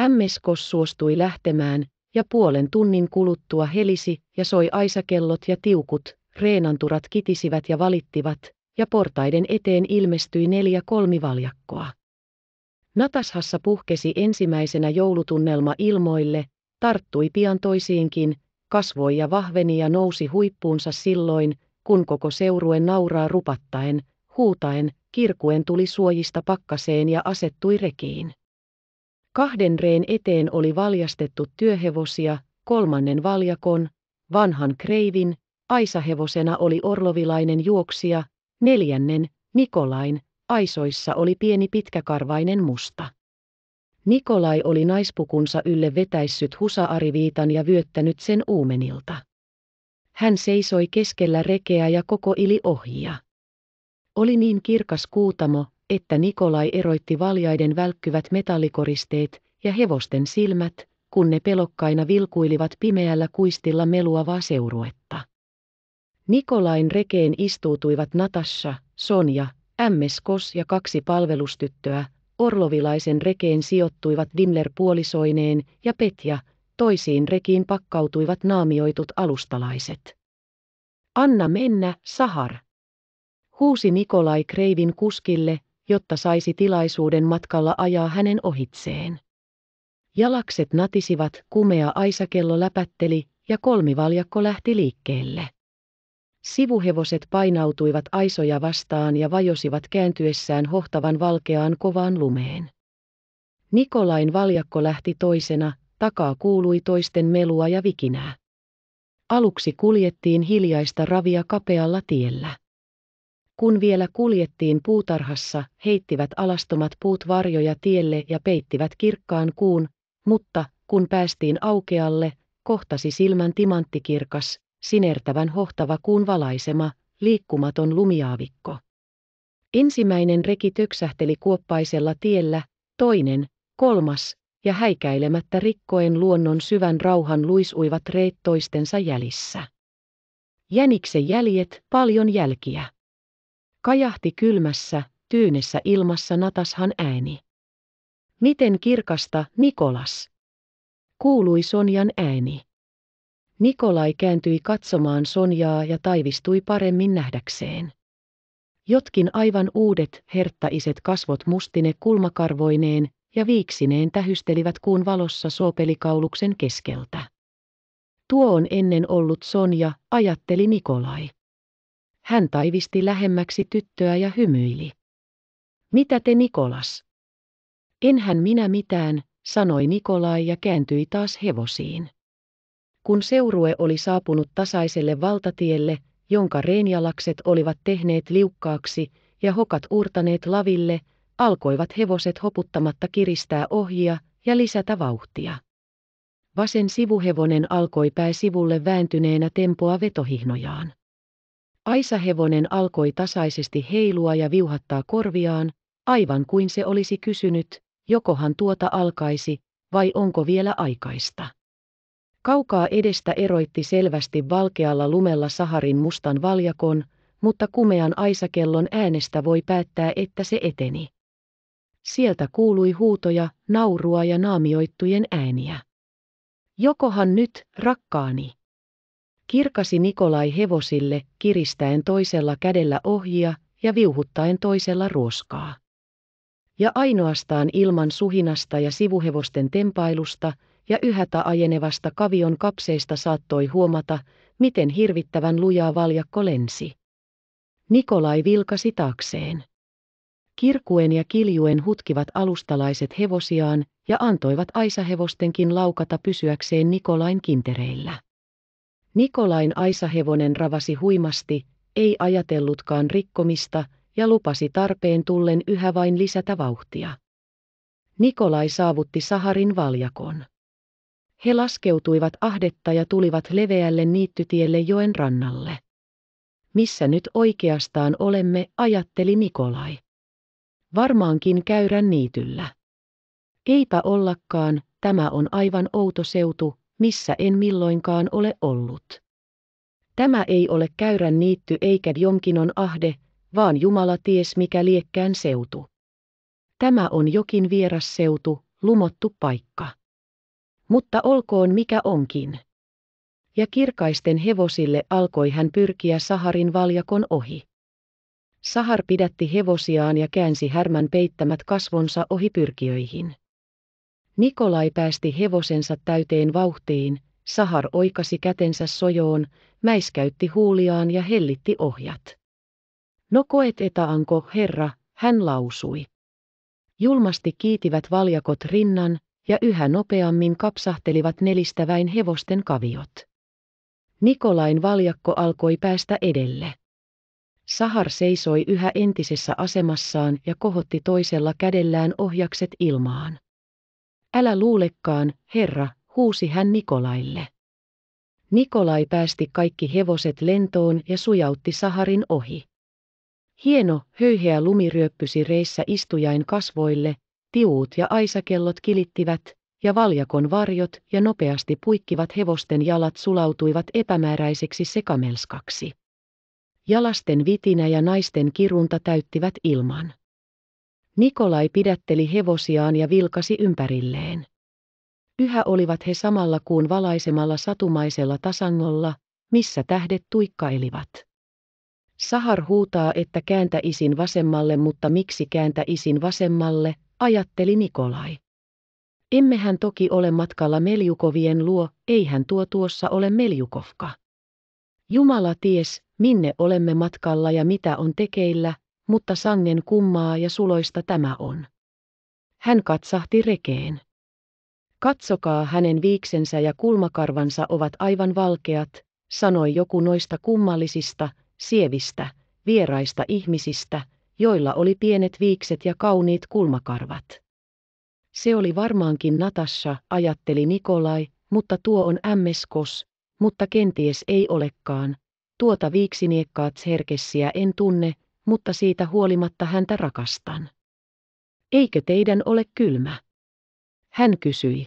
Ämmeskos suostui lähtemään, ja puolen tunnin kuluttua helisi ja soi aisakellot ja tiukut, reenanturat kitisivät ja valittivat, ja portaiden eteen ilmestyi neljä kolmivaljakkoa. Natashassa puhkesi ensimmäisenä joulutunnelma ilmoille, tarttui pian toisiinkin, kasvoi ja vahveni ja nousi huippuunsa silloin, kun koko seurue nauraa rupattaen, huutaen, kirkuen tuli suojista pakkaseen ja asettui rekiin. Kahden reen eteen oli valjastettu työhevosia, kolmannen valjakon, vanhan kreivin, aisahevosena oli orlovilainen juoksija, neljännen, Nikolain, aisoissa oli pieni pitkäkarvainen musta. Nikolai oli naispukunsa ylle vetäissyt husaariviitan ja vyöttänyt sen uumenilta. Hän seisoi keskellä rekeä ja koko ili ohjia. Oli niin kirkas kuutamo, että Nikolai eroitti valjaiden välkkyvät metallikoristeet ja hevosten silmät, kun ne pelokkaina vilkuilivat pimeällä kuistilla meluavaa seuruetta. Nikolain rekeen istuutuivat Natasha, Sonja, MS Kos ja kaksi palvelustyttöä, Orlovilaisen rekeen sijoittuivat Dimler puolisoineen ja Petja, toisiin rekiin pakkautuivat naamioitut alustalaiset. Anna mennä, Sahar! Huusi Nikolai Kreivin kuskille, jotta saisi tilaisuuden matkalla ajaa hänen ohitseen. Jalakset natisivat, kumea aisakello läpätteli ja kolmivaljakko lähti liikkeelle. Sivuhevoset painautuivat aisoja vastaan ja vajosivat kääntyessään hohtavan valkeaan kovaan lumeen. Nikolain valjakko lähti toisena, takaa kuului toisten melua ja vikinää. Aluksi kuljettiin hiljaista ravia kapealla tiellä. Kun vielä kuljettiin puutarhassa, heittivät alastomat puut varjoja tielle ja peittivät kirkkaan kuun, mutta kun päästiin aukealle, kohtasi silmän timanttikirkas, sinertävän hohtava kuun valaisema, liikkumaton lumiaavikko. Ensimmäinen reki töksähteli kuoppaisella tiellä, toinen, kolmas, ja häikäilemättä rikkoen luonnon syvän rauhan luisuivat reet toistensa jäljissä. Jäniksen jäljet, paljon jälkiä. Kajahti kylmässä, tyynessä ilmassa natashan ääni. Miten kirkasta, Nikolas? Kuului Sonjan ääni. Nikolai kääntyi katsomaan Sonjaa ja taivistui paremmin nähdäkseen. Jotkin aivan uudet, herttaiset kasvot mustine kulmakarvoineen ja viiksineen tähystelivät kuun valossa soopelikauluksen keskeltä. Tuo on ennen ollut Sonja, ajatteli Nikolai. Hän taivisti lähemmäksi tyttöä ja hymyili. Mitä te Nikolas? Enhän minä mitään, sanoi Nikolai ja kääntyi taas hevosiin kun seurue oli saapunut tasaiselle valtatielle, jonka reenjalakset olivat tehneet liukkaaksi ja hokat uurtaneet laville, alkoivat hevoset hoputtamatta kiristää ohjia ja lisätä vauhtia. Vasen sivuhevonen alkoi pääsivulle vääntyneenä tempoa vetohihnojaan. Aisahevonen alkoi tasaisesti heilua ja viuhattaa korviaan, aivan kuin se olisi kysynyt, jokohan tuota alkaisi, vai onko vielä aikaista. Kaukaa edestä eroitti selvästi valkealla lumella Saharin mustan valjakon, mutta kumean aisakellon äänestä voi päättää, että se eteni. Sieltä kuului huutoja, naurua ja naamioittujen ääniä. Jokohan nyt, rakkaani? Kirkasi Nikolai hevosille, kiristäen toisella kädellä ohjia ja viuhuttaen toisella ruoskaa. Ja ainoastaan ilman suhinasta ja sivuhevosten tempailusta – ja yhä ajenevasta kavion kapseista saattoi huomata, miten hirvittävän lujaa valjakko lensi. Nikolai vilkasi taakseen. Kirkuen ja kiljuen hutkivat alustalaiset hevosiaan ja antoivat aisahevostenkin laukata pysyäkseen Nikolain kintereillä. Nikolain aisahevonen ravasi huimasti, ei ajatellutkaan rikkomista ja lupasi tarpeen tullen yhä vain lisätä vauhtia. Nikolai saavutti Saharin valjakon. He laskeutuivat ahdetta ja tulivat leveälle niittytielle joen rannalle. Missä nyt oikeastaan olemme, ajatteli Nikolai. Varmaankin käyrän niityllä. Eipä ollakaan, tämä on aivan outo seutu, missä en milloinkaan ole ollut. Tämä ei ole käyrän niitty eikä jonkinon ahde, vaan Jumala ties mikä liekkään seutu. Tämä on jokin vieras seutu, lumottu paikka mutta olkoon mikä onkin. Ja kirkaisten hevosille alkoi hän pyrkiä Saharin valjakon ohi. Sahar pidätti hevosiaan ja käänsi härmän peittämät kasvonsa ohi pyrkiöihin. Nikolai päästi hevosensa täyteen vauhtiin, Sahar oikasi kätensä sojoon, mäiskäytti huuliaan ja hellitti ohjat. No koet etäanko, herra, hän lausui. Julmasti kiitivät valjakot rinnan, ja yhä nopeammin kapsahtelivat nelistäväin hevosten kaviot. Nikolain valjakko alkoi päästä edelle. Sahar seisoi yhä entisessä asemassaan ja kohotti toisella kädellään ohjakset ilmaan. Älä luulekaan, herra, huusi hän Nikolaille. Nikolai päästi kaikki hevoset lentoon ja sujautti Saharin ohi. Hieno, höyheä lumi ryöppysi reissä istujain kasvoille tiuut ja aisakellot kilittivät, ja valjakon varjot ja nopeasti puikkivat hevosten jalat sulautuivat epämääräiseksi sekamelskaksi. Jalasten vitinä ja naisten kirunta täyttivät ilman. Nikolai pidätteli hevosiaan ja vilkasi ympärilleen. Yhä olivat he samalla kuin valaisemalla satumaisella tasangolla, missä tähdet tuikkailivat. Sahar huutaa, että kääntä isin vasemmalle, mutta miksi kääntä isin vasemmalle, ajatteli Nikolai. Emmehän toki ole matkalla Meljukovien luo, eihän tuo tuossa ole Meljukovka. Jumala ties, minne olemme matkalla ja mitä on tekeillä, mutta sangen kummaa ja suloista tämä on. Hän katsahti rekeen. Katsokaa hänen viiksensä ja kulmakarvansa ovat aivan valkeat, sanoi joku noista kummallisista, sievistä, vieraista ihmisistä, joilla oli pienet viikset ja kauniit kulmakarvat. Se oli varmaankin natassa, ajatteli Nikolai, mutta tuo on ämmeskos, mutta kenties ei olekaan. Tuota viiksiniekkaat herkessiä en tunne, mutta siitä huolimatta häntä rakastan. Eikö teidän ole kylmä? Hän kysyi.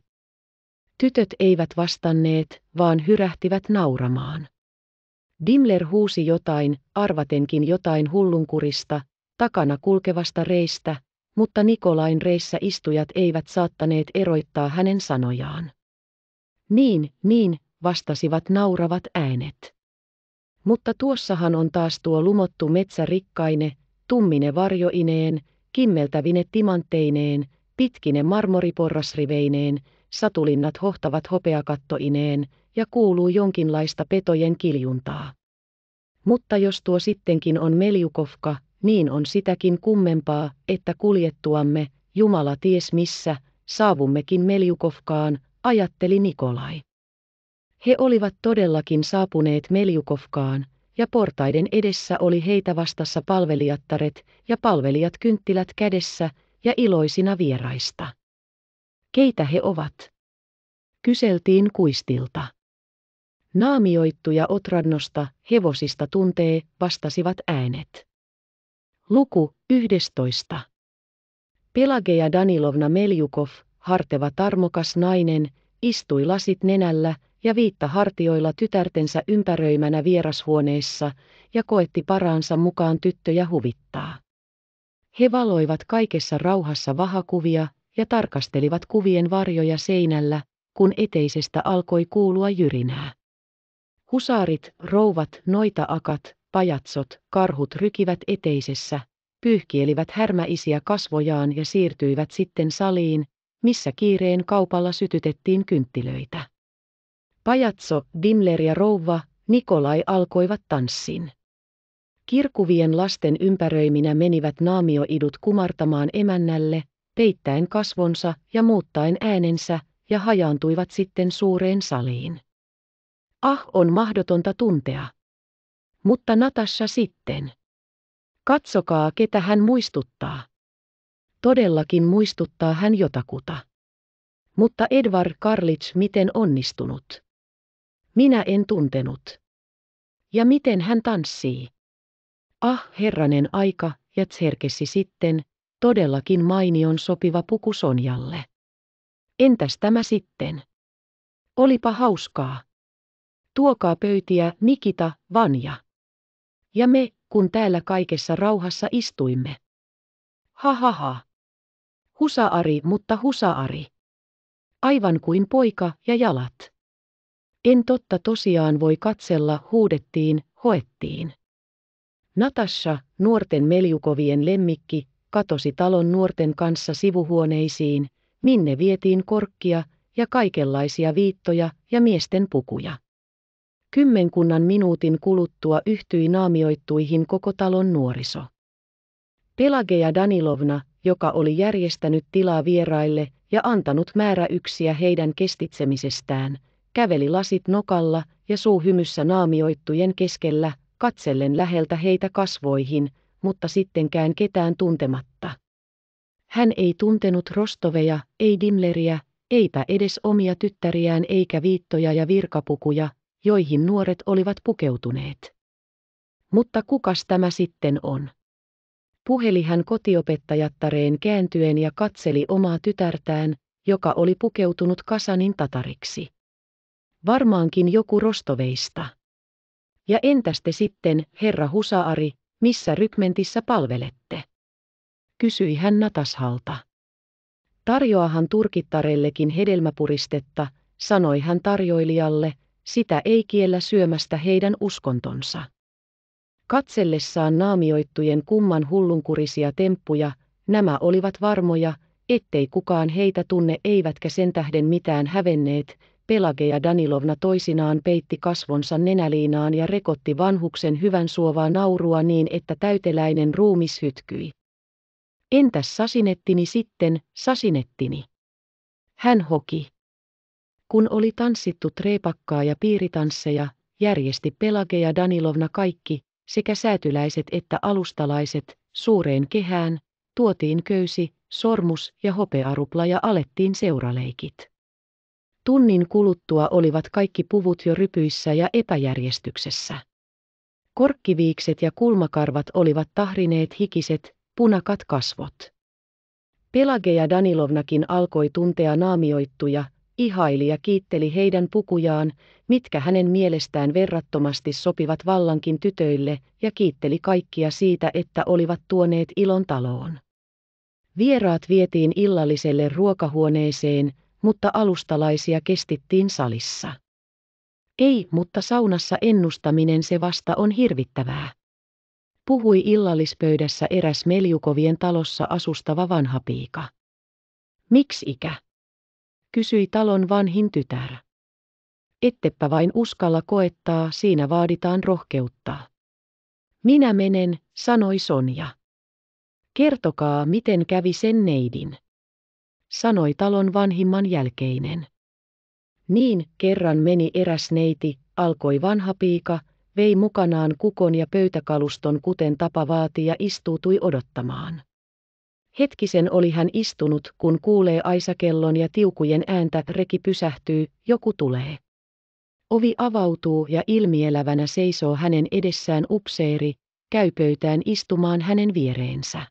Tytöt eivät vastanneet, vaan hyrähtivät nauramaan. Dimler huusi jotain, arvatenkin jotain hullunkurista, takana kulkevasta reistä, mutta Nikolain reissä istujat eivät saattaneet eroittaa hänen sanojaan. Niin, niin, vastasivat nauravat äänet. Mutta tuossahan on taas tuo lumottu metsä rikkaine, tummine varjoineen, kimmeltävine timanteineen, pitkine marmoriporrasriveineen, satulinnat hohtavat hopeakattoineen, ja kuuluu jonkinlaista petojen kiljuntaa. Mutta jos tuo sittenkin on Meliukovka, niin on sitäkin kummempaa, että kuljettuamme, Jumala ties missä, saavummekin Meljukovkaan, ajatteli Nikolai. He olivat todellakin saapuneet Meljukovkaan, ja portaiden edessä oli heitä vastassa palvelijattaret ja palvelijat kynttilät kädessä ja iloisina vieraista. Keitä he ovat? Kyseltiin kuistilta. Naamioittuja Otrannosta, hevosista tuntee, vastasivat äänet. Luku 11. Pelageja Danilovna Meljukov, harteva tarmokas nainen, istui lasit nenällä ja viitta hartioilla tytärtensä ympäröimänä vierashuoneessa ja koetti paraansa mukaan tyttöjä huvittaa. He valoivat kaikessa rauhassa vahakuvia ja tarkastelivat kuvien varjoja seinällä, kun eteisestä alkoi kuulua jyrinää. Husaarit, rouvat, noita-akat, pajatsot, karhut rykivät eteisessä, pyyhkielivät härmäisiä kasvojaan ja siirtyivät sitten saliin, missä kiireen kaupalla sytytettiin kynttilöitä. Pajatso, Dimler ja rouva Nikolai alkoivat tanssin. Kirkuvien lasten ympäröiminä menivät naamioidut kumartamaan emännälle, peittäen kasvonsa ja muuttaen äänensä, ja hajaantuivat sitten suureen saliin. Ah, on mahdotonta tuntea. Mutta Natasha sitten. Katsokaa, ketä hän muistuttaa. Todellakin muistuttaa hän jotakuta. Mutta Edward Karlitz miten onnistunut? Minä en tuntenut. Ja miten hän tanssii? Ah, herranen aika, ja tserkesi sitten, todellakin mainion sopiva puku Sonjalle. Entäs tämä sitten? Olipa hauskaa. Tuokaa pöytiä Nikita, Vanja ja me, kun täällä kaikessa rauhassa istuimme. ha ha ha, Husaari, mutta husaari. Aivan kuin poika ja jalat. En totta tosiaan voi katsella, huudettiin, hoettiin. Natasha, nuorten meljukovien lemmikki, katosi talon nuorten kanssa sivuhuoneisiin, minne vietiin korkkia ja kaikenlaisia viittoja ja miesten pukuja kymmenkunnan minuutin kuluttua yhtyi naamioittuihin koko talon nuoriso. Pelageja Danilovna, joka oli järjestänyt tilaa vieraille ja antanut määräyksiä heidän kestitsemisestään, käveli lasit nokalla ja suuhymyssä naamioittujen keskellä, katsellen läheltä heitä kasvoihin, mutta sittenkään ketään tuntematta. Hän ei tuntenut Rostoveja, ei Dimleriä, eipä edes omia tyttäriään eikä viittoja ja virkapukuja, joihin nuoret olivat pukeutuneet. Mutta kukas tämä sitten on? Puheli hän kotiopettajattareen kääntyen ja katseli omaa tytärtään, joka oli pukeutunut Kasanin tatariksi. Varmaankin joku rostoveista. Ja entäs te sitten, herra husaari, missä rykmentissä palvelette? Kysyi hän Natashalta. Tarjoahan turkittarellekin hedelmäpuristetta, sanoi hän tarjoilijalle, sitä ei kiellä syömästä heidän uskontonsa. Katsellessaan naamioittujen kumman hullunkurisia temppuja, nämä olivat varmoja, ettei kukaan heitä tunne eivätkä sen tähden mitään hävenneet, Pelage ja Danilovna toisinaan peitti kasvonsa nenäliinaan ja rekotti vanhuksen hyvän suovaa naurua niin, että täyteläinen ruumis hytkyi. Entäs sasinettini sitten, sasinettini? Hän hoki. Kun oli tanssittu treepakkaa ja piiritansseja, järjesti Pelageja Danilovna kaikki, sekä säätyläiset että alustalaiset, suureen kehään, tuotiin köysi, sormus ja hopearupla ja alettiin seuraleikit. Tunnin kuluttua olivat kaikki puvut jo rypyissä ja epäjärjestyksessä. Korkkiviikset ja kulmakarvat olivat tahrineet hikiset, punakat kasvot. Pelageja Danilovnakin alkoi tuntea naamioittuja, ihaili ja kiitteli heidän pukujaan, mitkä hänen mielestään verrattomasti sopivat vallankin tytöille, ja kiitteli kaikkia siitä, että olivat tuoneet ilon taloon. Vieraat vietiin illalliselle ruokahuoneeseen, mutta alustalaisia kestittiin salissa. Ei, mutta saunassa ennustaminen se vasta on hirvittävää. Puhui illallispöydässä eräs Meljukovien talossa asustava vanha piika. Miksi ikä? kysyi talon vanhin tytär. Ettepä vain uskalla koettaa, siinä vaaditaan rohkeutta. Minä menen, sanoi Sonja. Kertokaa, miten kävi sen neidin, sanoi talon vanhimman jälkeinen. Niin, kerran meni eräs neiti, alkoi vanha piika, vei mukanaan kukon ja pöytäkaluston kuten tapa vaati ja istuutui odottamaan. Hetkisen oli hän istunut, kun kuulee aisakellon ja tiukujen ääntä reki pysähtyy, joku tulee. Ovi avautuu ja ilmielävänä seisoo hänen edessään upseeri, käy pöytään istumaan hänen viereensä.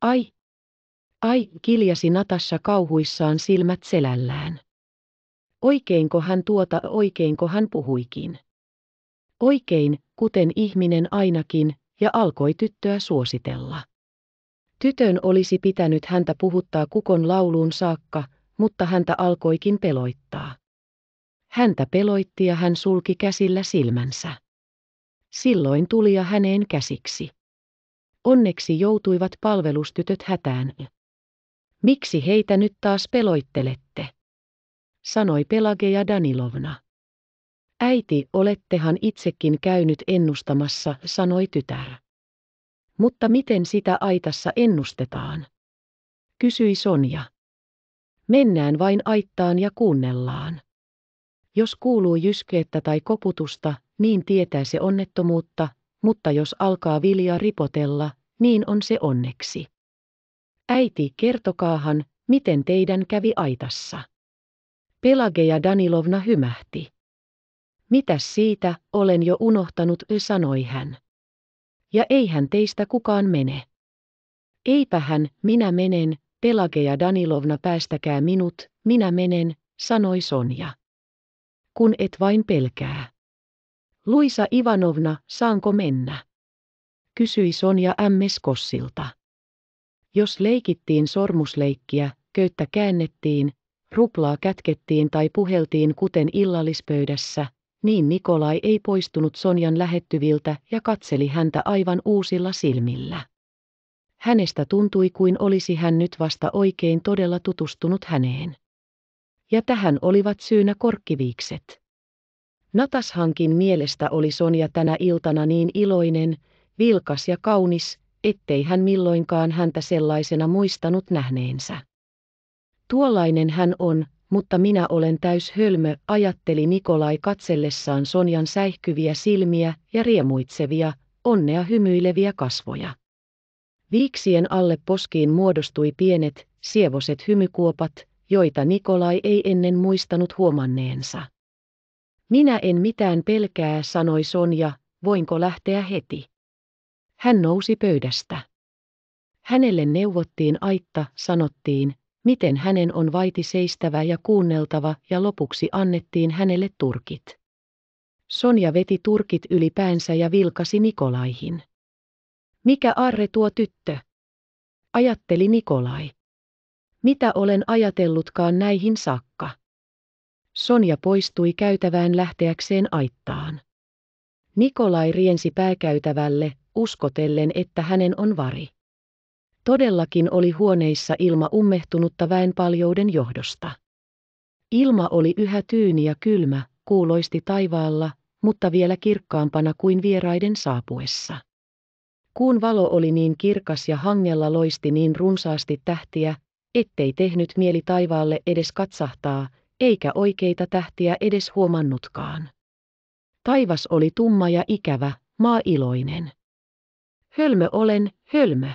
Ai! Ai, kiljasi Natassa kauhuissaan silmät selällään. Oikeinko hän tuota, oikeinko hän puhuikin. Oikein, kuten ihminen ainakin, ja alkoi tyttöä suositella. Tytön olisi pitänyt häntä puhuttaa kukon lauluun saakka, mutta häntä alkoikin peloittaa. Häntä peloitti ja hän sulki käsillä silmänsä. Silloin tuli ja häneen käsiksi. Onneksi joutuivat palvelustytöt hätään. Miksi heitä nyt taas peloittelette? sanoi Pelageja Danilovna. Äiti, olettehan itsekin käynyt ennustamassa, sanoi tytär. Mutta miten sitä aitassa ennustetaan? Kysyi Sonja. Mennään vain aittaan ja kuunnellaan. Jos kuuluu jyskeettä tai koputusta, niin tietää se onnettomuutta, mutta jos alkaa vilja ripotella, niin on se onneksi. Äiti, kertokaahan, miten teidän kävi aitassa. Pelageja Danilovna hymähti. Mitäs siitä, olen jo unohtanut, sanoi hän ja eihän teistä kukaan mene. Eipä hän, minä menen, Pelageja Danilovna päästäkää minut, minä menen, sanoi Sonja. Kun et vain pelkää. Luisa Ivanovna, saanko mennä? Kysyi Sonja M.S. Kossilta. Jos leikittiin sormusleikkiä, köyttä käännettiin, ruplaa kätkettiin tai puheltiin kuten illallispöydässä, niin Nikolai ei poistunut Sonjan lähettyviltä ja katseli häntä aivan uusilla silmillä. Hänestä tuntui kuin olisi hän nyt vasta oikein todella tutustunut häneen. Ja tähän olivat syynä korkkiviikset. Natashankin mielestä oli Sonja tänä iltana niin iloinen, vilkas ja kaunis, ettei hän milloinkaan häntä sellaisena muistanut nähneensä. Tuollainen hän on, mutta minä olen täys hölmö, ajatteli Nikolai katsellessaan Sonjan säihkyviä silmiä ja riemuitsevia, onnea hymyileviä kasvoja. Viiksien alle poskiin muodostui pienet, sievoset hymykuopat, joita Nikolai ei ennen muistanut huomanneensa. Minä en mitään pelkää, sanoi Sonja, voinko lähteä heti. Hän nousi pöydästä. Hänelle neuvottiin aitta, sanottiin, miten hänen on vaiti seistävä ja kuunneltava ja lopuksi annettiin hänelle turkit. Sonja veti turkit ylipäänsä ja vilkasi Nikolaihin. Mikä arre tuo tyttö? Ajatteli Nikolai. Mitä olen ajatellutkaan näihin saakka? Sonja poistui käytävään lähteäkseen aittaan. Nikolai riensi pääkäytävälle, uskotellen, että hänen on vari. Todellakin oli huoneissa ilma ummehtunutta väenpaljouden johdosta. Ilma oli yhä tyyni ja kylmä, kuuloisti taivaalla, mutta vielä kirkkaampana kuin vieraiden saapuessa. Kuun valo oli niin kirkas ja hangella loisti niin runsaasti tähtiä, ettei tehnyt mieli taivaalle edes katsahtaa, eikä oikeita tähtiä edes huomannutkaan. Taivas oli tumma ja ikävä, maa iloinen. Hölmö olen, hölmö.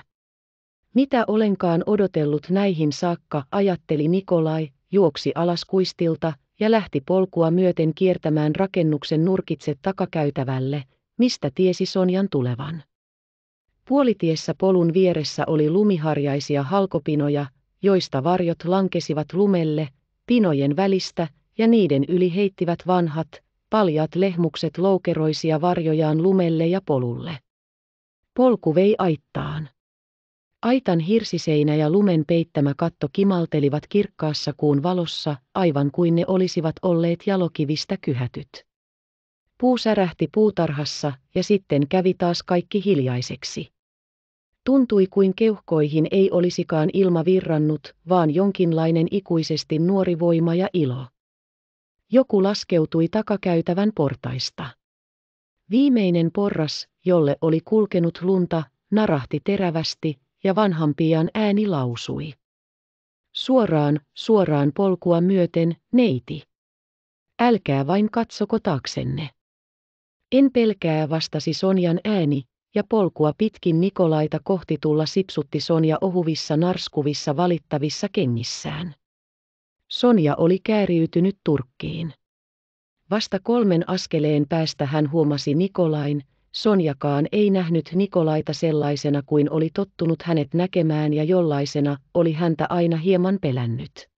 Mitä olenkaan odotellut näihin saakka, ajatteli Nikolai, juoksi alas kuistilta ja lähti polkua myöten kiertämään rakennuksen nurkitse takakäytävälle, mistä tiesi Sonjan tulevan. Puolitiessä polun vieressä oli lumiharjaisia halkopinoja, joista varjot lankesivat lumelle, pinojen välistä ja niiden yli heittivät vanhat, paljat lehmukset loukeroisia varjojaan lumelle ja polulle. Polku vei aittaan. Aitan hirsiseinä ja lumen peittämä katto kimaltelivat kirkkaassa kuun valossa, aivan kuin ne olisivat olleet jalokivistä kyhätyt. Puu särähti puutarhassa ja sitten kävi taas kaikki hiljaiseksi. Tuntui kuin keuhkoihin ei olisikaan ilma virrannut, vaan jonkinlainen ikuisesti nuori voima ja ilo. Joku laskeutui takakäytävän portaista. Viimeinen porras, jolle oli kulkenut lunta, narahti terävästi, ja vanhan pian ääni lausui. Suoraan, suoraan polkua myöten, neiti. Älkää vain katsoko taaksenne. En pelkää vastasi Sonjan ääni, ja polkua pitkin Nikolaita kohti tulla sipsutti Sonja ohuvissa narskuvissa valittavissa kengissään. Sonja oli kääriytynyt Turkkiin. Vasta kolmen askeleen päästä hän huomasi Nikolain, Sonjakaan ei nähnyt Nikolaita sellaisena kuin oli tottunut hänet näkemään ja jollaisena oli häntä aina hieman pelännyt.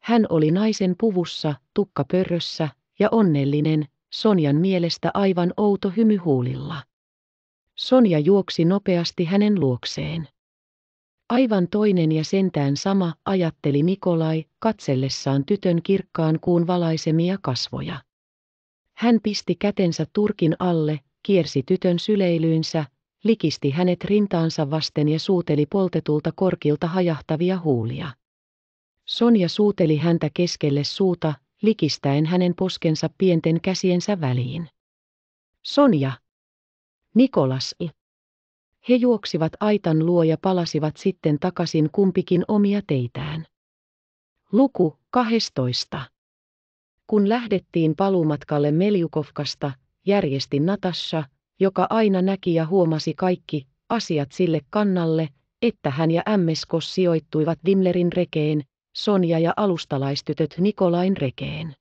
Hän oli naisen puvussa, tukka pörrössä ja onnellinen, Sonjan mielestä aivan outo hymy huulilla. Sonja juoksi nopeasti hänen luokseen. Aivan toinen ja sentään sama, ajatteli Nikolai, katsellessaan tytön kirkkaan kuun valaisemia kasvoja. Hän pisti kätensä turkin alle kiersi tytön syleilyynsä, likisti hänet rintaansa vasten ja suuteli poltetulta korkilta hajahtavia huulia. Sonja suuteli häntä keskelle suuta, likistäen hänen poskensa pienten käsiensä väliin. Sonja! Nikolas! He juoksivat aitan luo ja palasivat sitten takaisin kumpikin omia teitään. Luku 12. Kun lähdettiin paluumatkalle Meljukovkasta, järjesti Natassa, joka aina näki ja huomasi kaikki asiat sille kannalle, että hän ja MSK sijoittuivat Dimlerin rekeen, Sonja ja alustalaistytöt Nikolain rekeen.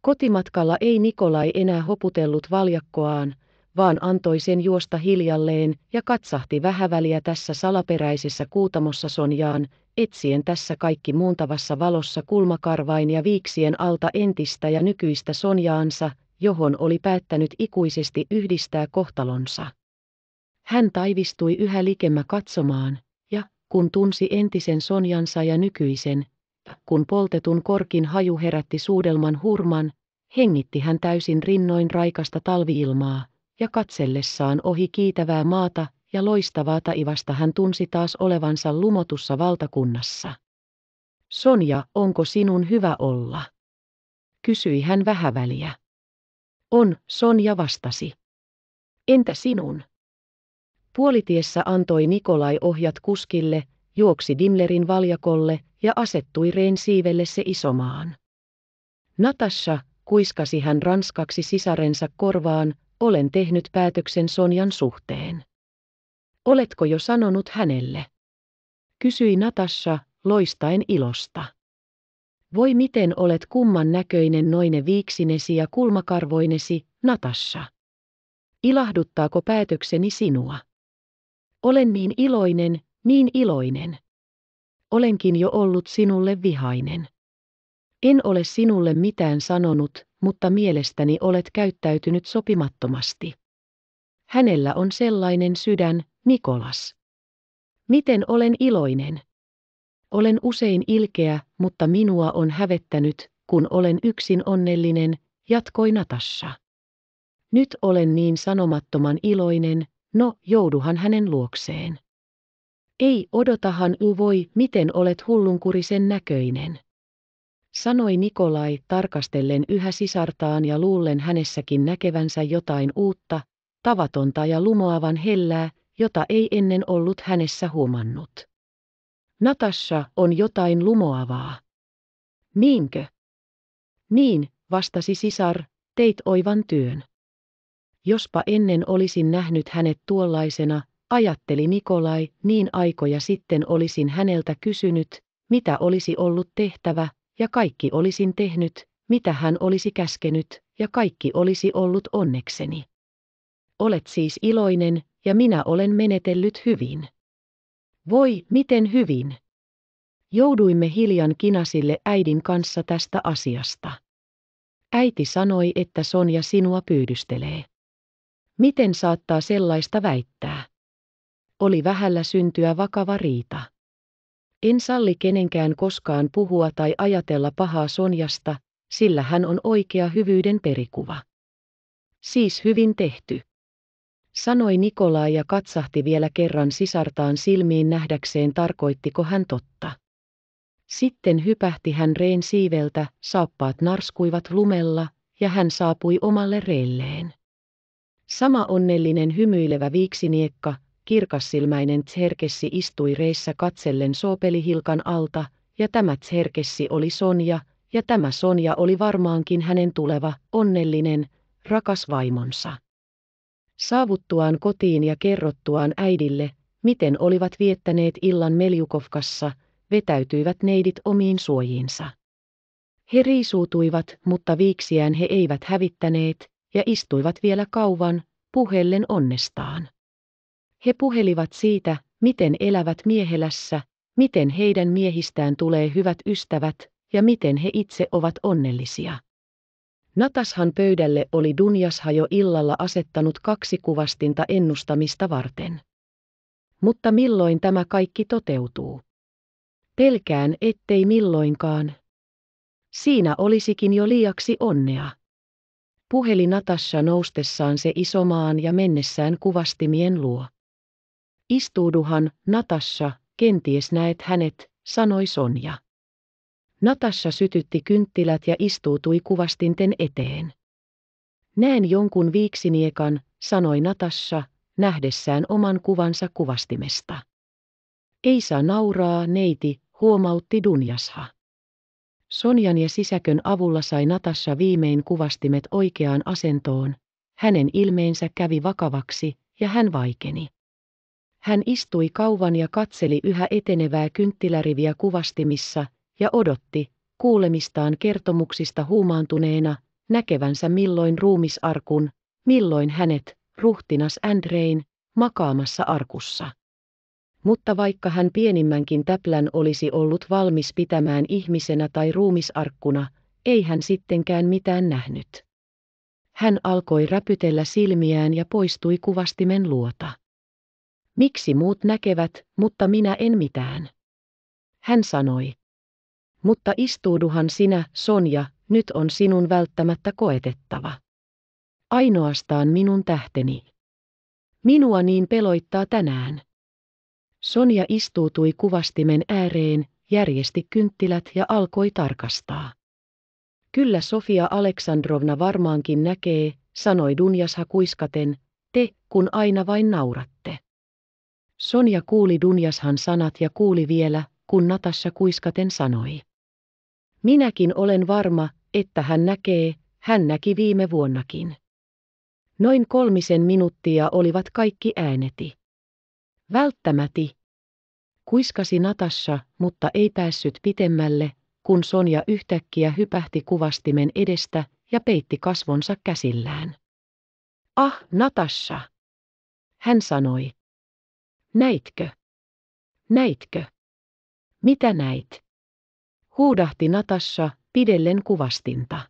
Kotimatkalla ei Nikolai enää hoputellut valjakkoaan, vaan antoi sen juosta hiljalleen ja katsahti vähäväliä tässä salaperäisessä kuutamossa Sonjaan, etsien tässä kaikki muuntavassa valossa kulmakarvain ja viiksien alta entistä ja nykyistä Sonjaansa, johon oli päättänyt ikuisesti yhdistää kohtalonsa. Hän taivistui yhä likemmä katsomaan, ja kun tunsi entisen Sonjansa ja nykyisen, kun poltetun korkin haju herätti suudelman hurman, hengitti hän täysin rinnoin raikasta talviilmaa, ja katsellessaan ohi kiitävää maata ja loistavaa taivasta hän tunsi taas olevansa lumotussa valtakunnassa. Sonja, onko sinun hyvä olla? Kysyi hän vähäväliä. On, Sonja vastasi. Entä sinun? Puolitiessä antoi Nikolai ohjat kuskille, juoksi Dimlerin valjakolle ja asettui Reen siivelle se isomaan. Natasha, kuiskasi hän ranskaksi sisarensa korvaan, olen tehnyt päätöksen Sonjan suhteen. Oletko jo sanonut hänelle? Kysyi Natasha, loistaen ilosta voi miten olet kumman näköinen noine viiksinesi ja kulmakarvoinesi, Natassa. Ilahduttaako päätökseni sinua? Olen niin iloinen, niin iloinen. Olenkin jo ollut sinulle vihainen. En ole sinulle mitään sanonut, mutta mielestäni olet käyttäytynyt sopimattomasti. Hänellä on sellainen sydän, Nikolas. Miten olen iloinen? Olen usein ilkeä, mutta minua on hävettänyt, kun olen yksin onnellinen, jatkoi Natasha. Nyt olen niin sanomattoman iloinen, no jouduhan hänen luokseen. Ei odotahan uvoi, miten olet hullunkurisen näköinen. Sanoi Nikolai tarkastellen yhä sisartaan ja luullen hänessäkin näkevänsä jotain uutta, tavatonta ja lumoavan hellää, jota ei ennen ollut hänessä huomannut. Natassa on jotain lumoavaa. Niinkö? Niin, vastasi sisar, teit oivan työn. Jospa ennen olisin nähnyt hänet tuollaisena, ajatteli Nikolai, niin aikoja sitten olisin häneltä kysynyt, mitä olisi ollut tehtävä, ja kaikki olisin tehnyt, mitä hän olisi käskenyt, ja kaikki olisi ollut onnekseni. Olet siis iloinen, ja minä olen menetellyt hyvin. Voi, miten hyvin. Jouduimme hiljan kinasille äidin kanssa tästä asiasta. Äiti sanoi, että Sonja sinua pyydystelee. Miten saattaa sellaista väittää? Oli vähällä syntyä vakava riita. En salli kenenkään koskaan puhua tai ajatella pahaa Sonjasta, sillä hän on oikea hyvyyden perikuva. Siis hyvin tehty sanoi Nikolaa ja katsahti vielä kerran sisartaan silmiin nähdäkseen tarkoittiko hän totta. Sitten hypähti hän reen siiveltä, saappaat narskuivat lumella, ja hän saapui omalle reilleen. Sama onnellinen hymyilevä viiksiniekka, kirkassilmäinen Tserkessi istui reissä katsellen soopelihilkan alta, ja tämä Tserkessi oli Sonja, ja tämä Sonja oli varmaankin hänen tuleva, onnellinen, rakas vaimonsa. Saavuttuaan kotiin ja kerrottuaan äidille, miten olivat viettäneet illan Meljukovkassa, vetäytyivät neidit omiin suojiinsa. He riisuutuivat, mutta viiksiään he eivät hävittäneet, ja istuivat vielä kauan, puhellen onnestaan. He puhelivat siitä, miten elävät miehelässä, miten heidän miehistään tulee hyvät ystävät, ja miten he itse ovat onnellisia. Natashan pöydälle oli Dunjasha jo illalla asettanut kaksi kuvastinta ennustamista varten. Mutta milloin tämä kaikki toteutuu? Pelkään, ettei milloinkaan. Siinä olisikin jo liiaksi onnea. Puheli Natasha noustessaan se isomaan ja mennessään kuvastimien luo. Istuuduhan, Natasha, kenties näet hänet, sanoi Sonja. Natassa sytytti kynttilät ja istuutui kuvastinten eteen. Näen jonkun viiksiniekan, sanoi Natassa, nähdessään oman kuvansa kuvastimesta. Ei saa nauraa, neiti, huomautti Dunjasha. Sonjan ja sisäkön avulla sai Natassa viimein kuvastimet oikeaan asentoon, hänen ilmeensä kävi vakavaksi ja hän vaikeni. Hän istui kauan ja katseli yhä etenevää kynttiläriviä kuvastimissa, ja odotti, kuulemistaan kertomuksista huumaantuneena, näkevänsä milloin ruumisarkun, milloin hänet, ruhtinas Andrein, makaamassa arkussa. Mutta vaikka hän pienimmänkin täplän olisi ollut valmis pitämään ihmisenä tai ruumisarkkuna, ei hän sittenkään mitään nähnyt. Hän alkoi räpytellä silmiään ja poistui kuvastimen luota. Miksi muut näkevät, mutta minä en mitään? Hän sanoi. Mutta istuuduhan sinä, Sonja, nyt on sinun välttämättä koetettava. Ainoastaan minun tähteni. Minua niin peloittaa tänään. Sonja istuutui kuvastimen ääreen, järjesti kynttilät ja alkoi tarkastaa. Kyllä Sofia Aleksandrovna varmaankin näkee, sanoi Dunjasha kuiskaten, te, kun aina vain nauratte. Sonja kuuli Dunjashan sanat ja kuuli vielä, kun Natasha kuiskaten sanoi. Minäkin olen varma, että hän näkee, hän näki viime vuonnakin. Noin kolmisen minuuttia olivat kaikki ääneti. Välttämäti. Kuiskasi Natassa, mutta ei päässyt pitemmälle, kun Sonja yhtäkkiä hypähti kuvastimen edestä ja peitti kasvonsa käsillään. Ah, Natassa! Hän sanoi. Näitkö? Näitkö? Mitä näit? huudahti Natassa, pidellen kuvastinta.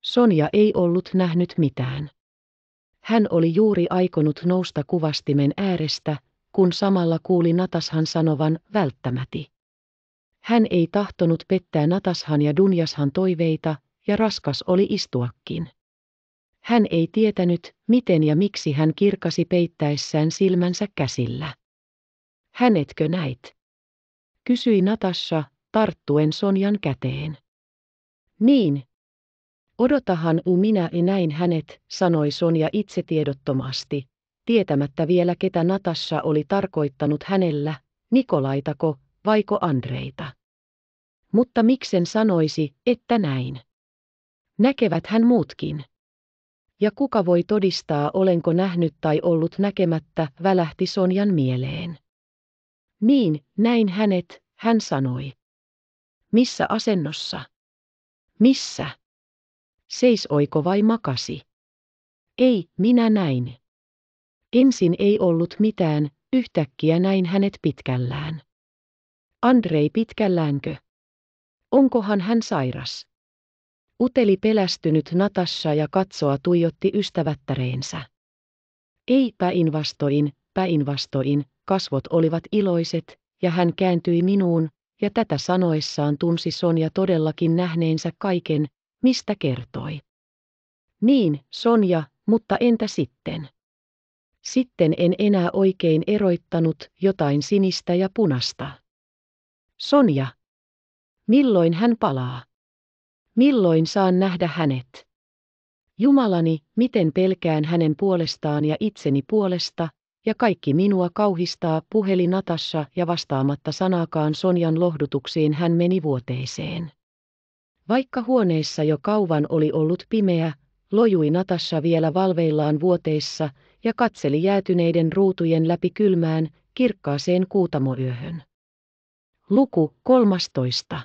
Sonja ei ollut nähnyt mitään. Hän oli juuri aikonut nousta kuvastimen äärestä, kun samalla kuuli Natashan sanovan välttämäti. Hän ei tahtonut pettää Natashan ja Dunjashan toiveita, ja raskas oli istuakin. Hän ei tietänyt, miten ja miksi hän kirkasi peittäessään silmänsä käsillä. Hänetkö näit? Kysyi Natasha, tarttuen Sonjan käteen. Niin. Odotahan u minä ja näin hänet, sanoi Sonja itsetiedottomasti, tietämättä vielä ketä Natassa oli tarkoittanut hänellä, Nikolaitako, vaiko Andreita. Mutta miksen sanoisi, että näin? Näkevät hän muutkin. Ja kuka voi todistaa, olenko nähnyt tai ollut näkemättä, välähti Sonjan mieleen. Niin, näin hänet, hän sanoi. Missä asennossa? Missä? Seisoiko vai makasi? Ei, minä näin. Ensin ei ollut mitään, yhtäkkiä näin hänet pitkällään. Andrei pitkälläänkö? Onkohan hän sairas? Uteli pelästynyt Natassa ja katsoa tuijotti ystävättäreensä. Ei päinvastoin, päinvastoin, kasvot olivat iloiset, ja hän kääntyi minuun, ja tätä sanoessaan tunsi Sonja todellakin nähneensä kaiken, mistä kertoi. Niin, Sonja, mutta entä sitten? Sitten en enää oikein eroittanut jotain sinistä ja punasta. Sonja. Milloin hän palaa? Milloin saan nähdä hänet? Jumalani, miten pelkään hänen puolestaan ja itseni puolesta, ja kaikki minua kauhistaa, puheli Natassa ja vastaamatta sanaakaan Sonjan lohdutuksiin hän meni vuoteeseen. Vaikka huoneessa jo kauan oli ollut pimeä, lojui Natassa vielä valveillaan vuoteissa ja katseli jäätyneiden ruutujen läpi kylmään, kirkkaaseen kuutamoyöhön. Luku 13.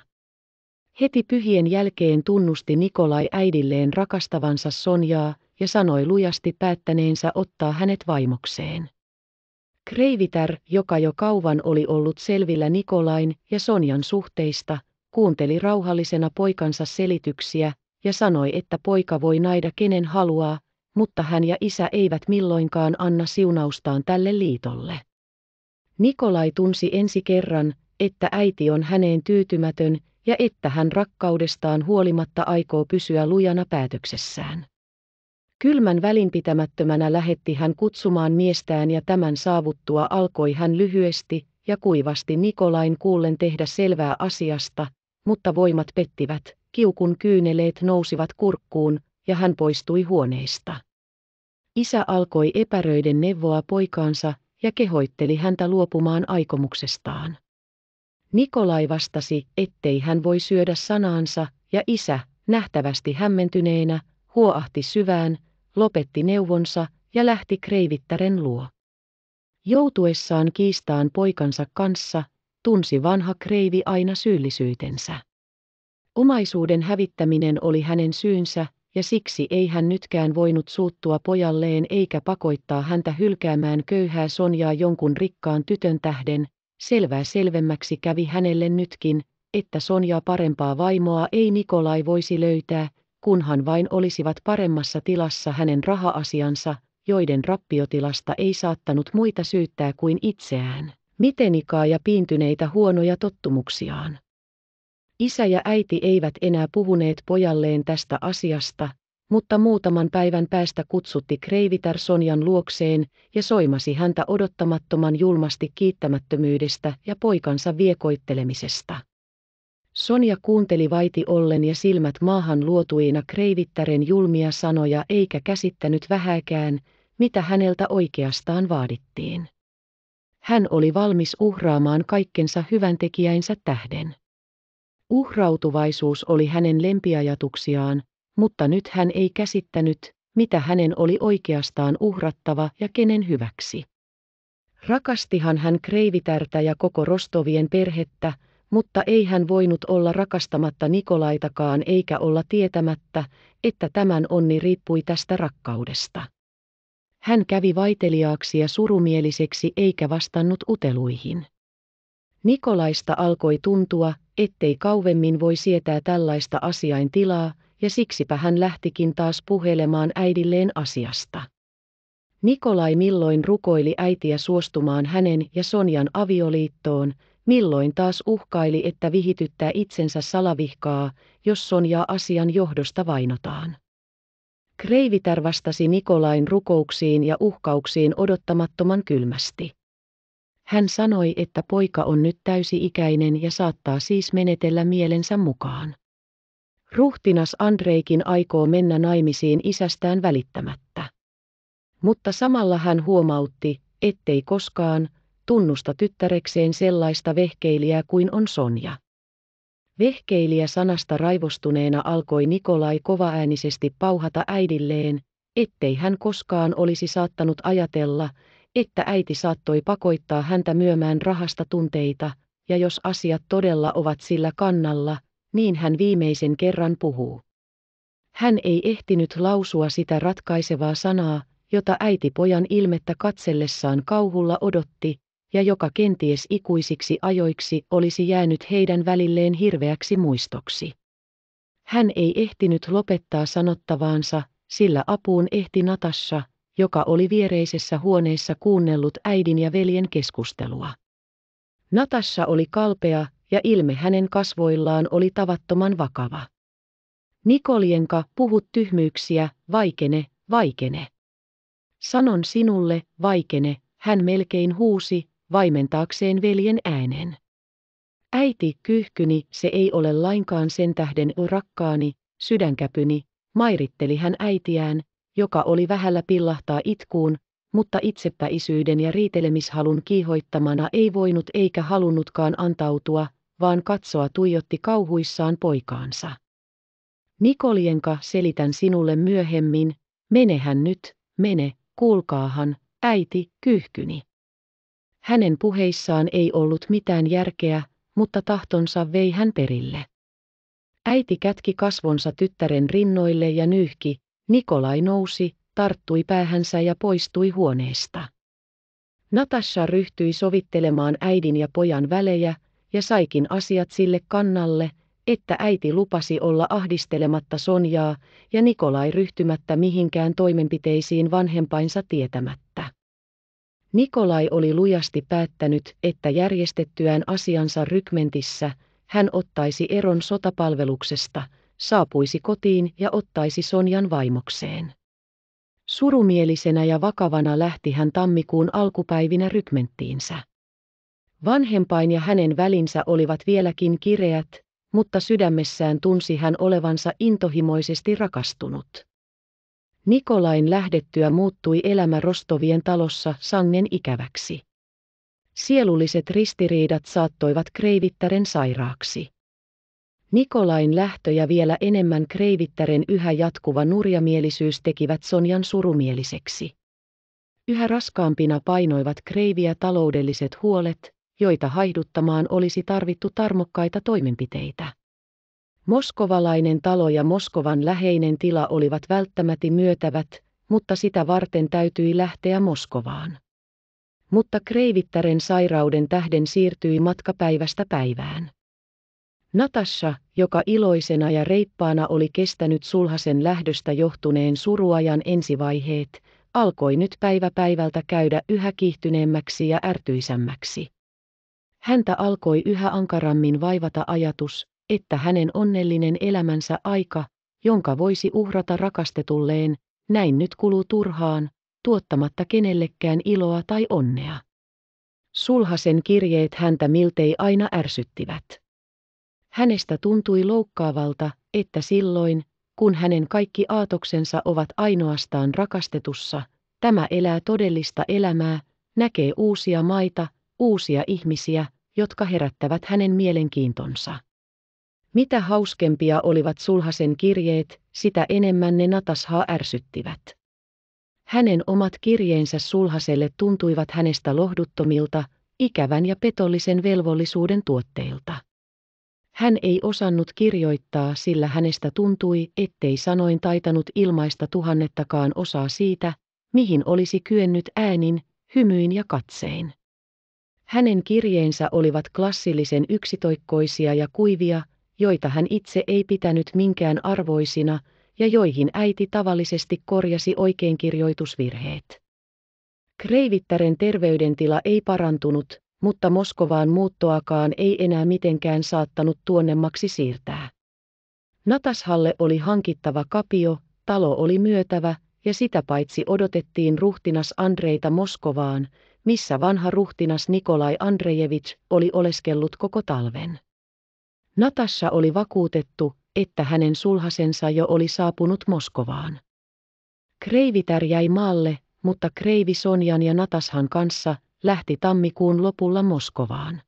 Heti pyhien jälkeen tunnusti Nikolai äidilleen rakastavansa Sonjaa ja sanoi lujasti päättäneensä ottaa hänet vaimokseen. Kreivitär, joka jo kauan oli ollut selvillä Nikolain ja Sonjan suhteista, kuunteli rauhallisena poikansa selityksiä ja sanoi, että poika voi naida kenen haluaa, mutta hän ja isä eivät milloinkaan anna siunaustaan tälle liitolle. Nikolai tunsi ensi kerran, että äiti on häneen tyytymätön ja että hän rakkaudestaan huolimatta aikoo pysyä lujana päätöksessään. Kylmän välinpitämättömänä lähetti hän kutsumaan miestään ja tämän saavuttua alkoi hän lyhyesti ja kuivasti Nikolain kuullen tehdä selvää asiasta, mutta voimat pettivät, kiukun kyyneleet nousivat kurkkuun ja hän poistui huoneesta. Isä alkoi epäröiden neuvoa poikaansa ja kehoitteli häntä luopumaan aikomuksestaan. Nikolai vastasi, ettei hän voi syödä sanaansa, ja isä, nähtävästi hämmentyneenä, huoahti syvään, lopetti neuvonsa ja lähti kreivittären luo. Joutuessaan kiistaan poikansa kanssa, tunsi vanha kreivi aina syyllisyytensä. Omaisuuden hävittäminen oli hänen syynsä, ja siksi ei hän nytkään voinut suuttua pojalleen eikä pakoittaa häntä hylkäämään köyhää Sonjaa jonkun rikkaan tytön tähden, selvää selvemmäksi kävi hänelle nytkin, että Sonjaa parempaa vaimoa ei Nikolai voisi löytää, kunhan vain olisivat paremmassa tilassa hänen raha-asiansa, joiden rappiotilasta ei saattanut muita syyttää kuin itseään, ikaa ja piintyneitä huonoja tottumuksiaan. Isä ja äiti eivät enää puhuneet pojalleen tästä asiasta, mutta muutaman päivän päästä kutsutti Kreivitar Sonjan luokseen ja soimasi häntä odottamattoman julmasti kiittämättömyydestä ja poikansa viekoittelemisesta. Sonja kuunteli vaiti ollen ja silmät maahan luotuina kreivittären julmia sanoja eikä käsittänyt vähäkään, mitä häneltä oikeastaan vaadittiin. Hän oli valmis uhraamaan kaikkensa hyväntekijäinsä tähden. Uhrautuvaisuus oli hänen lempiajatuksiaan, mutta nyt hän ei käsittänyt, mitä hänen oli oikeastaan uhrattava ja kenen hyväksi. Rakastihan hän kreivitärtä ja koko Rostovien perhettä, mutta ei hän voinut olla rakastamatta Nikolaitakaan eikä olla tietämättä, että tämän onni riippui tästä rakkaudesta. Hän kävi vaiteliaaksi ja surumieliseksi eikä vastannut uteluihin. Nikolaista alkoi tuntua, ettei kauemmin voi sietää tällaista asiain tilaa, ja siksipä hän lähtikin taas puhelemaan äidilleen asiasta. Nikolai milloin rukoili äitiä suostumaan hänen ja Sonjan avioliittoon, milloin taas uhkaili, että vihityttää itsensä salavihkaa, jos Sonjaa asian johdosta vainotaan. Kreivitär vastasi Nikolain rukouksiin ja uhkauksiin odottamattoman kylmästi. Hän sanoi, että poika on nyt täysi-ikäinen ja saattaa siis menetellä mielensä mukaan. Ruhtinas Andreikin aikoo mennä naimisiin isästään välittämättä. Mutta samalla hän huomautti, ettei koskaan, tunnusta tyttärekseen sellaista vehkeilijää kuin on Sonja. Vehkeilijä sanasta raivostuneena alkoi Nikolai kovaäänisesti pauhata äidilleen, ettei hän koskaan olisi saattanut ajatella, että äiti saattoi pakoittaa häntä myömään rahasta tunteita, ja jos asiat todella ovat sillä kannalla, niin hän viimeisen kerran puhuu. Hän ei ehtinyt lausua sitä ratkaisevaa sanaa, jota äiti pojan ilmettä katsellessaan kauhulla odotti, ja joka kenties ikuisiksi ajoiksi olisi jäänyt heidän välilleen hirveäksi muistoksi. Hän ei ehtinyt lopettaa sanottavaansa, sillä apuun ehti Natasha, joka oli viereisessä huoneessa kuunnellut äidin ja veljen keskustelua. Natasha oli kalpea, ja ilme hänen kasvoillaan oli tavattoman vakava. Nikolienka puhut tyhmyyksiä, vaikene, vaikene. Sanon sinulle, vaikene, hän melkein huusi, vaimentaakseen veljen äänen. Äiti kyyhkyni, se ei ole lainkaan sen tähden rakkaani, sydänkäpyni, mairitteli hän äitiään, joka oli vähällä pillahtaa itkuun, mutta itsepäisyyden ja riitelemishalun kiihoittamana ei voinut eikä halunnutkaan antautua, vaan katsoa tuijotti kauhuissaan poikaansa. Nikolienka selitän sinulle myöhemmin, menehän nyt, mene, kuulkaahan, äiti, kyyhkyni. Hänen puheissaan ei ollut mitään järkeä, mutta tahtonsa vei hän perille. Äiti kätki kasvonsa tyttären rinnoille ja nyyhki, Nikolai nousi, tarttui päähänsä ja poistui huoneesta. Natasha ryhtyi sovittelemaan äidin ja pojan välejä ja saikin asiat sille kannalle, että äiti lupasi olla ahdistelematta Sonjaa ja Nikolai ryhtymättä mihinkään toimenpiteisiin vanhempainsa tietämättä. Nikolai oli lujasti päättänyt, että järjestettyään asiansa rykmentissä, hän ottaisi eron sotapalveluksesta, saapuisi kotiin ja ottaisi Sonjan vaimokseen. Surumielisenä ja vakavana lähti hän tammikuun alkupäivinä rykmenttiinsä. Vanhempain ja hänen välinsä olivat vieläkin kireät, mutta sydämessään tunsi hän olevansa intohimoisesti rakastunut. Nikolain lähdettyä muuttui elämä Rostovien talossa sangen ikäväksi. Sielulliset ristiriidat saattoivat Kreivittären sairaaksi. Nikolain lähtö ja vielä enemmän Kreivittären yhä jatkuva nurjamielisyys tekivät Sonjan surumieliseksi. Yhä raskaampina painoivat Kreiviä taloudelliset huolet, joita haiduttamaan olisi tarvittu tarmokkaita toimenpiteitä. Moskovalainen talo ja Moskovan läheinen tila olivat välttämäti myötävät, mutta sitä varten täytyi lähteä Moskovaan. Mutta kreivittären sairauden tähden siirtyi matkapäivästä päivään. Natasha, joka iloisena ja reippaana oli kestänyt sulhasen lähdöstä johtuneen suruajan ensivaiheet, alkoi nyt päivä päivältä käydä yhä kiihtyneemmäksi ja ärtyisämmäksi. Häntä alkoi yhä ankarammin vaivata ajatus, että hänen onnellinen elämänsä aika, jonka voisi uhrata rakastetulleen, näin nyt kuluu turhaan, tuottamatta kenellekään iloa tai onnea. Sulhasen kirjeet häntä miltei aina ärsyttivät. Hänestä tuntui loukkaavalta, että silloin, kun hänen kaikki aatoksensa ovat ainoastaan rakastetussa, tämä elää todellista elämää, näkee uusia maita, uusia ihmisiä, jotka herättävät hänen mielenkiintonsa. Mitä hauskempia olivat sulhasen kirjeet, sitä enemmän ne Natashaa ärsyttivät. Hänen omat kirjeensä sulhaselle tuntuivat hänestä lohduttomilta, ikävän ja petollisen velvollisuuden tuotteilta. Hän ei osannut kirjoittaa, sillä hänestä tuntui, ettei sanoin taitanut ilmaista tuhannettakaan osaa siitä, mihin olisi kyennyt äänin, hymyin ja katsein. Hänen kirjeensä olivat klassillisen yksitoikkoisia ja kuivia, joita hän itse ei pitänyt minkään arvoisina ja joihin äiti tavallisesti korjasi oikeinkirjoitusvirheet. Kreivittären terveydentila ei parantunut, mutta Moskovaan muuttoakaan ei enää mitenkään saattanut tuonnemmaksi siirtää. Natashalle oli hankittava kapio, talo oli myötävä, ja sitä paitsi odotettiin ruhtinas Andreita Moskovaan, missä vanha ruhtinas Nikolai Andrejevich oli oleskellut koko talven. Natassa oli vakuutettu, että hänen sulhasensa jo oli saapunut Moskovaan. Kreivitär jäi maalle, mutta Kreivi Sonjan ja Natashan kanssa lähti tammikuun lopulla Moskovaan.